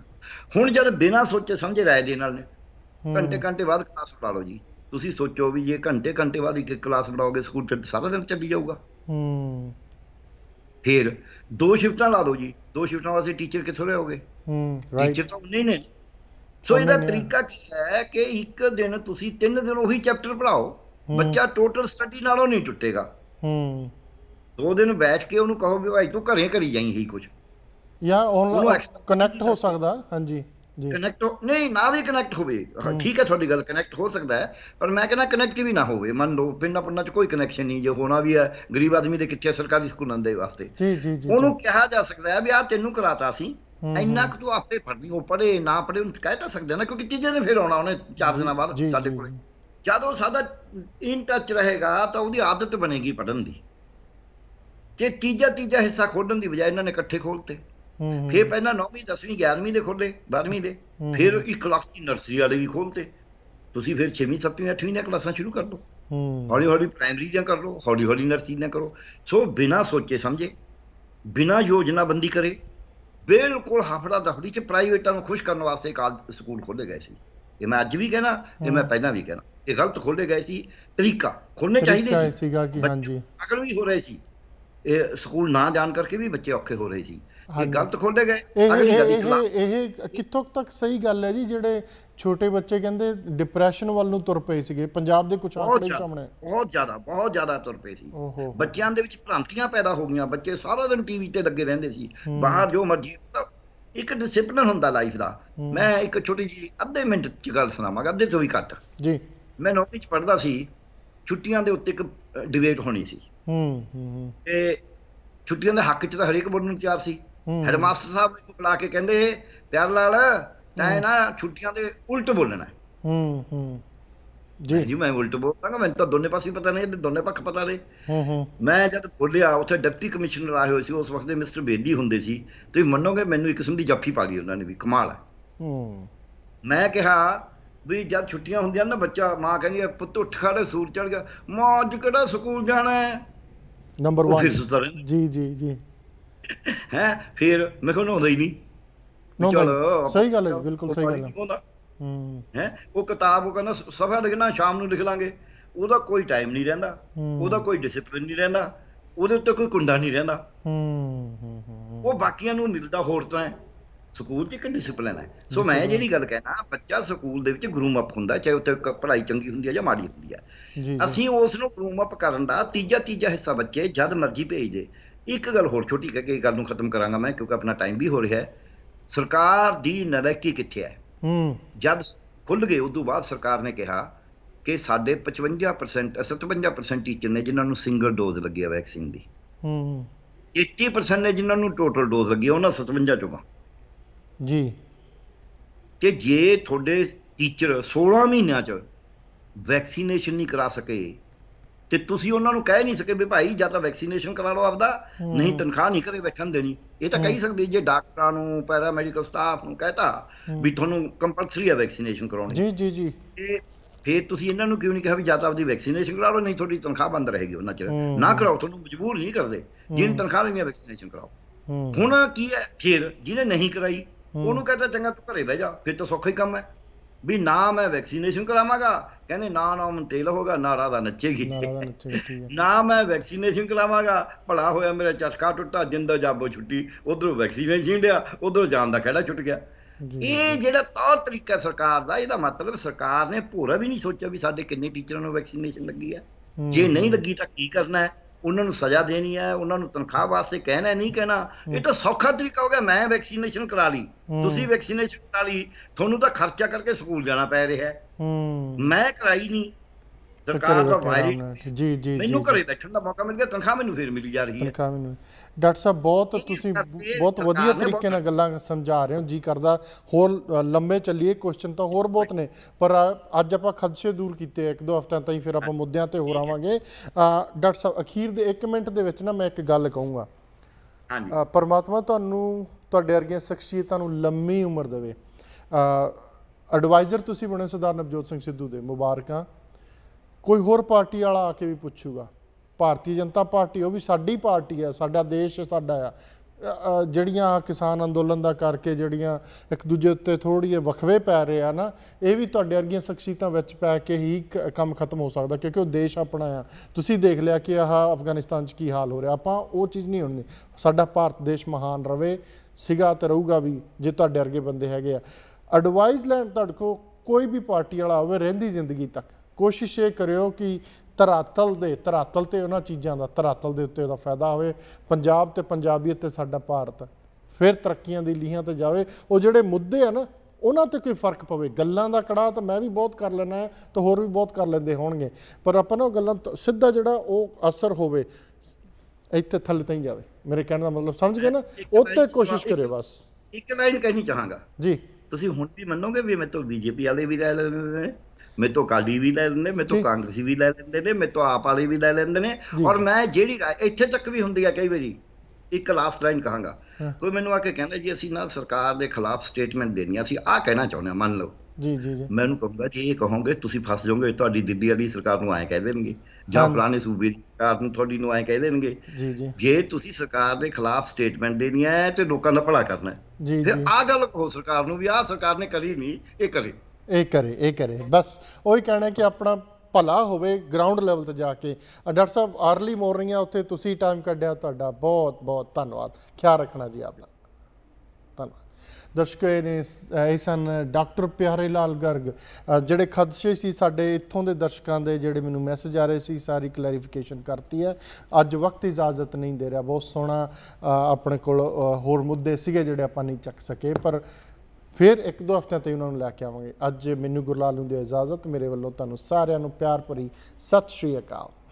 ਹੁਣ ਜਦ ਬਿਨਾ ਸੋਚੇ ਸਮਝੇ ਰਾਏ ਦੇ ਨਾਲ ਨੇ ਘੰਟੇ ਘੰਟੇ ਬਾਅਦ ਕਲਾਸ ਪੜਾ ਲਓ ਜੀ ਤੁਸੀਂ ਸੋਚੋ ਵੀ ਇਹ ਘੰਟੇ ਘੰਟੇ ਬਾਅਦ ਇੱਕ ਕਲਾਸ ਪੜਾਓਗੇ ਸਕੂਲ ਚ ਸਾਰਾ ਦਿਨ ਚੱਲੀ ਜਾਊਗਾ ਹੂੰ ਫਿਰ ਦੋ ਸ਼ਿਫਟਾਂ ਲਾ ਦਿਓ ਜੀ ਦੋ ਸ਼ਿਫਟਾਂ ਵਾਸਤੇ ਟੀਚਰ ਕਿੱਥੋਂ ਲਿਆਓਗੇ ਹੂੰ ਟੀਚਰ ਤਾਂ ਨਹੀਂ ਨੇ ਸੋ ਇਹਦਾ ਤਰੀਕਾ ਕੀ ਹੈ ਕਿ ਇੱਕ ਦਿਨ ਤੁਸੀਂ ਤਿੰਨ ਦਿਨ ਉਹੀ ਚੈਪਟਰ ਪੜਾਓ ਬੱਚਾ ਟੋਟਲ ਸਟੱਡੀ ਨਾਲੋਂ ਨਹੀਂ ਟੁੱਟੇਗਾ ਹੂੰ ਦੋ ਦਿਨ ਬੈਠ ਕੇ ਉਹਨੂੰ ਕਹੋ ਵੀ ਭਾਈ ਤੂੰ ਘਰੇ ਕਰੀ ਜਾਈਂ ਹੀ ਕੁਝ ਜਾਂ ਆਨਲਾਈਨ ਕਨੈਕਟ ਹੋ ਸਕਦਾ ਹਾਂਜੀ ਜੀ ਕਨੈਕਟ ਨਹੀਂ ਨਾ ਵੀ ਕਨੈਕਟ ਹੋਵੇ ਠੀਕ ਹੈ ਤੁਹਾਡੀ ਗੱਲ ਕਨੈਕਟ ਹੋ ਸਕਦਾ ਹੈ ਪਰ ਮੈਂ ਕਹਿੰਦਾ ਕਨੈਕਟ ਵੀ ਨਾ ਹੋਵੇ ਮੰਨ ਲਓ ਪਿੰਡਾਂ ਪਿੰਡਾਂ 'ਚ ਕੋਈ ਕਨੈਕਸ਼ਨ ਨਹੀਂ ਜੇ ਹੋਣਾ ਵੀ ਹੈ ਗਰੀਬ ਆਦਮੀ ਦੇ ਕਿੱਥੇ ਸਰਕਾਰੀ ਸਕੂਲਾਂ ਦੇ ਵਾਸਤੇ ਜੀ ਜੀ ਜੀ ਉਹਨੂੰ ਕਿਹਾ ਜਾ ਸਕਦਾ ਹੈ ਵੀ ਆ ਤੈਨੂੰ ਕਰਾਤਾ ਸੀ ਇੰਨਾ ਕਿ ਤੂੰ ਆਪੇ ਪੜ੍ਹਨੀ ਉਹ ਪੜ੍ਹੇ ਨਾ ਪੜ੍ਹੇ ਉਹਨੂੰ ਕਹਿ ਤਾਂ ਸਕਦੇ ਨਾ ਕਿਉਂਕਿ ਤੀਜੇ ਦਿਨ ਫੇਰ ਆਉਣਾ ਉਹਨੇ ਚਾਰ ਦਿਨਾਂ ਬਾਅਦ ਸਾਡੇ ਕੋਲੇ ਜਦੋਂ ਸਾਡਾ ਇਨ ਟੱਚ ਰਹੇਗਾ ਤਾਂ ਉਹਦੀ ਆਦਤ ਬਣੇਗੀ ਪੜਨ ਦੀ ਜੇ ਤੀਜਾ ਤੀਜਾ ਹਿੱਸਾ ਖੋਲਣ ਦੀ ਬਜਾਏ ਇਹਨਾਂ ਨੇ ਇਕੱਠੇ ਖੋਲਤੇ ਫਿਰ ਪਹਿਲਾਂ 9ਵੀਂ 10ਵੀਂ 11ਵੀਂ ਦੇ ਖੋਲੇ 12ਵੀਂ ਦੇ ਫਿਰ 1 ਲੱਖ ਦੀ ਨਰਸਰੀ ਵਾਲੇ ਵੀ ਖੋਲਤੇ ਤੁਸੀਂ ਫਿਰ 6ਵੀਂ 7ਵੀਂ 8ਵੀਂ ਦੀਆਂ ਕਲਾਸਾਂ ਸ਼ੁਰੂ ਕਰ ਲਓ ਹੌਲੀ ਹੌਲੀ ਪ੍ਰਾਇਮਰੀ ਜਾਂ ਕਰ ਲਓ ਹੌਲੀ ਹੌਲੀ ਨਰਸਰੀ ਦੀਆਂ ਕਰੋ ਸੋ ਬਿਨਾ ਸੋਚੇ ਸਮਝੇ ਬਿਨਾ ਯੋਜਨਾਬੰਦੀ ਕਰੇ ਬਿਲਕੁਲ ਹਫੜਾ ਦਫੜੀ ਚ ਪ੍ਰਾਈਵੇਟਾਂ ਨੂੰ ਖੁਸ਼ ਕਰਨ ਵਾਸਤੇ ਕਾਲ ਸਕੂਲ ਖੋਲੇ ਗਏ ਸੀ ਇਹ ਮੈਂ ਅੱਜ ਵੀ ਕਹਿਣਾ ਤੇ ਮੈਂ ਪਹਿਲਾਂ ਵੀ ਕਹਿਣਾ ਇਹ ਗਲਤ ਖੋਲੇ ਗਏ ਸੀ ਤਰੀਕਾ ਖੋਲਨੇ ਚਾਹੀਦੇ ਸੀਗਾ ਕਿ ਹਾਂਜੀ ਅਗਲ ਵੀ ਹੋ ਰਹੀ ਸੀ ਇਹ ਸਕੂਲ ਨਾ ਜਾਣ ਕਰਕੇ ਵੀ ਬੱਚੇ ਔਖੇ ਹੋ ਰਹੇ ਸੀ ਇਹ ਗਲਤ ਖੋਲੇ ਗਏ ਇਹ ਇਹ ਕਿੱਥੋਂ ਤੱਕ ਸਹੀ ਗੱਲ ਹੈ ਜੀ ਜਿਹੜੇ ਛੋਟੇ ਬੱਚੇ ਕਹਿੰਦੇ ਡਿਪਰੈਸ਼ਨ ਵੱਲ ਨੂੰ ਤੁਰ ਪਏ ਸੀਗੇ ਪੰਜਾਬ ਦੇ ਕੁਝ ਆਪਣੇ ਸਾਹਮਣੇ ਬਹੁਤ ਜ਼ਿਆਦਾ ਬਹੁਤ ਜ਼ਿਆਦਾ ਤੁਰ ਪਏ ਸੀ ਬੱਚਿਆਂ ਦੇ ਵਿੱਚ ਭ੍ਰਾਂਤੀਆਂ ਪੈਦਾ ਹੋ ਗਈਆਂ ਬੱਚੇ ਸਾਰਾ ਦਿਨ ਟੀਵੀ ਤੇ ਲੱਗੇ ਰਹਿੰਦੇ ਸੀ ਬਾਹਰ ਜੋ ਮਰਜ਼ੀ ਇੱਕ ਡਿਸਪਲਿਨ ਹੁੰਦਾ ਲਾਈਫ ਦਾ ਮੈਂ ਇੱਕ ਛੋਟੀ ਜੀ ਅੱਧੇ ਮਿੰਟ ਚ ਗੱਲ ਸੁਣਾਵਾਂਗਾ ਅੱਧੇ ਤੋਂ ਵੀ ਘੱਟ ਜੀ ਮੈਂ ਨੌਕਰੀ ਚ ਪੜਦਾ ਸੀ ਛੁੱਟੀਆਂ ਦੇ ਉੱਤੇ ਇੱਕ ਡਿਬੇਟ ਹੋਣੀ ਸੀ ਹੂੰ ਹੂੰ ਤੇ ਛੁੱਟੀਆਂ ਦੇ ਹੱਕ ਚ ਤਾਂ ਹਰੇਕ ਬੰਦੇ ਨੂੰ ਤਿਆਰ ਸੀ ਹੈਡਮਾਸਟਰ ਸਾਹਿਬ ਨੇ ਬੁਲਾ ਕੇ ਕਹਿੰਦੇ ਤਿਆਰ ਲਾਲ ਤੈਂ ਨਾ ਛੁੱਟੀਆਂ ਦੇ ਉਲਟ ਬੋਲਣਾ ਹੂੰ ਹੂੰ ਜੀ ਜੀ ਮੈਂ ਉਲਟ ਬੋਲਦਾ ਮੈਨੂੰ ਤਾਂ ਦੋਨੇ ਪਾਸੇ ਪਤਾ ਨਹੀਂ ਇਹਦੇ ਦੋਨੇ ਪੱਖ ਪਤਾ ਨਹੀਂ ਹੂੰ ਹੂੰ ਮੈਂ ਜਦ ਬੋਲਿਆ ਉੱਥੇ ਡਿਪਟੀ ਕਮਿਸ਼ਨਰ ਆਏ ਹੋਏ ਸੀ ਉਸ ਵਕਤ ਦੇ ਮਿਸਟਰ ਬੇਦੀ ਹੁੰਦੇ ਸੀ ਤੁਸੀਂ ਮੰਨੋਗੇ ਮੈਨੂੰ ਇੱਕ ਕਿਸਮ ਦੀ ਜੱਫੀ ਪਾ ਲਈ ਉਹਨਾਂ ਨੇ ਵੀ ਕਮਾਲ ਹੈ ਹੂੰ ਮੈਂ ਕਿਹਾ ਵੀ ਜਦ ਛੁੱਟੀਆਂ ਹੁੰਦੀਆਂ ਨਾ ਬੱਚਾ ਮਾਂ ਕਹਿੰਦੀ ਹੈ ਪੁੱਤ ਉੱਠ ਖੜੇ ਸੂਰ ਚੜ ਗਿਆ ਮਾਂ ਅੱਜ ਕਿਹੜਾ ਸਕੂਲ ਜਾਣਾ ਹੈ ਨੰਬਰ 1 ਜੀ ਜੀ ਜੀ ਹੈ ਫਿਰ ਮੈਂ ਕਿਹਾ ਨਾਉਂਦਾ ਹੀ ਨਹੀਂ ਚਲੋ ਸਹੀ ਗੱਲ ਹੈ ਬਿਲਕੁਲ ਸਹੀ ਗੱਲ ਹੈ ਹੂੰ ਹੈ ਉਹ ਕਿਤਾਬ ਉਹ ਕਹਿੰਦਾ ਸਫਾ ਲਿਖਣਾ ਸ਼ਾਮ ਨੂੰ ਲਿਖ ਲਾਂਗੇ ਉਹਦਾ ਕੋਈ ਟਾਈਮ ਨਹੀਂ ਰਹਿੰਦਾ ਉਹਦਾ ਕੋਈ ਡਿਸਪਲਿਨ ਨਹੀਂ ਰਹਿੰਦਾ ਉਹਦੇ ਉੱਤੇ ਕੋਈ ਕੁੰਡਾ ਨਹੀਂ ਰਹਿੰਦਾ ਹੂੰ ਹੂੰ ਉਹ ਬਾਕੀਆਂ ਨੂੰ ਮਿਲਦਾ ਹੋਰ ਤਰ੍ਹਾਂ ਸਕੂਲ 'ਚ ਇੱਕ ਡਿਸਪਲਿਨ ਹੈ ਸੋ ਮੈਂ ਜਿਹੜੀ ਗੱਲ ਕਹਿਣਾ ਬੱਚਾ ਸਕੂਲ ਦੇ ਵਿੱਚ ਗਰੂਮ ਅਪ ਹੁੰਦਾ ਚਾਹੇ ਉੱਥੇ ਪੜ੍ਹਾਈ ਚੰਗੀ ਹੁੰਦੀ ਹੈ ਜਾਂ ਮਾੜੀ ਹੁੰਦੀ ਹੈ ਅਸੀਂ ਉਸ ਨੂੰ ਗਰੂਮ ਅਪ ਕਰਨ ਦਾ ਤੀਜਾ ਤੀਜਾ ਹਿੱਸਾ ਬੱਚੇ ਜਦ ਮਰਜ਼ੀ ਭੇਜ ਦੇ ਇੱਕ ਗੱਲ ਹੋਰ ਛੋਟੀ ਕਹਿ ਕੇ ਗੱਲ ਨੂੰ ਖਤਮ ਕਰਾਂਗਾ ਮੈਂ ਕਿਉਂਕਿ ਆਪਣਾ ਟਾਈਮ ਵੀ ਹੋ ਰਿਹਾ ਹੈ ਸਰਕਾਰ ਦੀ ਨਰਕੀ ਕਿੱਥੇ ਹੈ ਹੂੰ ਜਦ ਖੁੱਲ ਗਏ ਉਸ ਤੋਂ ਬਾਅਦ ਸਰਕਾਰ ਨੇ ਕਿਹਾ ਕਿ ਸਾਡੇ 55% 57% ਟੀਚਰ ਨੇ ਜਿਨ੍ਹਾਂ ਨੂੰ ਸਿੰਗਲ ਡੋਜ਼ ਲੱਗੀ ਹੈ ਵੈਕਸੀਨ ਦੀ ਹੂੰ 80% ਨੇ ਜਿਨ੍ਹਾਂ ਨੂੰ ਟੋਟਲ ਡੋਜ਼ ਲੱਗੀ ਉਹਨਾਂ 57 ਚੋਂ ਜੀ ਕਿ ਜੇ ਤੁਹਾਡੇ ਟੀਚਰ 16 ਮਹੀਨਿਆਂ ਚ ਵੈਕਸੀਨੇਸ਼ਨ ਨਹੀਂ ਕਰਾ ਸਕੇ ਤੇ ਤੁਸੀਂ ਉਹਨਾਂ ਨੂੰ ਕਹਿ ਨਹੀਂ ਸਕੇ ਵੀ ਭਾਈ ਜਾਂ ਤਾਂ ਵੈਕਸੀਨੇਸ਼ਨ ਕਰਾ ਲਓ ਆਪਦਾ ਨਹੀਂ ਤਨਖਾਹ ਨਹੀਂ ਕਰੇ ਬੈਠਣ ਦੇਣੀ ਇਹ ਤਾਂ ਕਹੀ ਸਕਦੇ ਜੇ ਡਾਕਟਰਾਂ ਨੂੰ ਪੈਰਾ ਮੈਡੀਕਲ ਸਟਾਫ ਨੂੰ ਕਹਤਾ ਵੀ ਤੁਹਾਨੂੰ ਕੰਪਲਸਰੀ ਹੈ ਵੈਕਸੀਨੇਸ਼ਨ ਕਰਾਉਣੀ ਜੀ ਜੀ ਜੀ ਤੇ ਫੇਰ ਤੁਸੀਂ ਇਹਨਾਂ ਨੂੰ ਕਿਉਂ ਨਹੀਂ ਕਿਹਾ ਵੀ ਜਾਂ ਤਾਂ ਆਪਦੀ ਵੈਕਸੀਨੇਸ਼ਨ ਕਰਾ ਲਓ ਨਹੀਂ ਤੁਹਾਡੀ ਤਨਖਾਹ ਬੰਦ ਰਹੇਗੀ ਉਹਨਾਂ ਚਿਰ ਨਾ ਕਰਾਓ ਤੁਹਾਨੂੰ ਮਜਬੂਰ ਨਹੀਂ ਕਰਦੇ ਜਿਹਨ ਤਨਖਾਹ ਨਹੀਂ ਹੈ ਵੈਕਸੀਨੇਸ਼ਨ ਕਰਾਓ ਹੁਣ ਕੀ ਹੈ ਫੇਰ ਜਿਹਨੇ ਨਹੀਂ ਕਰਾਈ ਉਹਨੂੰ ਕਹਤਾ ਚੰਗਾ ਤੂੰ ਘਰੇ ਬਹਿ ਜਾ ਫਿਰ ਤਾਂ ਸੌਖਾ ਹੀ ਕੰਮ ਹੈ ਵੀ ਨਾ ਮੈਂ ਵੈਕਸੀਨੇਸ਼ਨ ਕਰਾਵਾਂਗਾ ਕਹਿੰਦੇ ਨਾ ਨਾ ਤੇਲ ਹੋਗਾ ਨਾ ਰਾਦਾ ਨੱਚੇਗੀ ਨਾ ਮੈਂ ਵੈਕਸੀਨੇਸ਼ਨ ਕਰਾਵਾਂਗਾ ਭੜਾ ਹੋਇਆ ਮੇਰਾ ਚਟਕਾ ਟੁੱਟਾ ਜਿੰਦਾ ਜਾਬੋ ਛੁੱਟੀ ਉਧਰੋਂ ਵੈਕਸੀਨੇਸ਼ਨ ਡਿਆ ਉਧਰੋਂ ਜਾਣ ਦਾ ਖੜਾ ਛੁੱਟ ਗਿਆ ਇਹ ਜਿਹੜਾ ਤੌਰ ਤਰੀਕਾ ਸਰਕਾਰ ਦਾ ਇਹਦਾ ਮਤਲਬ ਸਰਕਾਰ ਨੇ ਪੂਰਾ ਵੀ ਨਹੀਂ ਸੋਚਿਆ ਵੀ ਸਾਡੇ ਕਿੰਨੇ ਟੀਚਰਾਂ ਨੂੰ ਵੈਕਸੀਨੇਸ਼ਨ ਲੱਗੀ ਆ ਜੇ ਨਹੀਂ ਲੱਗੀ ਤਾਂ ਕੀ ਕਰਨਾ ਹੈ ਉਹਨਾਂ ਨੂੰ ਸਜ਼ਾ ਦੇਣੀ ਹੈ ਉਹਨਾਂ ਨੂੰ ਤਨਖਾਹ ਵਾਸਤੇ ਕਹਿਣਾ ਨਹੀਂ ਕਹਿਣਾ ਇਹ ਤਾਂ ਸੌਖਾ ਤਰੀਕਾ ਹੋ ਗਿਆ ਮੈਂ ਵੈਕਸੀਨੇਸ਼ਨ ਕਰਾ ਲਈ ਤੁਸੀਂ ਵੈਕਸੀਨੇਸ਼ਨ ਕਰਾ ਲਈ ਤੁਹਾਨੂੰ ਤਾਂ ਖਰਚਾ ਕਰਕੇ ਸਕੂਲ ਜਾਣਾ ਪੈ ਰਿਹਾ ਹੈ ਮੈਂ ਕਰਾਈ ਨਹੀਂ ਸਰਕਾਰ ਦਾ ਵਾਇਰੀ ਜੀ ਜੀ ਮੈਨੂੰ ਘਰੇ ਬੈਠਣ ਦਾ ਮੌਕਾ ਮਿਲ ਗਿਆ ਤਨਖਾਹ ਮੈਨੂੰ ਫੇਰ ਮਿਲ ਜਾ ਰਹੀ ਹੈ ਤਨਖਾਹ ਮੈਨੂੰ ਡਾਕਟਰ ਸਾਹਿਬ ਬਹੁਤ ਤੁਸੀਂ ਬਹੁਤ ਵਧੀਆ ਤਰੀਕੇ ਨਾਲ ਗੱਲਾਂ ਸਮਝਾ ਰਹੇ ਹੋ ਜੀ ਕਰਦਾ ਹੋਰ ਲੰਮੇ ਚੱਲੀਏ ਕੁਐਸਚਨ ਤਾਂ ਹੋਰ ਬਹੁਤ ਨੇ ਪਰ ਅੱਜ ਆਪਾਂ ਖਦਸ਼ੇ ਦੂਰ ਕੀਤੇ ਇੱਕ ਦੋ ਹਫ਼ਤਿਆਂ ਤਾਈਂ ਫਿਰ ਆਪਾਂ ਮੁੱਦਿਆਂ ਤੇ ਹੋਰ ਆਵਾਂਗੇ ਡਾਕਟਰ ਸਾਹਿਬ ਅਖੀਰ ਦੇ 1 ਮਿੰਟ ਦੇ ਵਿੱਚ ਨਾ ਮੈਂ ਇੱਕ ਗੱਲ ਕਹੂੰਗਾ ਹਾਂਜੀ ਪਰਮਾਤਮਾ ਤੁਹਾਨੂੰ ਤੁਹਾਡੇ ਵਰਗੀਆਂ ਸ਼ਖਸੀਅਤਾਂ ਨੂੰ ਲੰਮੀ ਉਮਰ ਦੇਵੇ ਐਡਵਾਈਜ਼ਰ ਤੁਸੀਂ ਬਣੇ ਸਰਦਾਰ ਨਵਜੋਤ ਸਿੰਘ ਸਿੱਧੂ ਦੇ ਮੁਬਾਰਕਾਂ ਕੋਈ ਹੋਰ ਪਾਰਟੀ ਵਾਲਾ ਆ ਕੇ ਵੀ ਪੁੱਛੂਗਾ ਭਾਰਤੀ ਜਨਤਾ ਪਾਰਟੀ ਉਹ ਵੀ ਸਾਡੀ ਪਾਰਟੀ ਆ ਸਾਡਾ ਦੇਸ਼ ਸਾਡਾ ਆ ਜਿਹੜੀਆਂ ਕਿਸਾਨ ਅੰਦੋਲਨ ਦਾ ਕਰਕੇ ਜਿਹੜੀਆਂ ਇੱਕ ਦੂਜੇ ਉੱਤੇ ਥੋੜੀ ਜਿਹੀ ਵਖਵੇ ਪੈ ਰਹੇ ਆ ਨਾ ਇਹ ਵੀ ਤੁਹਾਡੇ ਵਰਗੀਆਂ ਸ਼ਖਸੀਅਤਾਂ ਵਿੱਚ ਪੈ ਕੇ ਹੀ ਕੰਮ ਖਤਮ ਹੋ ਸਕਦਾ ਕਿਉਂਕਿ ਉਹ ਦੇਸ਼ ਆਪਣਾ ਆ ਤੁਸੀਂ ਦੇਖ ਲਿਆ ਕਿ ਆਹ ਅਫਗਾਨਿਸਤਾਨ 'ਚ ਕੀ ਹਾਲ ਹੋ ਰਿਹਾ ਆਪਾਂ ਉਹ ਚੀਜ਼ ਨਹੀਂ ਹੋਣੀ ਸਾਡਾ ਭਾਰਤ ਦੇਸ਼ ਮਹਾਨ ਰਵੇ ਸਿਗਾ ਤੇ ਰਹੂਗਾ ਵੀ ਜੇ ਤੁਹਾਡੇ ਵਰਗੇ ਬੰਦੇ ਹੈਗੇ ਆ ਐਡਵਾਈਸ ਲੈਣ ਤੁਹਾਡੇ ਕੋ ਕੋਈ ਵੀ ਪਾਰਟੀ ਵਾਲਾ ਹੋਵੇ ਰਹਿੰਦੀ ਜ਼ਿੰਦਗੀ ਤੱਕ ਕੋਸ਼ਿਸ਼ ਇਹ ਕਰਿਓ ਕਿ ਤਰਾਤਲ ਦੇ ਤਰਾਤਲ ਤੇ ਉਹਨਾਂ ਚੀਜ਼ਾਂ ਦਾ ਤਰਾਤਲ ਦੇ ਉੱਤੇ ਉਹਦਾ ਫਾਇਦਾ ਹੋਵੇ ਪੰਜਾਬ ਤੇ ਪੰਜਾਬੀਅਤ ਤੇ ਸਾਡਾ ਭਾਰਤ ਫਿਰ ਤਰੱਕੀਆਂ ਦੀ ਲੀਹਾਂ ਤੇ ਜਾਵੇ ਉਹ ਜਿਹੜੇ ਮੁੱਦੇ ਆ ਨਾ ਉਹਨਾਂ ਤੇ ਕੋਈ ਫਰਕ ਪਵੇ ਗੱਲਾਂ ਦਾ ਕੜਾ ਤਾਂ ਮੈਂ ਵੀ ਬਹੁਤ ਕਰ ਲੈਣਾ ਹੈ ਤੇ ਹੋਰ ਵੀ ਬਹੁਤ ਕਰ ਲੈਂਦੇ ਹੋਣਗੇ ਪਰ ਆਪਾਂ ਨੂੰ ਗੱਲਾਂ ਸਿੱਧਾ ਜਿਹੜਾ ਉਹ ਅਸਰ ਹੋਵੇ ਇੱਥੇ ਥੱਲੇ ਤਾਈਂ ਜਾਵੇ ਮੇਰੇ ਕਹਿਣ ਦਾ ਮਤਲਬ ਸਮਝ ਗਏ ਨਾ ਉੱਤੇ ਕੋਸ਼ਿਸ਼ ਕਰੇ ਬਸ ਇੱਕ ਲਾਈਨ ਕਹਿਣੀ ਚਾਹਾਂਗਾ ਜੀ ਤੁਸੀਂ ਹੁਣ ਵੀ ਮੰਨੋਗੇ ਵੀ ਮੈਂ ਤੋਂ ਬੀਜੇਪੀ ਵਾਲੇ ਵੀ ਰਹਿ ਲੈਣੇ ਨੇ ਮੇਰੇ ਤੋਂ ਕਾਲੀ ਵੀ ਲੈ ਲੈਂਦੇ ਮੇਰੇ ਤੋਂ ਕਾਂਗਰਸੀ ਵੀ ਲੈ ਲੈਂਦੇ ਨੇ ਮੇਰੇ ਤੋਂ ਆਪ ਵਾਲੇ ਵੀ ਲੈ ਲੈਂਦੇ ਨੇ ਔਰ ਮੈਂ ਜਿਹੜੀ ਇੱਥੇ ਤੱਕ ਵੀ ਹੁੰਦੀ ਆ ਕਈ ਵਾਰੀ ਇੱਕ ਲਾਸਟ ਲਾਈਨ ਕਹਾਂਗਾ ਕੋਈ ਮੈਨੂੰ ਆ ਕੇ ਕਹਿੰਦਾ ਜੀ ਅਸੀਂ ਨਾ ਸਰਕਾਰ ਦੇ ਖਿਲਾਫ ਸਟੇਟਮੈਂਟ ਦੇਣੀ ਆ ਅਸੀਂ ਆ ਕਹਿਣਾ ਚਾਹੁੰਦੇ ਆ ਮੰਨ ਲਓ ਜੀ ਜੀ ਜੀ ਮੈਨੂੰ ਕਹੂੰਗਾ ਜੀ ਇਹ ਕਹੋਗੇ ਤੁਸੀਂ ਫਸ ਜਾਓਗੇ ਤੁਹਾਡੀ ਦਿੱਲੀ ਵਾਲੀ ਸਰਕਾਰ ਨੂੰ ਆਏ ਕਹਿ ਦੇਣਗੇ ਜਾਂ ਪੁਰਾਣੇ ਸੂਬੇ ਦੀ ਸਰਕਾਰ ਨੂੰ ਤੁਹਾਡੀ ਨੂੰ ਆਏ ਕਹਿ ਦੇਣਗੇ ਜੀ ਜੀ ਜੇ ਤੁਸੀਂ ਸਰਕਾਰ ਦੇ ਖਿਲਾਫ ਸਟੇਟਮੈਂਟ ਦੇਣੀ ਹੈ ਤੇ ਲੋਕਾਂ ਦਾ ਭਲਾ ਕਰਨਾ ਹੈ ਫਿਰ ਆ ਗੱਲ ਕਹੋ ਸਰਕਾਰ ਨੂੰ ਵੀ ਆ ਸਰਕਾਰ ਨੇ ਕਰੀ ਨਹੀਂ ਇਹ ਕਰੇ ਇਹ ਕਰੇ ਇਹ ਕਰੇ ਬਸ ਉਹੀ ਕਹਿਣਾ ਕਿ ਆਪਣਾ ਭਲਾ ਹੋਵੇ ਗਰਾਊਂਡ ਲੈਵਲ ਤੇ ਜਾ ਕੇ ਡਾਕਟਰ ਸਾਹਿਬ अर्ਲੀ ਮਾਰਨਿੰਗ ਆ ਉੱਥੇ ਤੁਸੀਂ ਟਾਈਮ ਕੱਢਿਆ ਤੁਹਾਡਾ ਬਹੁਤ ਬਹੁਤ ਧੰਨਵਾਦ ਖਿਆਲ ਰੱਖਣਾ ਜੀ ਆਪਣਾ ਧੰਨਵਾਦ ਦਰਸ਼ਕੋ ਨੇ ਇਹ ਸਨ ਡਾਕਟਰ ਪਿਆਰੇ ਲਾਲ ਗਰਗ ਜਿਹੜੇ ਖਦਸ਼ੇ ਸੀ ਸਾਡੇ ਇੱਥੋਂ ਦੇ ਦਰਸ਼ਕਾਂ ਦੇ ਜਿਹੜੇ ਮੈਨੂੰ ਮੈਸੇਜ ਆ ਰਹੇ ਸੀ ਸਾਰੀ ਕਲੈਰੀਫਿਕੇਸ਼ਨ ਕਰਤੀ ਹੈ ਅੱਜ ਵਕਤ ਇਜਾਜ਼ਤ ਨਹੀਂ ਦੇ ਰਿਹਾ ਬਹੁਤ ਸੋਹਣਾ ਆਪਣੇ ਕੋਲ ਹੋਰ ਮੁੱਦੇ ਸੀਗੇ ਜਿਹੜੇ ਆਪਾਂ ਨਹੀਂ ਚੱਕ ਸਕੇ ਪਰ ਫਿਰ ਇੱਕ ਦੋ ਹਫ਼ਤਿਆਂ ਤੇ ਉਹਨਾਂ ਨੂੰ ਲੈ ਕੇ ਆਵਾਂਗੇ ਅੱਜ ਮੈਨੂੰ ਗੁਰਲਾਲ ਨੂੰ ਦਿਓ ਇਜਾਜ਼ਤ ਮੇਰੇ ਵੱਲੋਂ ਤੁਹਾਨੂੰ ਸਾਰਿਆਂ ਨੂੰ ਪਿਆਰ ਭਰੀ ਸਤਿ ਸ਼੍ਰੀ ਅਕਾਲ